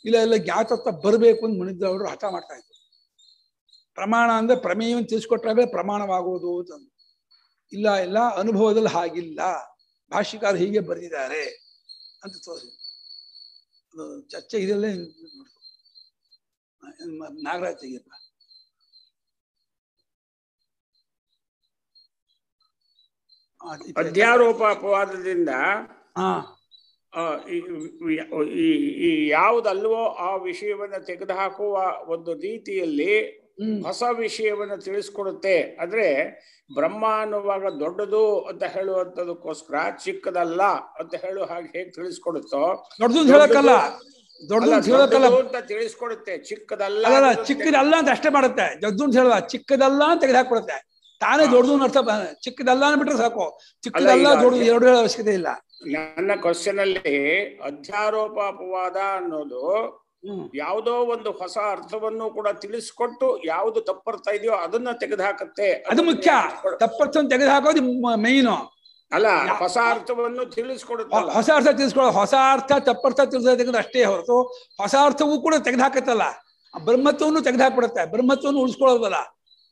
ಇಲ್ಲ ಎಲ್ಲ ಜ್ಞಾತತ್ವ ಬರಬೇಕು ಅಂತ ಮಣಿದ್ರಾವಿಡರು ಹಠ ಮಾಡ್ತಾ ಇದ್ರು ಪ್ರಮಾಣ ಅಂದ್ರೆ ಪ್ರಮೇಯವನ್ನು ತಿಳಿಸ್ಕೊಟ್ರಾಗ ಪ್ರಮಾಣವಾಗುವುದು ಅಂತಂದು ಇಲ್ಲ ಇಲ್ಲ ಅನುಭವದಲ್ಲಿ ಹಾಗಿಲ್ಲ ಭಾಷಿಕಾರ ಹೀಗೆ ಬರೆದಿದ್ದಾರೆ ಅಂತ ತೋರಿಸಿ ಚರ್ಚೆ ಇದೆಲ್ಲ ನಾಗರಾಜ್ ತೆಗಿಯಪ್ಪ ಅಧ್ಯಾರೋಪ ಅಪವಾದದಿಂದ ಯಾವುದಲ್ವೋ ಆ ವಿಷಯವನ್ನು ತೆಗೆದುಹಾಕುವ ಒಂದು ರೀತಿಯಲ್ಲಿ ಹೊಸ ವಿಷಯವನ್ನು ತಿಳಿಸ್ಕೊಡುತ್ತೆ ಅಂದ್ರೆ ಬ್ರಹ್ಮ ಅನ್ನುವಾಗ ದೊಡ್ಡದು ಅಂತ ಹೇಳುವಂತದಕ್ಕೋಸ್ಕರ ಚಿಕ್ಕದಲ್ಲ ಅಂತ ಹೇಳು ಹಾಗೆ ಹೇಗೆ ತಿಳಿಸ್ಕೊಡುತ್ತೋ ಹೇಳಕಲ್ಲ ಅಂತ ತಿಳಿಸ್ಕೊಡುತ್ತೆ ಚಿಕ್ಕದಲ್ಲ ಚಿಕ್ಕದಲ್ಲ ಅಂತ ಅಷ್ಟೇ ಮಾಡುತ್ತೆ ದೊಡ್ಡ ಹೇಳುವ ಚಿಕ್ಕದಲ್ಲ ಅಂತ ಹಾಕೊಡುತ್ತೆ ತಾನೇ ದೊಡ್ಡದು ಅರ್ಥ ಚಿಕ್ಕದಲ್ಲ ಅಂದ್ಬಿಟ್ರೆ ಸಾಕು ಚಿಕ್ಕದಲ್ಲ ದೊಡ್ಡದು ಎರಡು ಅವಶ್ಯಕತೆ ಇಲ್ಲ ನನ್ನ ಕ್ವಶನ್ ಅಲ್ಲಿ ಅಧ್ಯಾರೋಪ ಅಪವಾದ ಅನ್ನೋದು ಯಾವುದೋ ಒಂದು ಹೊಸ ಅರ್ಥವನ್ನು ಕೂಡ ತಿಳಿಸ್ಕೊಟ್ಟು ಯಾವ್ದು ತಪ್ಪರ್ತಾ ಇದೆಯೋ ಅದನ್ನ ತೆಗೆದುಹಾಕತ್ತೆ ಅದು ಮುಖ್ಯ ತಪ್ಪರ್ಥವನ್ನು ತೆಗೆದುಹಾಕೋದು ಮೈನ್ ಅಲ್ಲ ಹೊಸ ಅರ್ಥವನ್ನು ತಿಳಿಸ್ಕೊಡುತ್ತೆ ಹೊಸ ಅರ್ಥ ತಿಳಿಸ್ಕೊಡ ಹೊಸ ಅರ್ಥ ತಪ್ಪರ್ಥ ತಿಳಿಸೋದಕ್ಕೆ ಅಷ್ಟೇ ಹೊರತು ಹೊಸ ಅರ್ಥವೂ ಕೂಡ ತೆಗೆದುಹಾಕತ್ತಲ್ಲ ಬ್ರಹ್ಮತ್ವವನ್ನು ತೆಗೆದುಹಾಕ್ಬಿಡುತ್ತೆ ಬ್ರಹ್ಮತ್ವವನ್ನು ಉಳಿಸ್ಕೊಳ್ಳೋದಲ್ಲ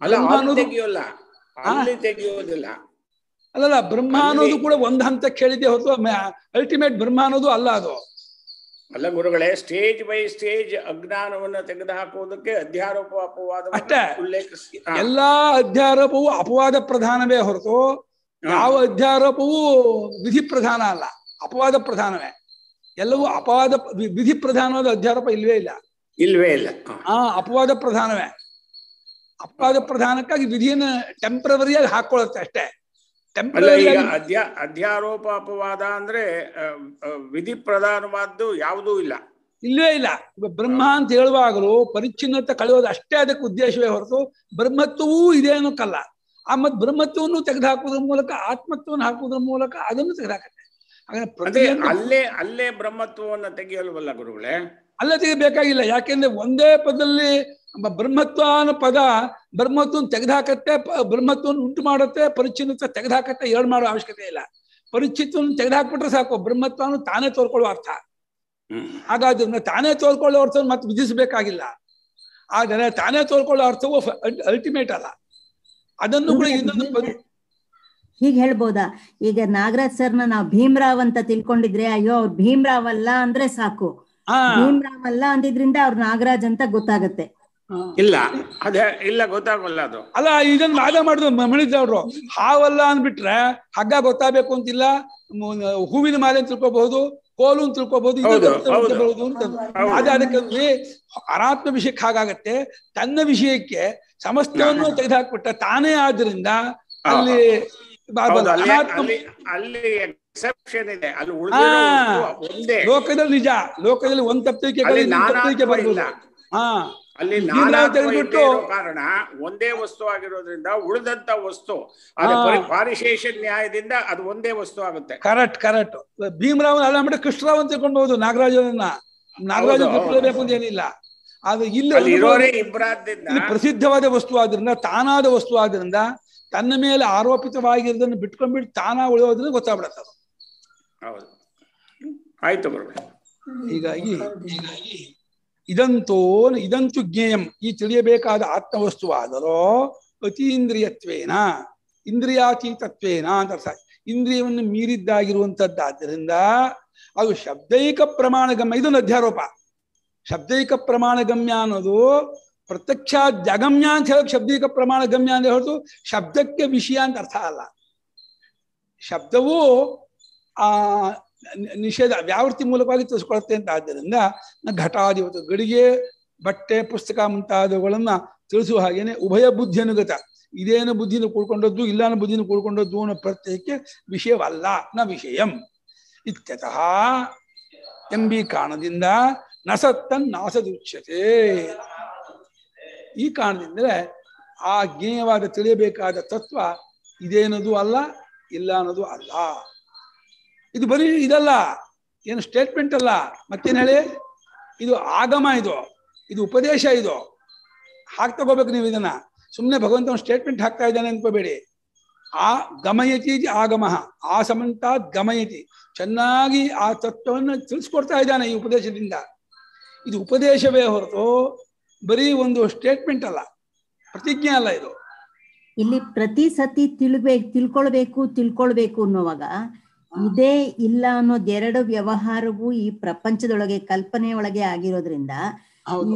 ಅಲ್ಲ ತೆಗೆಯೋಲ್ಲ ತೆಗೆಯೋದಿಲ್ಲ ಅಲ್ಲಲ್ಲ ಬ್ರಹ್ಮ ಅನ್ನೋದು ಕೂಡ ಒಂದ್ ಹಂತ ಕೇಳಿದ್ದೆ ಹೊರತು ಅಲ್ಟಿಮೇಟ್ ಬ್ರಹ್ಮ ಅನ್ನೋದು ಅಲ್ಲ ಅದು ಅಲ್ಲ ಗುರುಗಳೇ ಸ್ಟೇಜ್ ಬೈ ಸ್ಟೇಜ್ ಅಜ್ಞಾನವನ್ನು ತೆಗೆದು ಹಾಕುವುದಕ್ಕೆ ಅಧ್ಯಾರೋಪ ಅಪವಾದ ಅಷ್ಟೇ ಎಲ್ಲಾ ಅಧ್ಯಾರೋಪವು ಅಪವಾದ ಪ್ರಧಾನವೇ ಹೊರತು ಯಾವ ಅಧ್ಯಾರೋಪವು ವಿಧಿ ಪ್ರಧಾನ ಅಲ್ಲ ಅಪವಾದ ಪ್ರಧಾನವೇ ಎಲ್ಲವೂ ಅಪವಾದ ವಿಧಿ ಪ್ರಧಾನವಾದ ಅಧ್ಯಾರೋಪ ಇಲ್ವೇ ಇಲ್ಲ ಇಲ್ವೇ ಇಲ್ಲ ಹಾ ಅಪವಾದ ಪ್ರಧಾನವೇ ಅಪವಾದ ಪ್ರಧಾನಕ್ಕಾಗಿ ವಿಧಿಯನ್ನು ಟೆಂಪ್ರವರಿಯಾಗಿ ಹಾಕೊಳ್ಳುತ್ತೆ ಅಷ್ಟೇ ಅಲ್ಲ ಈಗ ಅಧ್ಯಾರೋಪ ಅಪವಾದ ಅಂದ್ರೆ ವಿಧಿ ಪ್ರಧಾನವಾದ್ದು ಯಾವುದೂ ಇಲ್ಲ ಇಲ್ಲೇ ಇಲ್ಲ ಬ್ರಹ್ಮ ಅಂತ ಹೇಳುವಾಗಲೂ ಪರಿಚ್ಛಿನ್ನತೆ ಕಳೆಯೋದು ಅಷ್ಟೇ ಅದಕ್ಕೆ ಉದ್ದೇಶವೇ ಹೊರತು ಬ್ರಹ್ಮತ್ವವೂ ಇದೆ ಅನ್ನೋಕ್ಕಲ್ಲ ಆ ಮತ್ ಬ್ರಹ್ಮತ್ವವನ್ನು ತೆಗೆದು ಮೂಲಕ ಆತ್ಮತ್ವವನ್ನು ಹಾಕುವುದ್ರ ಮೂಲಕ ಅದನ್ನು ತೆಗೆದಾಕತ್ತೆ ಅಲ್ಲೇ ಅಲ್ಲೇ ಬ್ರಹ್ಮತ್ವವನ್ನು ತೆಗೆಯಲ್ವಲ್ಲ ಗುರುಗಳೇ ಅಲ್ಲೇ ತೆಗಿಬೇಕಾಗಿಲ್ಲ ಯಾಕೆಂದ್ರೆ ಒಂದೇ ಪದದಲ್ಲಿ ಅನ್ನೋ ಪದ ಬ್ರಹ್ಮತ್ವನ್ ತೆಗೆದಾಕತ್ತೆ ಬ್ರಹ್ಮತ್ವನ್ ಉಂಟು ಮಾಡುತ್ತೆ ಪರಿಚಿನ್ನತ್ವ ತೆಗೆದಾಕತ್ತೆ ಎರಡು ಮಾಡೋ ಅವಶ್ಯಕತೆ ಇಲ್ಲ ಪರಿಚಿತ್ವನ್ ತೆಗೆದಾಕ್ಬಿಟ್ರೆ ಸಾಕು ಬ್ರಹ್ಮತ್ವನು ತಾನೇ ತೋರ್ಕೊಳ್ಳೋ ಅರ್ಥ ಹಾಗಾದ್ರೆ ತಾನೇ ತೋರ್ಕೊಳ್ಳೋ ಅರ್ಥ ಮತ್ತೆ ವಿಧಿಸಬೇಕಾಗಿಲ್ಲ ಆದರೆ ತಾನೇ ತೋರ್ಕೊಳ್ಳೋ ಅರ್ಥವು ಅಲ್ಟಿಮೇಟ್ ಅಲ್ಲ ಅದನ್ನು ಕೂಡ ಇನ್ನೊಂದು ಹೀಗೆ ಹೇಳ್ಬೋದಾ ಈಗ ನಾಗರಾಜ್ ಸರ್ನ ನಾವು ಭೀಮ್ರಾವ್ ಅಂತ ತಿಳ್ಕೊಂಡಿದ್ರೆ ಅಯ್ಯೋ ಅವ್ರು ಭೀಮ್ರಾವ್ ಅಲ್ಲ ಅಂದ್ರೆ ಸಾಕು ಭೀಮ್ರಾವ್ ಅಲ್ಲ ಅಂದಿದ್ರಿಂದ ಅವ್ರು ನಾಗರಾಜ್ ಅಂತ ಗೊತ್ತಾಗತ್ತೆ ಇಲ್ಲ ಅದೇ ಇಲ್ಲ ಗೊತ್ತಾಗಲ್ಲ ಅದು ಅಲ್ಲ ಇದನ್ನ ವಾದ ಮಾಡಿದ್ರು ಮಣಿದವ್ರು ಹಾವಲ್ಲ ಅಂದ್ಬಿಟ್ರೆ ಹಗ್ಗ ಗೊತ್ತಾಗಬೇಕು ಅಂತಿಲ್ಲ ಹೂವಿನ ಮಾಲೆ ತಿಳ್ಕೊಬಹುದು ತಿಳ್ಕೋಬಹುದು ಕೋಲು ಅಂತ ಅದೇ ಅದಕ್ಕೆ ಅನಾತ್ಮ ವಿಷಯಕ್ಕೆ ಹಾಗಾಗತ್ತೆ ತನ್ನ ವಿಷಯಕ್ಕೆ ಸಮಸ್ತವನ್ನು ತೆಗೆದುಹಾಕ್ಬಿಟ್ಟ ತಾನೇ ಆದ್ರಿಂದ ಅಲ್ಲಿ ಲೋಕದಲ್ಲಿ ನಿಜ ಲೋಕದಲ್ಲಿ ಒಂದ್ ತಪ್ಪಿಕೆ ಹಾ ಅಲ್ಲಿ ಕಾರಣ ಒಂದೇ ವಸ್ತು ಆಗಿರೋದ್ರಿಂದ ಉಳಿದಂತ ವಸ್ತು ಪಾರಿಶೇಷ ನ್ಯಾಯದಿಂದ ಅದು ಒಂದೇ ವಸ್ತು ಆಗುತ್ತೆ ಕರೆಕ್ಟ್ ಕರೆಕ್ಟ್ ಭೀಮರಾವನ್ ಅಲ್ಲ ಮಾಡಿ ಕೃಷ್ಣರಾವ್ ಅಂತ ತಿಳ್ಕೊಂಡ್ಬಹುದು ನಾಗರಾಜನನ್ನ ನಾಗರಾಜ ಬೇಕು ಅಂತ ಏನಿಲ್ಲ ಅದು ಇಲ್ಲಿ ಪ್ರಸಿದ್ಧವಾದ ವಸ್ತು ಆದ್ರಿಂದ ತಾನಾದ ವಸ್ತು ಆದ್ರಿಂದ ತನ್ನ ಮೇಲೆ ಆರೋಪಿತವಾಗಿರೋದನ್ನು ಬಿಟ್ಕೊಂಡ್ಬಿಟ್ಟು ತಾನಾ ಉಳಿಯೋದ್ರಿಂದ ಗೊತ್ತಾಗ್ಬಿಡತ್ತ ಅದು ಆಯ್ತು ಹೀಗಾಗಿ ಇದಂತೂ ಇದಂತೂ ಜ್ಞೇಯಂ ಈ ತಿಳಿಯಬೇಕಾದ ಆತ್ಮವಸ್ತುವಾದರೂ ಅತೀಂದ್ರಿಯತ್ವೇನ ಇಂದ್ರಿಯಾತೀತತ್ವೇನ ಅಂತ ಅರ್ಥ ಇಂದ್ರಿಯವನ್ನು ಮೀರಿದ್ದಾಗಿರುವಂಥದ್ದಾದ್ದರಿಂದ ಅದು ಶಬ್ದೈಕ ಪ್ರಮಾಣಗಮ್ಯ ಇದೊಂದು ಅಧ್ಯಾರೋಪ ಶಬ್ದೈಕ ಪ್ರಮಾಣಗಮ್ಯ ಅನ್ನೋದು ಪ್ರತ್ಯಕ್ಷ ಜಗಮ್ಯ ಅಂತ ಹೇಳಕ್ ಶಬ್ದೈಕ ಪ್ರಮಾಣಗಮ್ಯ ಅಂತ ಹೇಳ್ತು ಶಬ್ದಕ್ಕೆ ವಿಷಯ ಅಂತ ಅರ್ಥ ಅಲ್ಲ ಶಬ್ದವು ಆ ನಿಷೇಧ ವ್ಯಾವೃತ್ತಿ ಮೂಲಕವಾಗಿ ತಿಳಿಸ್ಕೊಳುತ್ತೆ ಅಂತ ಆದ್ದರಿಂದ ಘಟಾದಿವತ ಗಡಿಗೆ ಬಟ್ಟೆ ಪುಸ್ತಕ ಮುಂತಾದವುಗಳನ್ನ ತಿಳಿಸುವ ಹಾಗೇನೆ ಉಭಯ ಬುದ್ಧಿ ಅನುಗತ ಇದೇನು ಬುದ್ಧಿನ ಕೂಡ್ಕೊಂಡದ್ದು ಇಲ್ಲಾನ ಬುದ್ಧಿನ ಕೂಡ್ಕೊಂಡದ್ದು ಅನ್ನೋ ಪ್ರತ್ಯಯಕ್ಕೆ ವಿಷಯವಲ್ಲ ನ ವಿಷಯಂ ಇತ್ಯತಃ ಎಂಬಿ ಕಾರಣದಿಂದ ನಸತ್ತನ್ ನಾಸದುಚ್ಯತೆ ಈ ಕಾರಣದಿಂದಲೇ ಆ ಜ್ಞೇಯವಾದ ತಿಳಿಯಬೇಕಾದ ತತ್ವ ಇದೇನದು ಅಲ್ಲ ಇಲ್ಲ ಅನ್ನೋದು ಅಲ್ಲ ಇದು ಬರೀ ಇದಲ್ಲ ಏನು ಸ್ಟೇಟ್ಮೆಂಟ್ ಅಲ್ಲ ಮತ್ತೇನು ಹೇಳಿ ಇದು ಆಗಮ ಇದು ಇದು ಉಪದೇಶ ಇದು ಹಾಕಿ ತಗೋಬೇಕು ನೀವು ಇದನ್ನ ಸುಮ್ಮನೆ ಭಗವಂತ ಸ್ಟೇಟ್ಮೆಂಟ್ ಹಾಕ್ತಾ ಇದ್ದಾನೆ ಅನ್ಕೋಬೇಡಿ ಆ ಗಮಯತಿ ಆಗಮ ಆ ಸಮಂತ ಗಮಯತಿ ಚೆನ್ನಾಗಿ ಆ ತತ್ವವನ್ನು ತಿಳಿಸ್ಕೊಡ್ತಾ ಇದ್ದಾನೆ ಈ ಉಪದೇಶದಿಂದ ಇದು ಉಪದೇಶವೇ ಹೊರತು ಬರೀ ಒಂದು ಸ್ಟೇಟ್ಮೆಂಟ್ ಅಲ್ಲ ಪ್ರತಿಜ್ಞೆ ಅಲ್ಲ ಇದು ಇಲ್ಲಿ ಪ್ರತಿ ಸತಿ ತಿಳ್ಬೇಕು ತಿಳ್ಕೊಳ್ಬೇಕು ತಿಳ್ಕೊಳ್ಬೇಕು ಅನ್ನೋವಾಗ ಇದೇ ಇಲ್ಲ ಅನ್ನೋದ್ ಎರಡು ವ್ಯವಹಾರವೂ ಈ ಪ್ರಪಂಚದೊಳಗೆ ಕಲ್ಪನೆ ಒಳಗೆ ಆಗಿರೋದ್ರಿಂದ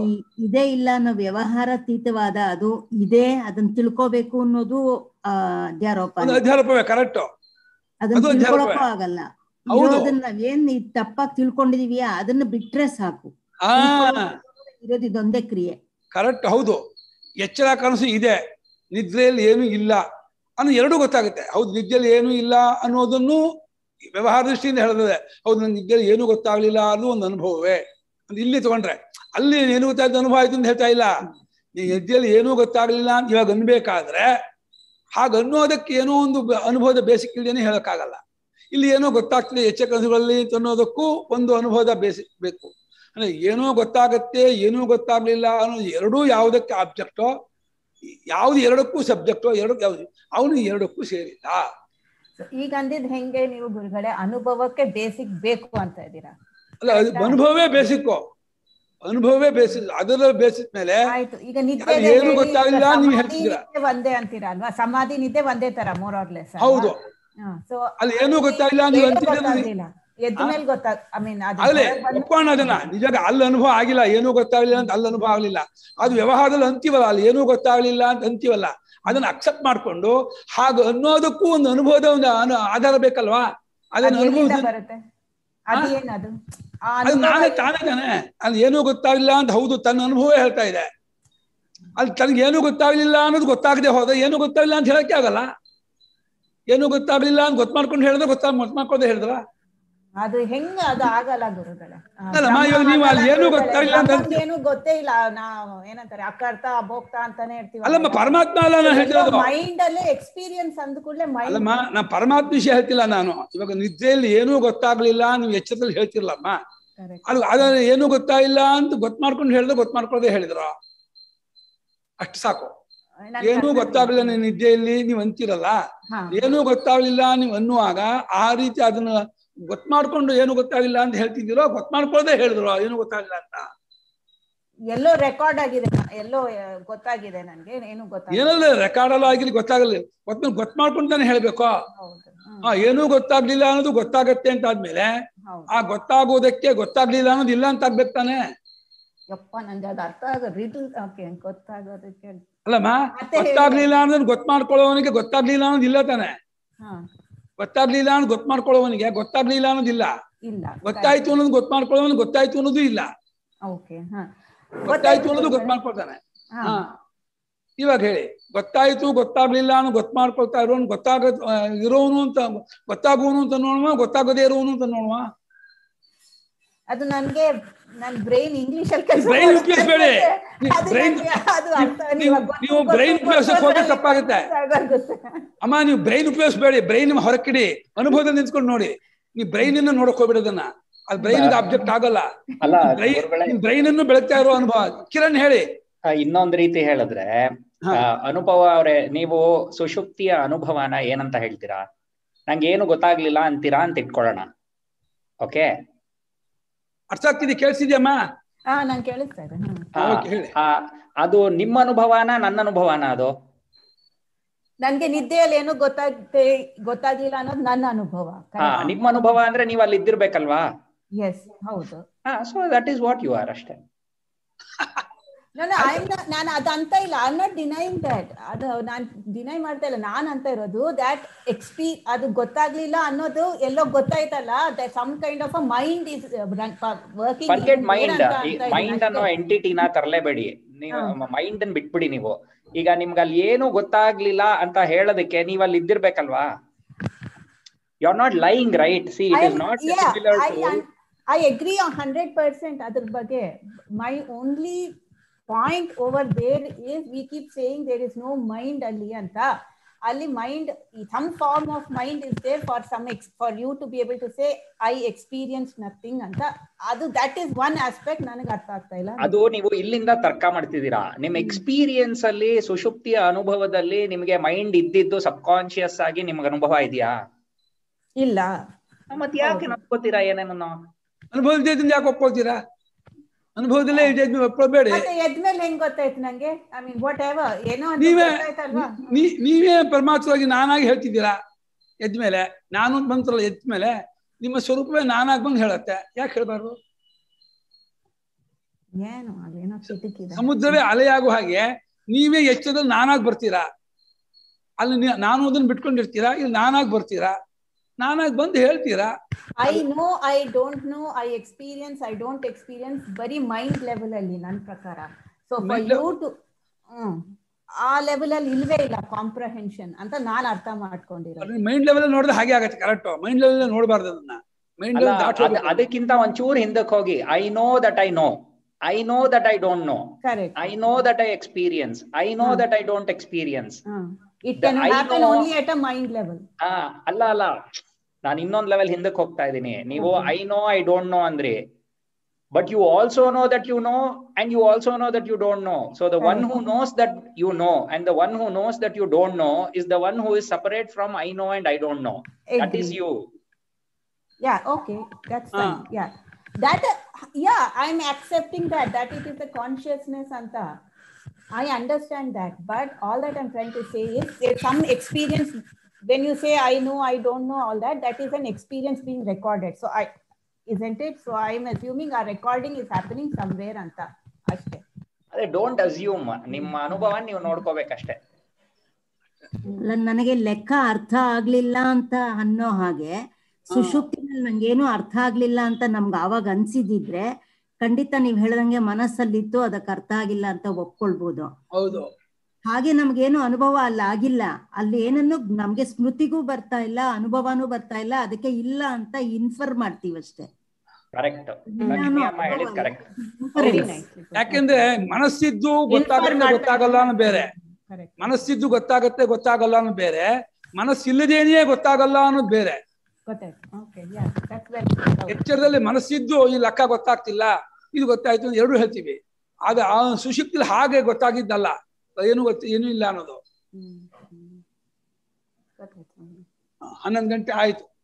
ಈ ಇದೇ ಇಲ್ಲ ಅನ್ನೋ ವ್ಯವಹಾರತೀತವಾದ ಅದು ಇದೆ ಅದನ್ನ ತಿಳ್ಕೋಬೇಕು ಅನ್ನೋದು ಅಧ್ಯಾರೋಪ ಆಗಲ್ಲ ನಾವೇನ್ ತಪ್ಪಾಗಿ ತಿಳ್ಕೊಂಡಿದೀವಿ ಅದನ್ನ ಬಿಟ್ರೆ ಸಾಕು ಇರೋದು ಇದೊಂದೇ ಕ್ರಿಯೆ ಕರೆಕ್ಟ್ ಹೌದು ಎಚ್ಚರ ಕನಸು ಇದೆ ನಿದ್ರೆಯಲ್ಲಿ ಏನು ಇಲ್ಲ ಅನ್ನೋ ಎರಡೂ ಗೊತ್ತಾಗುತ್ತೆ ಹೌದು ನಿದ್ರೆಯಲ್ಲಿ ಏನು ಇಲ್ಲ ಅನ್ನೋದನ್ನು ವ್ಯವಹಾರ ದೃಷ್ಟಿಯಿಂದ ಹೇಳಿದ್ರೆ ಹೌದು ನನಗೆ ಏನೂ ಗೊತ್ತಾಗ್ಲಿಲ್ಲ ಅನ್ನೋ ಒಂದು ಅನುಭವವೇ ಇಲ್ಲಿ ತಗೊಂಡ್ರೆ ಅಲ್ಲಿ ಏನು ಗೊತ್ತಾಯ್ತು ಅನುಭವ ಆಯ್ತು ಅಂತ ಹೇಳ್ತಾ ಇಲ್ಲ ನೀ ಎದ್ದಲ್ಲಿ ಏನೂ ಗೊತ್ತಾಗ್ಲಿಲ್ಲ ಅಂತ ಇವಾಗ ಅನ್ಬೇಕಾದ್ರೆ ಹಾಗೆ ಅನ್ನೋದಕ್ಕೆ ಏನೋ ಒಂದು ಅನುಭವದ ಬೇಸಿಕ್ ಇಲ್ಲದೇನೆ ಹೇಳೋಕ್ಕಾಗಲ್ಲ ಇಲ್ಲಿ ಏನೋ ಗೊತ್ತಾಗ್ತದೆ ಹೆಚ್ಚ ಕನಸುಗಳಲ್ಲಿ ಅಂತ ಅನ್ನೋದಕ್ಕೂ ಒಂದು ಅನುಭವದ ಬೇಸಿಕ್ ಬೇಕು ಅಂದ್ರೆ ಏನೋ ಗೊತ್ತಾಗತ್ತೆ ಏನೂ ಗೊತ್ತಾಗ್ಲಿಲ್ಲ ಅನ್ನೋ ಎರಡೂ ಯಾವುದಕ್ಕೆ ಆಬ್ಜೆಕ್ಟೋ ಯಾವ್ದು ಎರಡಕ್ಕೂ ಸಬ್ಜೆಕ್ಟೋ ಎರಡಕ್ಕೂ ಯಾವ್ದು ಅವನು ಎರಡಕ್ಕೂ ಸೇರಿಲ್ಲ ಈಗ ಅಂದಿದ್ ಹೆಂಗೆ ನೀವು ಗುರುಗಳೇ ಅನುಭವಕ್ಕೆ ಬೇಸಿಕ್ ಬೇಕು ಅಂತ ಇದ್ದೀರಾ ಅಲ್ಲ ಅನುಭವವೇ ಬೇಸಿಕ್ ಅನುಭವವೇ ಬೇಸಿಕ್ ಅದರ ಬೇಸಿದ ಮೇಲೆ ಆಯ್ತು ಈಗ ಏನು ಗೊತ್ತಾಗಲಿಲ್ಲ ನೀವು ಹೇಳ್ತಿದ್ದೀರಾ ಒಂದೇ ಅಂತೀರಾ ಅಲ್ವಾ ಸಮಾಧಿ ನಿದ್ದೆ ಒಂದೇ ತರ ಮೋರ್ ಆರ್ ಲೆಸ್ ಹೌದು ಸೊ ಅಲ್ಲಿ ಏನು ಗೊತ್ತಾಗಿಲ್ಲ ನೀವು ಅಂತಿದ್ದೀರಾ ಎದ್ದ ಮೇಲೆ ಗೊತ್ತಾಗ ಐ ಮೀನ್ ಅಲ್ಲೇ ಒಪ್ಕೊಂಡ ಅದನ್ನ ನಿಜವಾಗ ಅಲ್ಲಿ ಅನುಭವ ಆಗಿಲ್ಲ ಏನು ಗೊತ್ತಾಗಲಿಲ್ಲ ಅಂತ ಅಲ್ಲಿ ಅನುಭವ ಆಗಲಿಲ್ಲ ಅದು ವ್ಯವಹಾರದಲ್ಲಿ ಅಂತೀವಲ್ಲ ಅಲ್ಲಿ ಏನೂ ಗೊತ್ತಾಗಲಿಲ್ಲ ಅಂತ ಅಂತೀವಲ್ಲ ಅದನ್ನ ಅಕ್ಸೆಪ್ಟ್ ಮಾಡಿಕೊಂಡು ಹಾಗೆ ಅನ್ನೋದಕ್ಕೂ ಒಂದು ಅನುಭವದ ಒಂದು ಆಧಾರ ಬೇಕಲ್ವಾ ಅದನ್ನ ಅನುಭವ ಅದು ನಾನೇ ತಾನೇ ತಾನೆ ಅಲ್ಲಿ ಏನೂ ಗೊತ್ತಾಗ್ಲಿಲ್ಲ ಅಂತ ಹೌದು ತನ್ನ ಅನುಭವ ಹೇಳ್ತಾ ಇದೆ ಅಲ್ಲಿ ತನಗೆ ಏನೂ ಗೊತ್ತಾಗ್ಲಿಲ್ಲ ಅನ್ನೋದು ಗೊತ್ತಾಗದೆ ಹೋದ ಏನೂ ಗೊತ್ತಾಗ್ಲಿಲ್ಲ ಅಂತ ಹೇಳಕ್ಕೆ ಆಗಲ್ಲ ಏನೂ ಗೊತ್ತಾಗ್ಲಿಲ್ಲ ಅಂತ ಗೊತ್ತು ಮಾಡ್ಕೊಂಡು ಹೇಳಿದ್ರೆ ಗೊತ್ತಾಗ ಗೊತ್ತು ಮಾಡ್ಕೊಂಡು ಹೇಳಿದ್ರ ಅದು ಹೆಂಗ ಅದು ಆಗಲ್ಲ ಗುರುಗಳೇ ಏನು ಗೊತ್ತಾಗಿಲ್ಲ ಏನು ಗೊತ್ತೇ ಇಲ್ಲ ನಾವು ಏನಂತಾರೆ ಅಕ್ಕರ್ತಾ ಅಬೋಗ್ತಾ ಅಂತಾನೆ ಇರ್ತೀವಿ ಅಲ್ಲಮ್ಮ ಪರಮಾತ್ಮ ಅಲ್ಲ ನಾನು ಹೇಳ್ತಿರೋದು ಮೈಂಡ್ ಅಲ್ಲಿ ಎಕ್ಸ್ಪೀರಿಯನ್ಸ್ ಅಂದ ಕೂಡಲೇ ಮೈಂಡ್ ಅಲ್ಲಮ್ಮ ನಾನು ಪರಮಾತ್ಮ ವಿಷಯ ಹೇಳ್ತಿಲ್ಲ ನಾನು ಇವಾಗ ನಿದ್ರೆಯಲ್ಲಿ ಏನೂ ಗೊತ್ತಾಗ್ಲಿಲ್ಲ ನೀವು ಎಚ್ಚರದಲ್ಲಿ ಹೇಳ್ತಿರ್ಲಮ್ಮ ಅದು ಅದಾದ್ರೆ ಏನೂ ಗೊತ್ತಾಗಿಲ್ಲ ಅಂತ ಗೊತ್ತು ಮಾಡ್ಕೊಂಡು ಹೇಳಿದ್ರೆ ಗೊತ್ತು ಮಾಡ್ಕೊಳ್ದೆ ಹೇಳಿದ್ರ ಅಷ್ಟು ಸಾಕು ಏನೂ ಗೊತ್ತಾಗ್ಲಿಲ್ಲ ನಿನ್ನ ನಿದ್ದೆಯಲ್ಲಿ ನೀವು ಅಂತೀರಲ್ಲ ಏನೂ ಗೊತ್ತಾಗ್ಲಿಲ್ಲ ನೀವು ಅನ್ನುವಾಗ ಆ ರೀತಿ ಅದನ್ನ ಗೊತ್ತು ಮಾಡ್ಕೊಂಡು ಏನು ಗೊತ್ತಾಗಿಲ್ಲ ಅಂತ ಹೇಳ್ತಿದ್ದೀರೋ ಗೊತ್ತು ಮಾಡ್ಕೊಳ್ಳದೆ ಹೇಳಿದ್ರು ಏನು ಗೊತ್ತಾಗಿಲ್ಲ ಅಂತ ಎಲ್ಲೋ ರೆಕಾರ್ಡ್ ಆಗಿದೆ ಎಲ್ಲೋ ಗೊತ್ತಾಗಿದೆ ನನಗೆ ಏನು ಗೊತ್ತಾಗಿಲ್ಲ ಏನಲ್ಲ ರೆಕಾರ್ಡ್ ಎಲ್ಲ ಆಗಿರ್ಲಿ ಗೊತ್ತಾಗಲಿ ಗೊತ್ತ ಗೊತ್ತು ತಾನೆ ಹೇಳ್ಬೇಕು ಹಾ ಏನೂ ಗೊತ್ತಾಗ್ಲಿಲ್ಲ ಅನ್ನೋದು ಗೊತ್ತಾಗತ್ತೆ ಅಂತ ಆದ್ಮೇಲೆ ಆ ಗೊತ್ತಾಗೋದಕ್ಕೆ ಗೊತ್ತಾಗ್ಲಿಲ್ಲ ಅನ್ನೋದು ಇಲ್ಲ ಅಂತ ಆಗ್ಬೇಕು ತಾನೆ ಯಪ್ಪ ನಂಗೆ ಅದು ಅರ್ಥ ಆಗ ರೀಟಲ್ ಓಕೆ ಗೊತ್ತಾಗೋದಕ್ಕೆ ಅಲ್ಲಮ್ಮ ಗೊತ್ತಾಗ್ಲಿಲ್ಲ ಅನ್ನೋದು ಗೊತ್ತ್ ಮಾಡ್ಕೊಳ್ಳೋನಿಗೆ ಗೊತ್ತಾಗ್ಲಿಲ್ಲ ಅನ್ನೋದು ಇಲ್ಲ ತಾನೆ ಗೊತ್ತಾಗ್ಲಿಲ್ಲ ಅನ್ನೋದು ಗೊತ್ತ ಮಾಡ್ಕೊಳ್ಳೋವನಿಗೆ ಗೊತ್ತಾಗ್ಲಿಲ್ಲ ಅನ್ನೋದಿಲ್ಲ ಗೊತ್ತಾಯ್ತು ಅನ್ನೋದು ಗೊತ್ತ ಮಾಡ್ಕೊಳ್ಳೋವನ್ ಗೊತ್ತಾಯ್ತು ಅನ್ನೋದು ಇಲ್ಲ ಗೊತ್ತಾಯ್ತು ಅನ್ನೋದು ಗೊತ್ತ ಮಾಡ್ಕೊಳ್ತಾನೆ ಇವಾಗ ಹೇಳಿ ಗೊತ್ತಾಯ್ತು ಗೊತ್ತಾಗ್ಲಿಲ್ಲ ಅನ್ನೋ ಗೊತ್ತ ಮಾಡ್ಕೊಳ್ತಾ ಇರೋನ್ ಗೊತ್ತಾಗ ಇರೋನು ಅಂತ ಗೊತ್ತಾಗುವನು ಅಂತ ನೋಡುವ ಗೊತ್ತಾಗದೇ ಇರೋನು ಅಂತ ನೋಡುವ ಅದು ನನ್ಗೆ ಬ್ರೈನ್ ತಪ್ಪಾಗುತ್ತೆ ಅಮ್ಮ ನೀವು ಬ್ರೈನ್ ಉಪಯೋಗಿಸ್ಬೇಡಿ ಬ್ರೈನ್ ಹೊರಕಿಡಿ ಅನುಭವದ ನಿಂತ್ಕೊಂಡು ನೋಡಿ ನೀವು ಬ್ರೈನ್ ಅನ್ನ ನೋಡಕ್ ಹೋಗ್ಬಿಡೋದನ್ನ ಬ್ರೈನ್ ಆಬ್ಜೆಕ್ಟ್ ಆಗಲ್ಲ ಬ್ರೈನ್ ಅನ್ನು ಬೆಳಗ್ತಾ ಇರೋ ಅನುಭವ ಕಿರಣ್ ಹೇಳಿ ಇನ್ನೊಂದ್ ರೀತಿ ಹೇಳಿದ್ರೆ ಅನುಭವ ಅವ್ರೆ ನೀವು ಸುಶುಕ್ತಿಯ ಅನುಭವನ ಏನಂತ ಹೇಳ್ತೀರಾ ನಂಗೆ ಏನು ಗೊತ್ತಾಗ್ಲಿಲ್ಲ ಅಂತೀರಾ ಅಂತ ಇಟ್ಕೊಳ್ಳೋಣ ಓಕೆ ಅರ್ಥ ಆಗ್ತಿದೆ ಕೇಳಿಸಿದ್ಯಮ್ಮ ಹಾ ಅದು ನಿಮ್ಮ ಅನುಭವನ ನನ್ನ ಅನುಭವನ ಅದು ನನ್ಗೆ ನಿದ್ದೆಯಲ್ಲಿ ಏನು ಗೊತ್ತಾಗ್ತೆ ಗೊತ್ತಾಗಿಲ್ಲ ಅನ್ನೋದು ನನ್ನ ಅನುಭವ ನಿಮ್ಮ ಅನುಭವ ಅಂದ್ರೆ ನೀವು ಅಲ್ಲಿ ಇದ್ದಿರ್ಬೇಕಲ್ವಾ ಎಸ್ ಹೌದು so that is what you are ಅಷ್ಟೇ ನೋ ನೋ ಐ ನಾನು ಅದಂತ ಇಲ್ಲ ಐ ನಾಟ್ ಡಿನೈಂಗ್ ದಟ್ ಅದು ನಾನು ಡಿನೈ ಮಾಡ್ತಾ ಇಲ್ಲ ನಾನು ಅಂತ ಇರೋದು ದ್ಯಾಟ್ ಎಕ್ಸ್ಪಿ ಅದು ಗೊತ್ತಾಗ್ಲಿಲ್ಲ ಅನ್ನೋದು ಎಲ್ಲೋ ಗೊತ್ತಾಯ್ತಲ್ಲ that some kind of a mind is working mind mind ಅನ್ನೋ ಎಂಟಿಟಿನ ತರಲೇಬೇಡಿ ನೀವು ಮೈಂಡ್ ಅನ್ನ ಬಿಟ್ಬಿಡಿ ನೀವು ಈಗ ನಿಮ್ಗೆ ಅಲ್ಲಿ ಏನು ಗೊತ್ತಾಗ್ಲಿಲ್ಲ ಅಂತ ಹೇಳೋದಕ್ಕೆ ನೀವು ಅಲ್ಲಿ ಇದ್ದಿರ್ಬೇಕಲ್ವಾ you are not lying right see it is not similar to I agree 100% ಅದ್ರ ಬಗ್ಗೆ my only point over there is we keep saying there is no mind ಅಲ್ಲಿ ಅಂತ ಅಲ್ಲಿ mind some form of mind is there for some ex for you to be able to say I experience nothing ಅಂತ ಅದು that is one aspect ನನಗೆ ಅರ್ಥ ಆಗ್ತಾ ಇಲ್ಲ ಅದು ನೀವು ಇಲ್ಲಿಂದ ತರ್ಕ ಮಾಡ್ತಿದ್ದೀರಾ ನಿಮ್ ಎಕ್ಸ್ಪೀರಿಯನ್ಸ್ ಅಲ್ಲಿ ಸುಷುಪ್ತಿಯ ಅನುಭವದಲ್ಲಿ ನಿಮಗೆ ಮೈಂಡ್ ಇದ್ದಿದ್ದು ಸಬ್ ಕಾನ್ಶಿಯಸ್ ಆಗಿ ನಿಮ್ಗೆ ಅನುಭವ ಇದೆಯಾ ಇಲ್ಲ ಮತ್ತೆ ಯಾಕೆ ನಂಬ್ಕೋತೀರಾ ಏನೇನೋ ಅನುಭವ ಯಾಕೆ ಒಪ್ಕೋತೀರಾ ಅನುಭವದಲ್ಲೇ ಹೆಂಗ್ ಗೊತ್ತಾಯ್ತು ನಂಗೆ ನೀವೇ ನೀವೇ ಪರಮಾತ್ಮವಾಗಿ ನಾನಾಗಿ ಹೇಳ್ತಿದ್ದೀರಾ ಎದ್ಮೇಲೆ ನಾನು ಬಂತಲ್ಲ ಎದ್ಮೇಲೆ ನಿಮ್ಮ ಸ್ವರೂಪವೇ ನಾನಾಗ್ ಬಂದು ಹೇಳತ್ತೆ ಯಾಕೆ ಹೇಳ್ಬಾರ್ದು ಸಮುದ್ರವೇ ಅಲೆಯಾಗುವ ಹಾಗೆ ನೀವೇ ಎಚ್ಚರ ನಾನಾಗ್ ಬರ್ತೀರಾ ಅಲ್ಲಿ ನಾನು ಅದನ್ನ ಬಿಟ್ಕೊಂಡಿರ್ತೀರಾ ಇಲ್ಲಿ ನಾನಾಗ್ ಬರ್ತೀರಾ ನಾನಾಗ್ ಬಂದು ಹೇಳ್ತೀರಾ I know I don't know I experience I don't experience ಬರೀ ಮೈಂಡ್ ಲೆವೆಲ್ ಅಲ್ಲಿ ನನ್ನ ಪ್ರಕಾರ ಸೊ ಟು ಆ ಲೆವೆಲ್ ಅಲ್ಲಿ ಇಲ್ವೇ ಇಲ್ಲ ಕಾಂಪ್ರಹೆನ್ಷನ್ ಅಂತ ನಾನು ಅರ್ಥ ಮಾಡ್ಕೊಂಡಿರೋದು ಮೈಂಡ್ ಲೆವೆಲ್ ನೋಡಿದ್ರೆ ಹಾಗೆ ಆಗತ್ತೆ ಕರೆಕ್ಟ್ ಮೈಂಡ್ ಲೆವೆಲ್ ನೋಡಬಾರ್ದು ಅದನ್ನ ಮೈಂಡ್ ಅದಕ್ಕಿಂತ ಒಂಚೂರು ಹಿಂದಕ್ಕೆ ಹೋಗಿ I know that I know I know that I don't know I know that I experience I know that I don't experience It it can happen only at a mind level ಹಾ ಅಲ್ಲ ಅಲ್ಲ ನಾನು ಇನ್ನೊಂದ್ level ಹಿಂದಕ್ಕೆ ಹೋಗ್ತಾ ಇದ್ದೀನಿ I know, I don't know, ಅಂದ್ರಿ but you also know that you know and you also know that you don't know so the one who knows that you know and the one who knows that you don't know is the one who is separate from i know and i don't know that is you yeah okay that's ah. fine yeah that yeah i'm accepting that that it is the consciousness anta I understand that, but all that I'm trying to say is some experience. When you say I know, I don't know, all that, that is an experience being recorded. So I, isn't it? So I'm assuming our recording is happening somewhere ಅಂತ ಅಷ್ಟೇ. ಅದೇ don't assume ನಿಮ್ಮ ಅನುಭವ ನೀವು ನೋಡ್ಕೋಬೇಕಷ್ಟೇ. ಅಲ್ಲ ನನಗೆ ಲೆಕ್ಕ ಅರ್ಥ ಆಗ್ಲಿಲ್ಲ ಅಂತ ಅನ್ನೋ ಹಾಗೆ ಸುಷುಪ್ತಿನಲ್ಲಿ ನಂಗೇನು ಅರ್ಥ ಆಗ್ಲಿಲ್ಲ ಅಂತ ನಮ್ಗೆ ಆವಾಗ ಅನ್ಸಿದಿದ್ರೆ ಖಂಡಿತ ನೀವ್ ಮನಸ್ಸಲ್ಲಿ ಇತ್ತು ಅದಕ್ಕೆ ಅರ್ಥ ಆಗಿಲ್ಲ ಅಂತ ಒಪ್ಕೊಳ್ಬಹುದು ಹೌದು ಹಾಗೆ ನಮ್ಗೇನು ಅನುಭವ ಅಲ್ಲ ಆಗಿಲ್ಲ ಅಲ್ಲಿ ಏನನ್ನು ನಮ್ಗೆ ಸ್ಮೃತಿಗೂ ಬರ್ತಾ ಇಲ್ಲ ಅನುಭವನೂ ಬರ್ತಾ ಇಲ್ಲ ಅದಕ್ಕೆ ಇಲ್ಲ ಅಂತ ಇನ್ಫರ್ ಮಾಡ್ತೀವಿ ಅಷ್ಟೇ ಯಾಕೆಂದ್ರೆ ಮನಸ್ಸಿದ್ದು ಗೊತ್ತಾಗುತ್ತೆ ಗೊತ್ತಾಗಲ್ಲ ಅನ್ನೋ ಬೇರೆ ಮನಸ್ಸಿದ್ದು ಗೊತ್ತಾಗತ್ತೆ ಗೊತ್ತಾಗಲ್ಲ ಅನ್ನೋ ಬೇರೆ ಮನಸ್ಸಿಲ್ಲದೇನೆಯೇ ಗೊತ್ತಾಗಲ್ಲ ಅನ್ನೋದು ಬೇರೆ ಎಚ್ಚರದಲ್ಲಿ ಮನಸ್ಸಿದ್ದು ಈ ಲೆಕ್ಕ ಗೊತ್ತಾಗ್ತಿಲ್ಲ ಇದು ಗೊತ್ತಾಯ್ತು ಅಂತ ಎರಡು ಹೇಳ್ತೀವಿ ಆದ್ರೆ ಆ ಸುಶಿಕ್ತಿಲ್ ಹಾಗೆ ಗೊತ್ತಾಗಿದ್ದಲ್ಲ ಏನು ಗೊತ್ತ ಏನು ಇಲ್ಲ ಅನ್ನೋದು ಹನ್ನೊಂದು ಗಂಟೆ ಆಯ್ತು